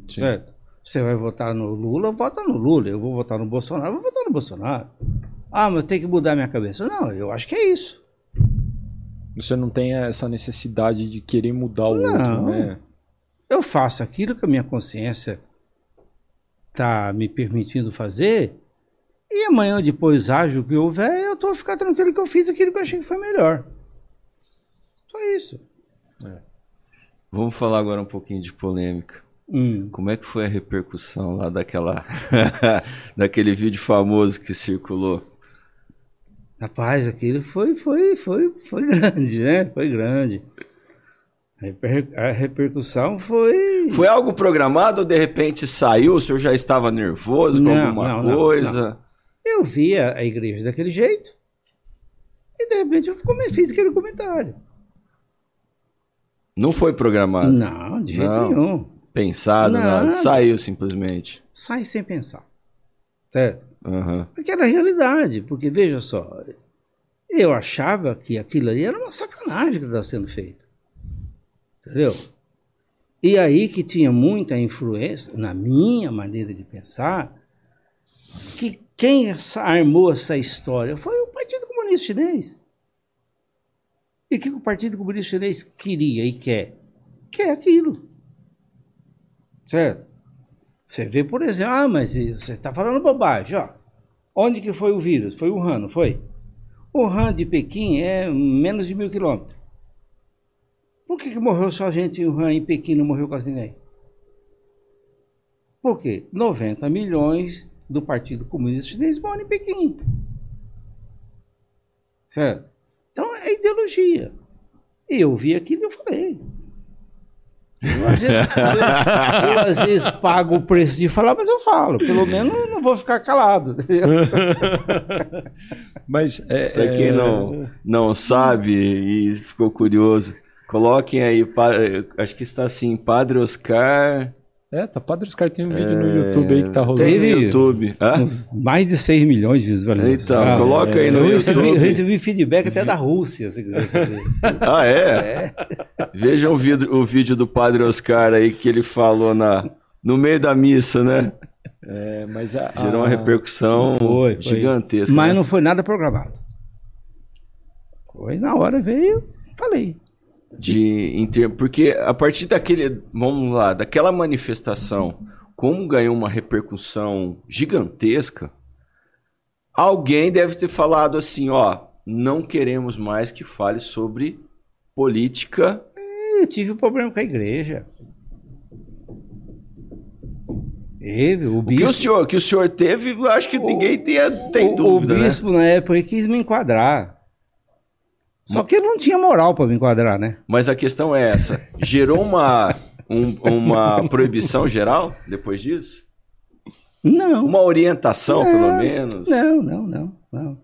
Sim. Certo? Você vai votar no Lula, vota no Lula. Eu vou votar no Bolsonaro, vou votar no Bolsonaro. Ah, mas tem que mudar minha cabeça. Não, eu acho que é isso. Você não tem essa necessidade de querer mudar o não, outro, né? Eu faço aquilo que a minha consciência está me permitindo fazer e amanhã, depois, ágil que houver, eu tô ficar tranquilo que eu fiz aquilo que eu achei que foi melhor. Só isso. É. Vamos falar agora um pouquinho de polêmica. Hum. Como é que foi a repercussão lá daquela [LAUGHS] daquele vídeo famoso que circulou? Rapaz, aquilo foi foi foi foi [LAUGHS] grande, né? Foi grande. A repercussão foi. Foi algo programado ou de repente saiu? O senhor já estava nervoso com não, alguma não, coisa? Não, eu via a igreja daquele jeito e de repente eu fiz aquele comentário. Não foi programado? Não, de jeito não. nenhum. Pensado, nada. nada. Saiu simplesmente. Sai sem pensar. Certo? Uhum. Aquela realidade. Porque veja só, eu achava que aquilo ali era uma sacanagem que estava sendo feito. Entendeu? E aí que tinha muita influência, na minha maneira de pensar, que quem armou essa história? Foi o Partido Comunista Chinês. E o que o Partido Comunista Chinês queria e quer? Quer é aquilo. Certo? Você vê, por exemplo, ah, mas você está falando bobagem, ó. Onde que foi o vírus? Foi Wuhan, não foi? O Wuhan de Pequim é menos de mil quilômetros. Por que, que morreu só gente em Wuhan e Pequim não morreu quase ninguém? Por quê? 90 milhões do Partido Comunista Chinês mora em Pequim. Certo? Então é ideologia. E eu vi aquilo e eu falei. Eu às, vezes, eu, eu às, vezes, pago o preço de falar, mas eu falo. Pelo menos eu não vou ficar calado. [LAUGHS] mas é, para quem é, não, não sabe e ficou curioso, coloquem aí, acho que está assim, Padre Oscar é, tá padre, Oscar tem um vídeo é... no YouTube aí que tá rolando. Tem no YouTube. Ah? mais de 6 milhões de visualizações. Então, ah, coloca é, aí no eu YouTube. Recebi, recebi feedback até da Rússia, se quiser saber. [LAUGHS] ah, é? é. Vejam o vídeo, o vídeo do padre Oscar aí que ele falou na, no meio da missa, né? É, mas a, Gerou uma repercussão foi, foi. gigantesca. Mas né? não foi nada programado. Foi na hora, veio, falei de em porque a partir daquele, vamos lá, daquela manifestação, como ganhou uma repercussão gigantesca, alguém deve ter falado assim, ó, não queremos mais que fale sobre política. É, eu tive um problema com a igreja. Teve, o bispo. O que o senhor, que o senhor teve, acho que ninguém tenha, tem dúvida. O né? bispo, né? na época, quis me enquadrar. Só que ele não tinha moral para me enquadrar, né? Mas a questão é essa: gerou uma, um, uma proibição geral depois disso? Não. Uma orientação, não, pelo menos? Não, não, não, não.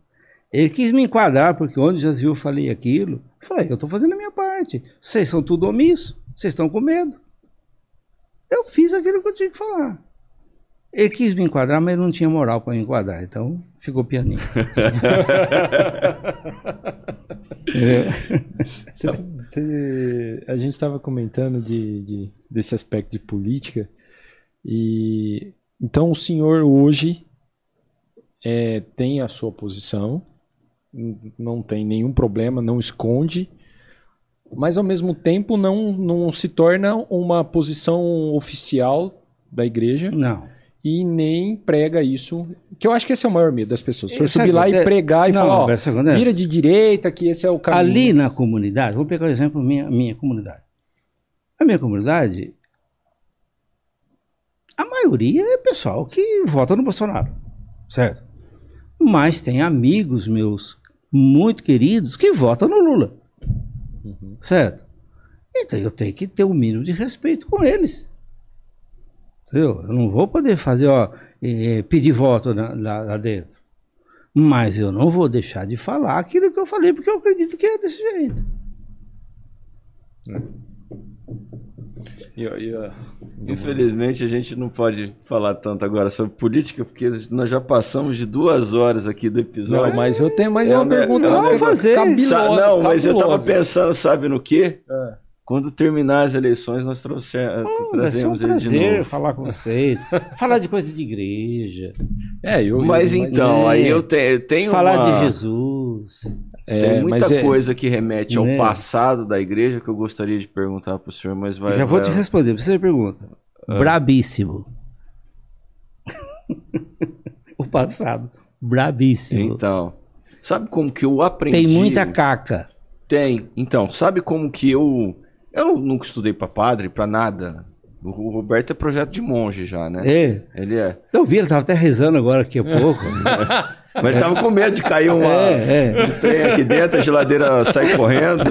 Ele quis me enquadrar, porque onde já viu, eu falei aquilo. Eu falei, eu estou fazendo a minha parte. Vocês são tudo omisso, vocês estão com medo. Eu fiz aquilo que eu tinha que falar. Ele quis me enquadrar, mas não tinha moral para me enquadrar. Então, ficou pianinho. É. a gente estava comentando de, de, desse aspecto de política e então o senhor hoje é, tem a sua posição, não tem nenhum problema, não esconde, mas ao mesmo tempo não, não se torna uma posição oficial da igreja. Não. E nem prega isso que eu acho que esse é o maior medo das pessoas. O senhor é subir lá e pregar e não, falar, ó, é? vira de direita, que esse é o caminho. Ali na comunidade, vou pegar o um exemplo minha minha comunidade. A minha comunidade, a maioria é pessoal que vota no Bolsonaro, certo? Mas tem amigos meus muito queridos que votam no Lula, uhum. certo? Então eu tenho que ter o um mínimo de respeito com eles. Entendeu? Eu não vou poder fazer, ó eh, pedir voto na, lá, lá, dentro. Mas eu não vou deixar de falar aquilo que eu falei, porque eu acredito que é desse jeito. infelizmente a gente não pode falar tanto agora sobre política, porque nós já passamos de duas horas aqui do episódio. Não, mas eu tenho mais é, uma né? pergunta. Não, não, fazer. Cabilosa, não mas cabilosa. eu estava pensando, sabe no quê? É. Quando terminar as eleições, nós trouxer, eh, oh, trazemos novo. É um prazer falar com você, [LAUGHS] falar de coisa de igreja. É, eu, mas eu, então, é, aí eu, te, eu tenho Falar uma... de Jesus. É, Tem muita é- coisa é, que remete ao né? passado da igreja que eu gostaria de perguntar para o senhor, mas vai... Já vou vai... te responder, você pergunta. Ah. Brabíssimo. [LAUGHS] o passado. Brabíssimo. Então, sabe como que eu aprendi... Tem muita caca. Tem. Então, sabe como que eu eu nunca estudei para padre, para nada. O Roberto é projeto de monge já, né? É. Ele é. Eu vi, ele tava até rezando agora aqui há pouco. É. [LAUGHS] Mas tava com medo de cair uma, é, é. um trem aqui dentro, a geladeira sai correndo.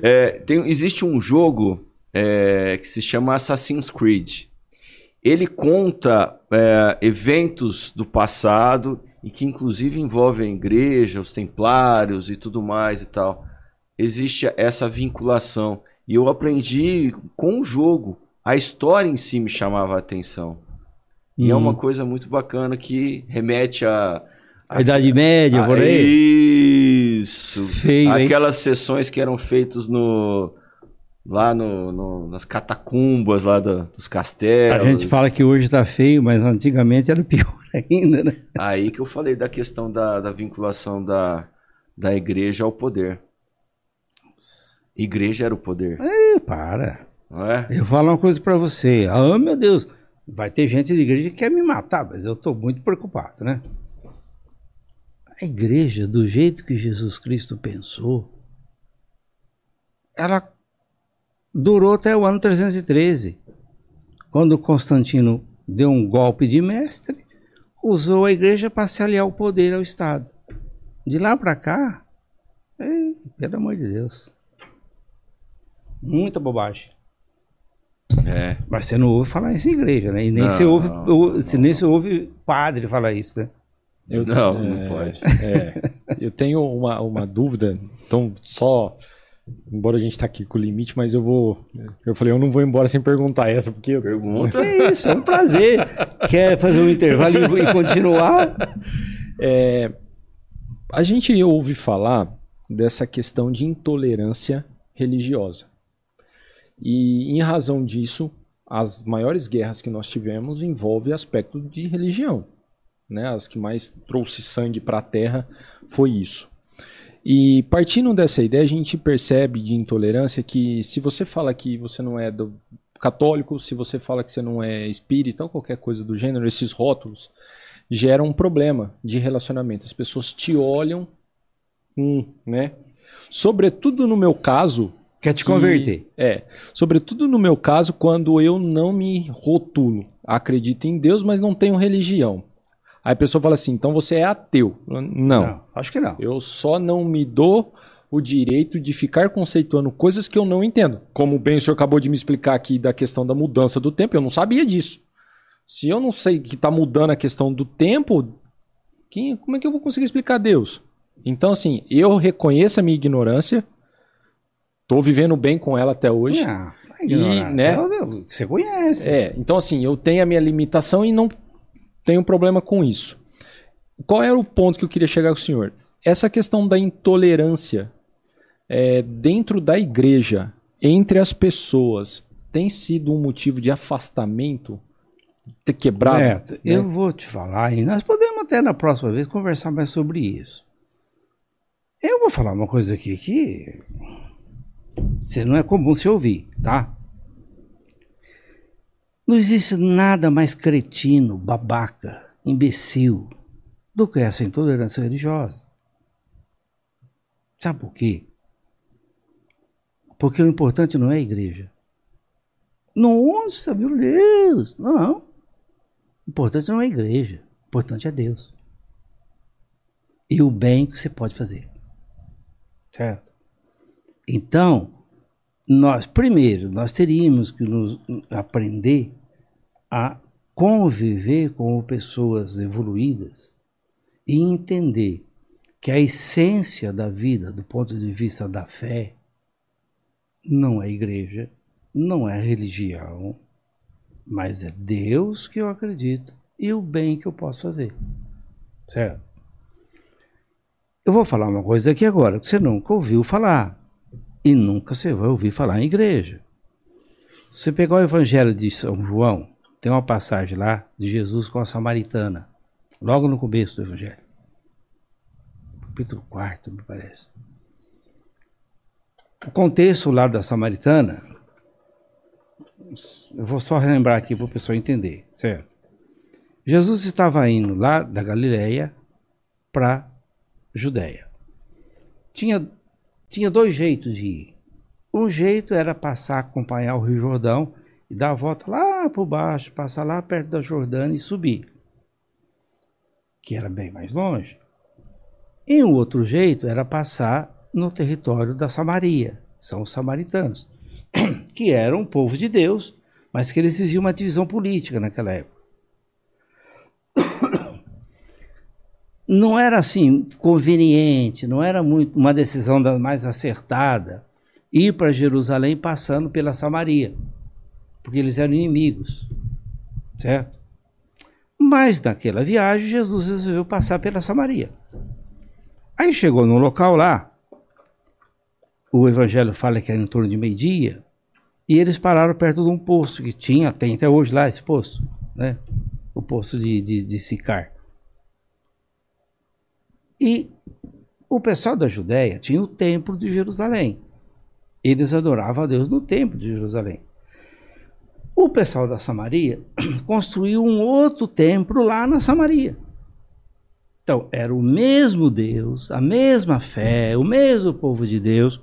É, tem, existe um jogo é, que se chama Assassin's Creed. Ele conta é, eventos do passado e que inclusive envolvem a igreja, os templários e tudo mais e tal existe essa vinculação. E eu aprendi com o jogo. A história em si me chamava a atenção. E é uhum. uma coisa muito bacana que remete à A, a Idade Média, a, por aí. Isso. Feio, Aquelas hein? sessões que eram feitas no, lá no, no, nas catacumbas lá do, dos castelos. A gente fala que hoje está feio, mas antigamente era pior [LAUGHS] ainda, né? Aí que eu falei da questão da, da vinculação da, da igreja ao poder. Igreja era o poder. para. É? Eu falo uma coisa para você. Ah, oh, meu Deus, vai ter gente da igreja que quer me matar, mas eu estou muito preocupado, né? A igreja, do jeito que Jesus Cristo pensou, ela durou até o ano 313, quando Constantino deu um golpe de mestre, usou a igreja para se aliar o poder ao Estado. De lá para cá, ei, pelo amor de Deus. Muita bobagem. É. Mas você não ouve falar isso em igreja, né? E nem se você ouve, nem você ouve padre falar isso, né? Eu, não, é, não pode. É, eu tenho uma, uma dúvida, então só. Embora a gente tá aqui com o limite, mas eu vou. Eu falei, eu não vou embora sem perguntar essa, porque. Pergunta. É isso, é um prazer. Quer fazer um intervalo e continuar? É, a gente ouve falar dessa questão de intolerância religiosa. E em razão disso, as maiores guerras que nós tivemos envolvem aspecto de religião. Né? As que mais trouxe sangue para a terra foi isso. E partindo dessa ideia, a gente percebe de intolerância que se você fala que você não é do católico, se você fala que você não é espírita ou qualquer coisa do gênero, esses rótulos geram um problema de relacionamento. As pessoas te olham, hum, né? Sobretudo no meu caso, Quer te converter. é. Sobretudo no meu caso, quando eu não me rotulo. Acredito em Deus, mas não tenho religião. Aí a pessoa fala assim: então você é ateu. Não, não. Acho que não. Eu só não me dou o direito de ficar conceituando coisas que eu não entendo. Como bem o senhor acabou de me explicar aqui da questão da mudança do tempo, eu não sabia disso. Se eu não sei que está mudando a questão do tempo, quem, como é que eu vou conseguir explicar a Deus? Então, assim, eu reconheço a minha ignorância, Tô vivendo bem com ela até hoje. Ah, tá e, né? É você conhece. É, então assim, eu tenho a minha limitação e não tenho problema com isso. Qual era o ponto que eu queria chegar com o senhor? Essa questão da intolerância é, dentro da igreja, entre as pessoas, tem sido um motivo de afastamento, ter quebrado? né? eu vou te falar, e nós podemos até na próxima vez conversar mais sobre isso. Eu vou falar uma coisa aqui que você não é comum se ouvir, tá? Não existe nada mais cretino, babaca, imbecil do que essa intolerância religiosa. Sabe por quê? Porque o importante não é a igreja. Nossa, meu Deus! Não. O importante não é a igreja. O importante é Deus. E o bem que você pode fazer. Certo? Então, nós primeiro nós teríamos que nos aprender a conviver com pessoas evoluídas e entender que a essência da vida, do ponto de vista da fé, não é igreja, não é religião, mas é Deus que eu acredito e o bem que eu posso fazer. Certo? Eu vou falar uma coisa aqui agora que você nunca ouviu falar e nunca você vai ouvir falar em igreja. Se você pegar o Evangelho de São João, tem uma passagem lá de Jesus com a samaritana, logo no começo do Evangelho. Capítulo 4, me parece. O contexto lá da samaritana, eu vou só relembrar aqui para o pessoal entender, certo? Jesus estava indo lá da Galileia para Judéia. Tinha tinha dois jeitos de ir. Um jeito era passar, acompanhar o Rio Jordão e dar a volta lá por baixo, passar lá perto da Jordânia e subir, que era bem mais longe. E um outro jeito era passar no território da Samaria, são os samaritanos, [CLEARS THROAT] que eram um povo de Deus, mas que eles exigiam uma divisão política naquela época. não era assim conveniente, não era muito uma decisão da mais acertada ir para Jerusalém passando pela Samaria, porque eles eram inimigos, certo? Mas naquela viagem Jesus resolveu passar pela Samaria. Aí chegou num local lá, o evangelho fala que era em torno de meio-dia, e eles pararam perto de um poço que tinha, tem até hoje lá esse poço, né? O poço de, de, de Sicar. E o pessoal da Judéia tinha o templo de Jerusalém. Eles adoravam a Deus no templo de Jerusalém. O pessoal da Samaria [CLEARS THROAT] construiu um outro templo lá na Samaria. Então, era o mesmo Deus, a mesma fé, o mesmo povo de Deus,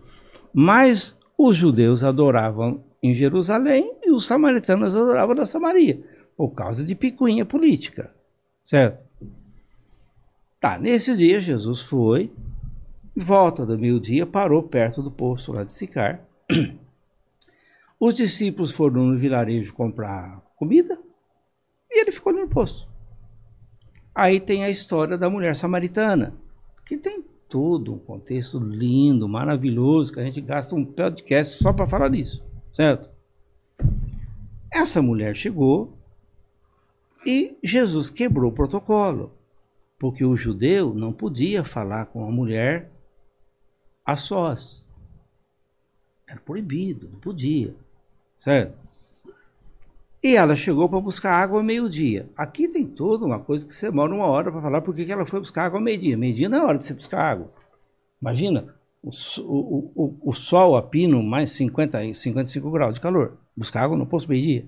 mas os judeus adoravam em Jerusalém e os samaritanos adoravam na Samaria, por causa de picuinha política, certo? Tá, nesse dia Jesus foi, volta do meio-dia, parou perto do poço lá de Sicar. [CLEARS THROAT] Os discípulos foram no vilarejo comprar comida e ele ficou no poço. Aí tem a história da mulher samaritana, que tem todo um contexto lindo, maravilhoso, que a gente gasta um podcast só para falar disso, certo? Essa mulher chegou e Jesus quebrou o protocolo porque o judeu não podia falar com a mulher a sós. Era proibido, não podia. Certo? E ela chegou para buscar água ao meio-dia. Aqui tem toda uma coisa que você mora uma hora para falar porque que ela foi buscar água ao meio-dia. Meio-dia não é hora de você buscar água. Imagina, o, o, o, o sol a pino mais 50, 55 graus de calor. Buscar água no posto meio-dia.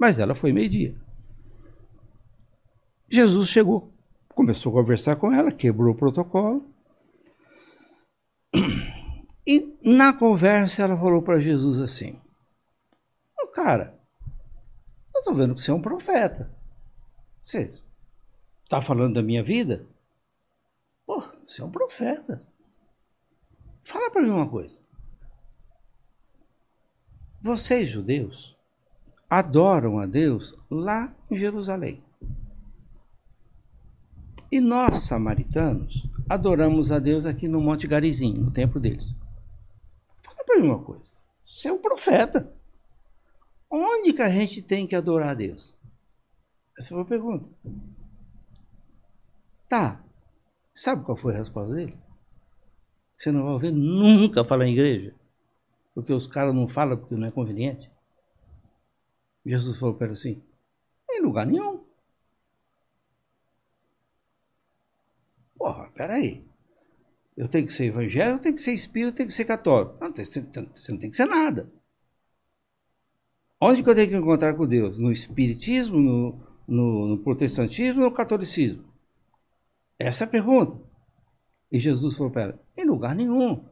Mas ela foi meio-dia. Jesus chegou começou a conversar com ela, quebrou o protocolo. E na conversa ela falou para Jesus assim: oh, Cara, eu estou vendo que você é um profeta. Você está falando da minha vida? Pô, você é um profeta. Fala para mim uma coisa. Vocês, judeus, adoram a Deus lá em Jerusalém. E nós, samaritanos, adoramos a Deus aqui no Monte Garizim, no templo deles. Fala para mim uma coisa. Você é um profeta. Onde que a gente tem que adorar a Deus? Essa foi a pergunta. Tá. Sabe qual foi a resposta dele? Você não vai ouvir nunca falar em igreja. Porque os caras não falam porque não é conveniente. Jesus falou para ele assim: em lugar nenhum. Porra, peraí. Eu tenho que ser evangélico, eu tenho que ser espírito, eu tenho que ser católico. Não, você não tem que ser nada. Onde que eu tenho que encontrar com Deus? No espiritismo, no, no, no protestantismo ou no catolicismo? Essa é a pergunta. E Jesus falou para ela: em lugar nenhum.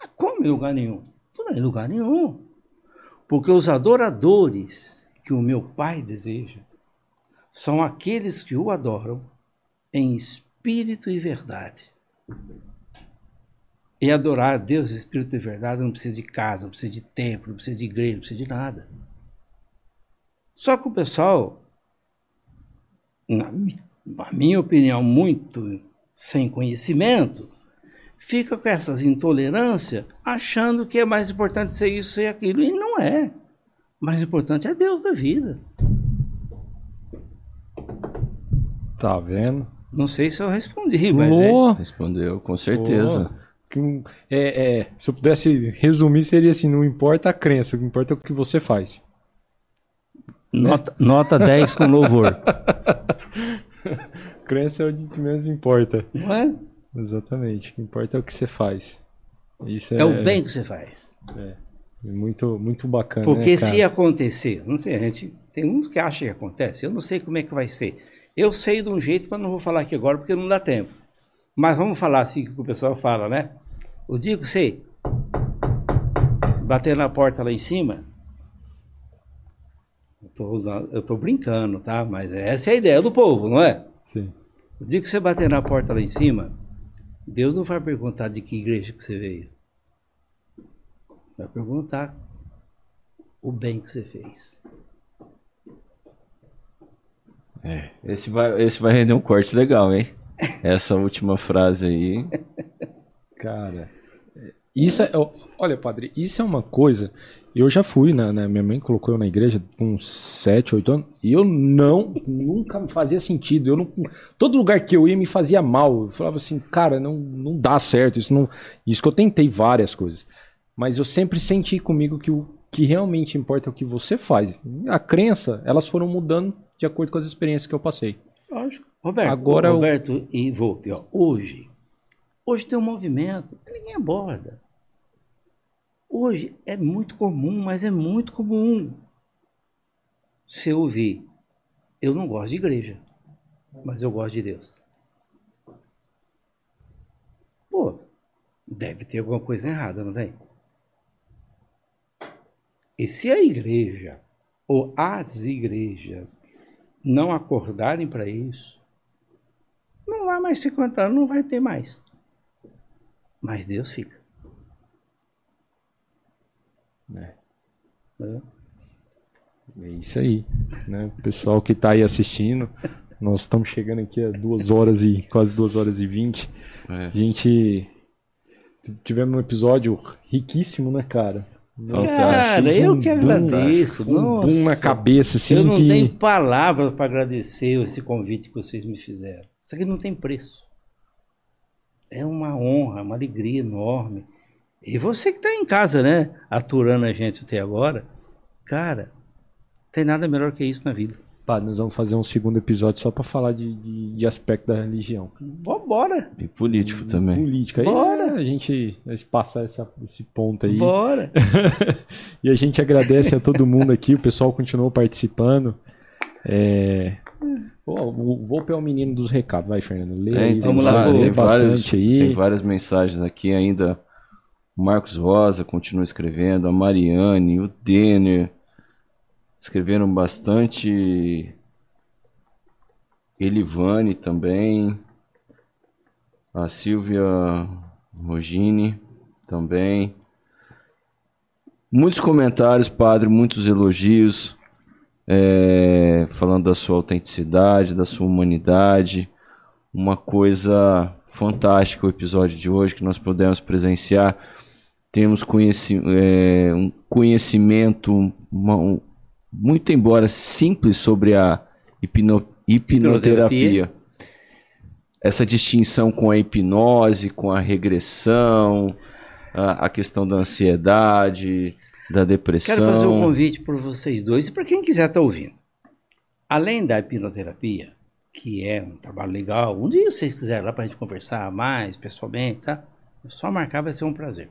Ah, como em lugar nenhum? Não, em lugar nenhum. Porque os adoradores que o meu Pai deseja são aqueles que o adoram em espírito espírito e verdade. E adorar Deus, espírito e verdade, não precisa de casa, não precisa de templo, não precisa de igreja, não precisa de nada. Só que o pessoal, na, na minha opinião, muito sem conhecimento, fica com essas intolerâncias, achando que é mais importante ser isso, e aquilo, e não é. O mais importante é Deus da vida. Tá vendo? Não sei se eu respondi, mas. Oh. É. Respondeu, com certeza. Oh. É, é, se eu pudesse resumir, seria assim: não importa a crença, o que importa é o que você faz. Nota, né? nota 10 com louvor. [LAUGHS] crença é o que menos importa. Não é? Exatamente. O que importa é o que você faz. Isso é, é o bem que você faz. É, é. Muito, muito bacana. Porque né, se acontecer, não sei, a gente. Tem uns que acham que acontece, eu não sei como é que vai ser. Eu sei de um jeito, mas não vou falar aqui agora porque não dá tempo. Mas vamos falar assim que o pessoal fala, né? O dia que você bater na porta lá em cima, eu tô, usando, eu tô brincando, tá? Mas essa é a ideia do povo, não é? Sim. O dia que você bater na porta lá em cima, Deus não vai perguntar de que igreja que você veio. Vai perguntar o bem que você fez. É, esse, vai, esse vai render um corte legal, hein? [LAUGHS] Essa última frase aí. Cara, isso é. Olha, padre, isso é uma coisa. Eu já fui, na, né? minha mãe colocou eu na igreja com 7, 8 anos, e eu não, nunca me fazia sentido. Eu não, todo lugar que eu ia me fazia mal. Eu falava assim, cara, não, não dá certo. Isso, não, isso que eu tentei várias coisas. Mas eu sempre senti comigo que o que realmente importa é o que você faz. A crença, elas foram mudando de acordo com as experiências que eu passei. Lógico. Roberto, Agora, Roberto eu... e Volpe, ó, hoje, hoje tem um movimento que ninguém aborda. Hoje é muito comum, mas é muito comum. Se eu ouvir, eu não gosto de igreja, mas eu gosto de Deus. Pô, deve ter alguma coisa errada, não tem? E se a igreja ou as igrejas não acordarem para isso, não há mais 50 anos, não vai ter mais. Mas Deus fica. Né? É. É. isso aí. Né? Pessoal que está aí assistindo, nós estamos chegando aqui a duas horas e quase duas horas e vinte. É. A gente tivemos um episódio riquíssimo, né, cara? Cara, eu um que agradeço. Boom, um na cabeça, assim. Eu não que... tenho palavras para agradecer esse convite que vocês me fizeram. Isso aqui não tem preço. É uma honra, uma alegria enorme. E você que está em casa, né? Aturando a gente até agora. Cara, tem nada melhor que isso na vida pá, nós vamos fazer um segundo episódio só para falar de, de, de, aspecto da religião. Bora. E político e, também. Política. Bora! a gente passa essa, esse ponto aí. Bora! [LAUGHS] e a gente agradece a todo mundo aqui, o pessoal continuou participando. É... Pô, vou menino dos recados, vai, Fernando. Lê é, aí, então, vamos lá, tem bastante aí. Tem várias mensagens aqui ainda. O Marcos Rosa continua escrevendo, a Mariane, o Denner, Escreveram bastante. Elivane também. A Silvia Rogini também. Muitos comentários, padre, muitos elogios, é, falando da sua autenticidade, da sua humanidade. Uma coisa fantástica o episódio de hoje que nós pudemos presenciar. Temos conheci é, um conhecimento, uma, um, muito embora simples sobre a hipno, hipnoterapia. Essa distinção com a hipnose, com a regressão, a, a questão da ansiedade, da depressão. Quero fazer um convite para vocês dois e para quem quiser estar tá ouvindo. Além da hipnoterapia, que é um trabalho legal, um dia vocês quiserem lá para a gente conversar mais pessoalmente, tá? É só marcar vai ser um prazer.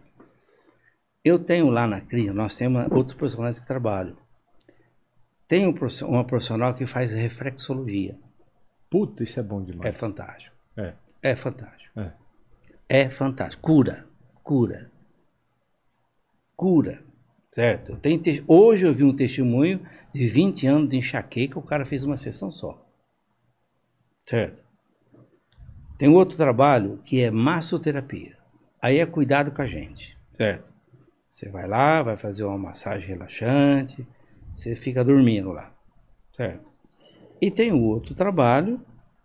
Eu tenho lá na CRI, nós temos outros profissionais que trabalham. Tem um, uma profissional que faz reflexologia. Puta, isso é bom demais. É fantástico. É. É fantástico. É, é fantástico. Cura. Cura. Cura. Certo? Tem te... Hoje eu vi um testemunho de 20 anos de enxaqueca, o cara fez uma sessão só. Certo? Tem outro trabalho que é massoterapia. Aí é cuidado com a gente. Certo? Você vai lá, vai fazer uma massagem relaxante, você fica dormindo lá. Certo. E tem o outro trabalho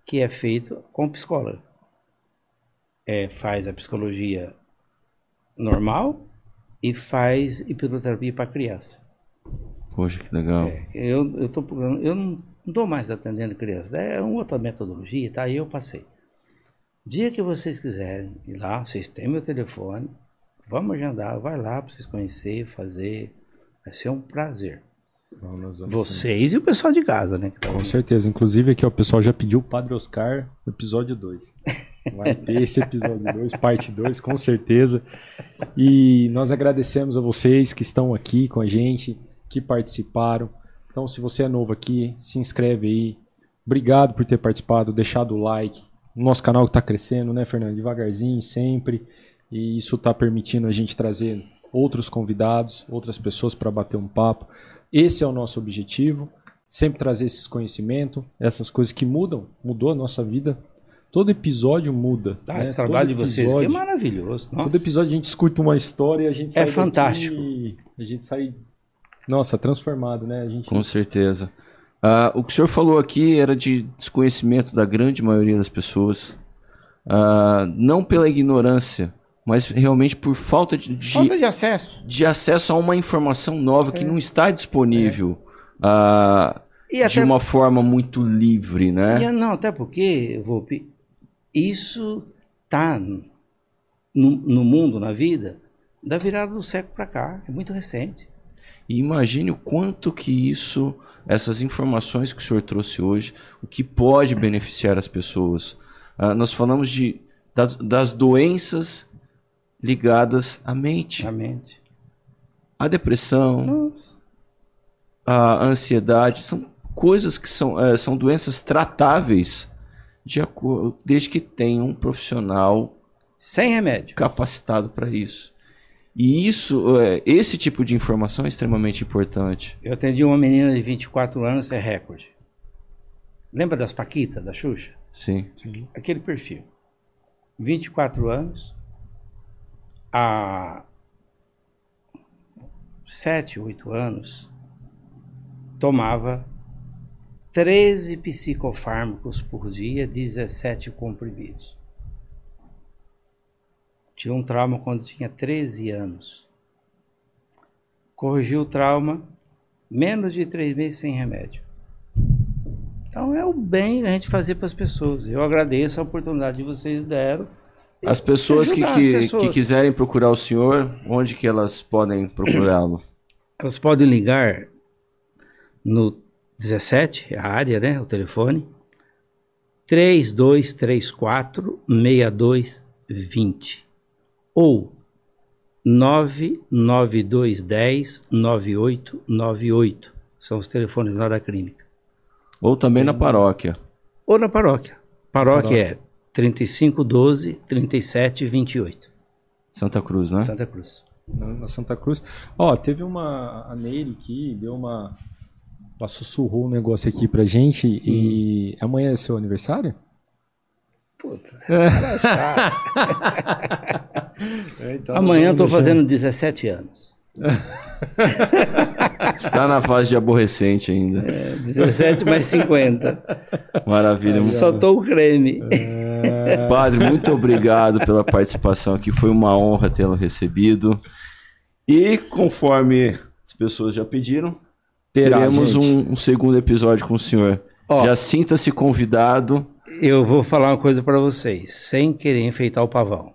que é feito com psicólogo. É, faz a psicologia normal e faz hipnoterapia para criança. Poxa, que legal. É, eu, eu, tô, eu não estou mais atendendo criança. Né? É uma outra metodologia, tá? E eu passei. Dia que vocês quiserem ir lá, vocês têm meu telefone. Vamos agendar, vai lá para vocês conhecer, fazer. Vai ser um prazer. Vocês e o pessoal de casa, né? Tá Com certeza. Inclusive aqui ó, o pessoal já pediu o Padre Oscar, episódio 2. Vai ter esse episódio 2, parte 2, com certeza. E nós agradecemos a vocês que estão aqui com a gente, que participaram. Então, se você é novo aqui, se inscreve aí. Obrigado por ter participado, deixado o like. O nosso canal está crescendo, né, Fernando? Devagarzinho, sempre. E isso está permitindo a gente trazer outros convidados, outras pessoas para bater um papo. Esse é o nosso objetivo, sempre trazer esses conhecimentos, essas coisas que mudam, mudou a nossa vida. Todo episódio muda. Ah, né? esse trabalho de vocês que é maravilhoso. Nossa. Todo episódio a gente escuta uma história e a gente é sai. É fantástico. a gente sai, nossa, transformado, né? Gente... Com certeza. Uh, o que o senhor falou aqui era de desconhecimento da grande maioria das pessoas. Uh, não pela ignorância, mas realmente por falta de, de, falta de acesso de acesso a uma informação nova é. que não está disponível é. Ah, a, de uma forma muito livre, né? E, é, não, até porque, vou isso está no, no, mundo, na vida, da virada do século para cá, é muito recente. E imagine o quanto que isso, essas informações que o senhor trouxe hoje, o que pode beneficiar as pessoas. Ah, nós falamos de, das, das doenças ligadas à mente. À mente. A depressão, Nossa. a ansiedade, são coisas que são, é, são doenças tratáveis de acordo, desde que tenha um profissional sem remédio capacitado para isso. E isso, é, esse tipo de informação é extremamente importante. Eu atendi uma menina de 24 anos, é recorde. Lembra das Paquitas, da Xuxa? Sim. Aquele perfil. 24 anos, há sete, oito anos, tomava 13 psicofármacos por dia, 17 comprimidos. Tinha um trauma quando tinha 13 anos. Corrigiu o trauma, menos de três meses sem remédio. Então é o bem a gente fazer para as pessoas. Eu agradeço a oportunidade que vocês deram as pessoas que, que, que quiserem procurar o senhor, onde que elas podem procurá-lo? Elas podem ligar no 17, a área, né, o telefone, 3234 6220 ou 99210 9898. São os telefones lá da clínica. Ou também na paróquia. Ou na paróquia. Paróquia, paróquia. é 3512 3728. Santa Cruz, né? Santa Cruz. Na, na Santa Cruz. Ó, teve uma. A Neire que deu uma. Ela sussurrou um negócio aqui pra gente hum. e. Amanhã é seu aniversário? Putz, [LAUGHS] é. [LAUGHS] é. então Amanhã eu tô fazendo 17 anos. [LAUGHS] Está na fase de aborrecente ainda. É, 17 mais 50. Maravilha. Soltou o creme. É... Padre, muito obrigado pela participação aqui. Foi uma honra tê-lo recebido. E conforme as pessoas já pediram, teremos um, um, segundo episódio com o senhor. Ó, já sinta-se convidado. Eu vou falar uma coisa para vocês, sem querer enfeitar o pavão.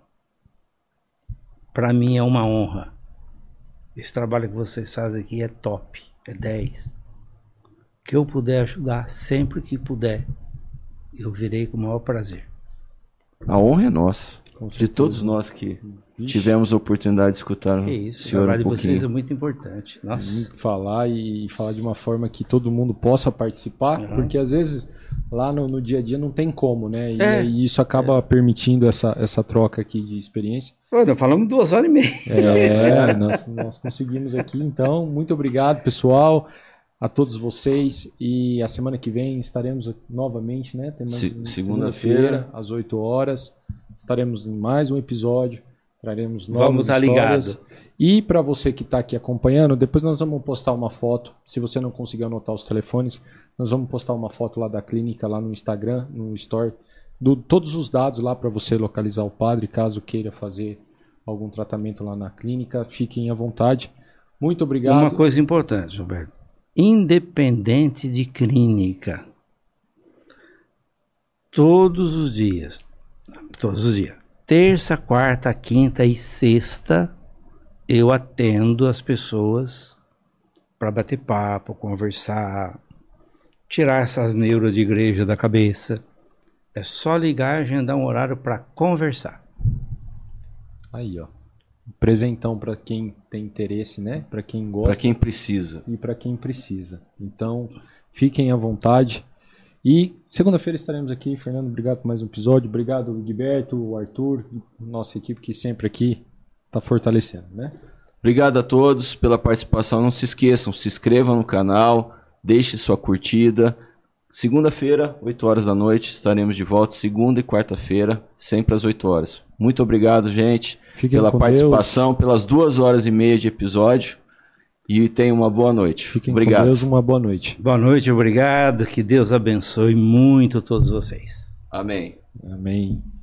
Para mim é uma honra esse trabalho que vocês fazem aqui é top, é 10. Que eu puder ajudar sempre que puder, eu virei com o maior prazer. A honra é nossa de todos nós que Ixi. tivemos a oportunidade de escutar que isso, o senhor um de vocês é muito importante. Nossa. Falar e falar de uma forma que todo mundo possa participar, uhum. porque às vezes lá no, no, dia a dia não tem como, né? E, é. e isso acaba é. permitindo essa, essa troca aqui de experiência. nós falamos duas horas e meia. É, [LAUGHS] nós, nós conseguimos aqui. Então, muito obrigado, pessoal a todos vocês e a semana que vem estaremos novamente, né? Se, segunda-feira, segunda às 8 horas. Estaremos em mais um episódio, traremos novas vamos histórias. E para você que está aqui acompanhando, depois nós vamos postar uma foto. Se você não conseguiu anotar os telefones, nós vamos postar uma foto lá da clínica, lá no Instagram, no Story, do, todos os dados lá para você localizar o padre, caso queira fazer algum tratamento lá na clínica. Fiquem à vontade. Muito obrigado. Uma coisa importante, Roberto. Independente de clínica, todos os dias, Todos os dias. Terça, quarta, quinta e sexta eu atendo as pessoas para bater papo, conversar, tirar essas neuras de igreja da cabeça. É só ligar e agendar um horário para conversar. Aí, ó. Um presentão para quem tem interesse, né? Para quem gosta. Para quem precisa. E para quem precisa. Então, fiquem à vontade. E segunda-feira estaremos aqui. Fernando, obrigado por mais um episódio. Obrigado, Gilberto, Arthur, nossa equipe que sempre aqui está fortalecendo, né? Obrigado a todos pela participação. Não se esqueçam, se inscrevam no canal, deixe sua curtida. Segunda-feira, 8 horas da noite, estaremos de volta. Segunda e quarta-feira, sempre às 8 horas. Muito obrigado, gente, Fiquem pela participação, Deus. pelas duas horas e meia de episódio e tenha uma boa noite. Fiquem obrigado. com Deus, uma boa noite. Boa noite, obrigado. Que Deus abençoe muito todos vocês. Amém. Amém.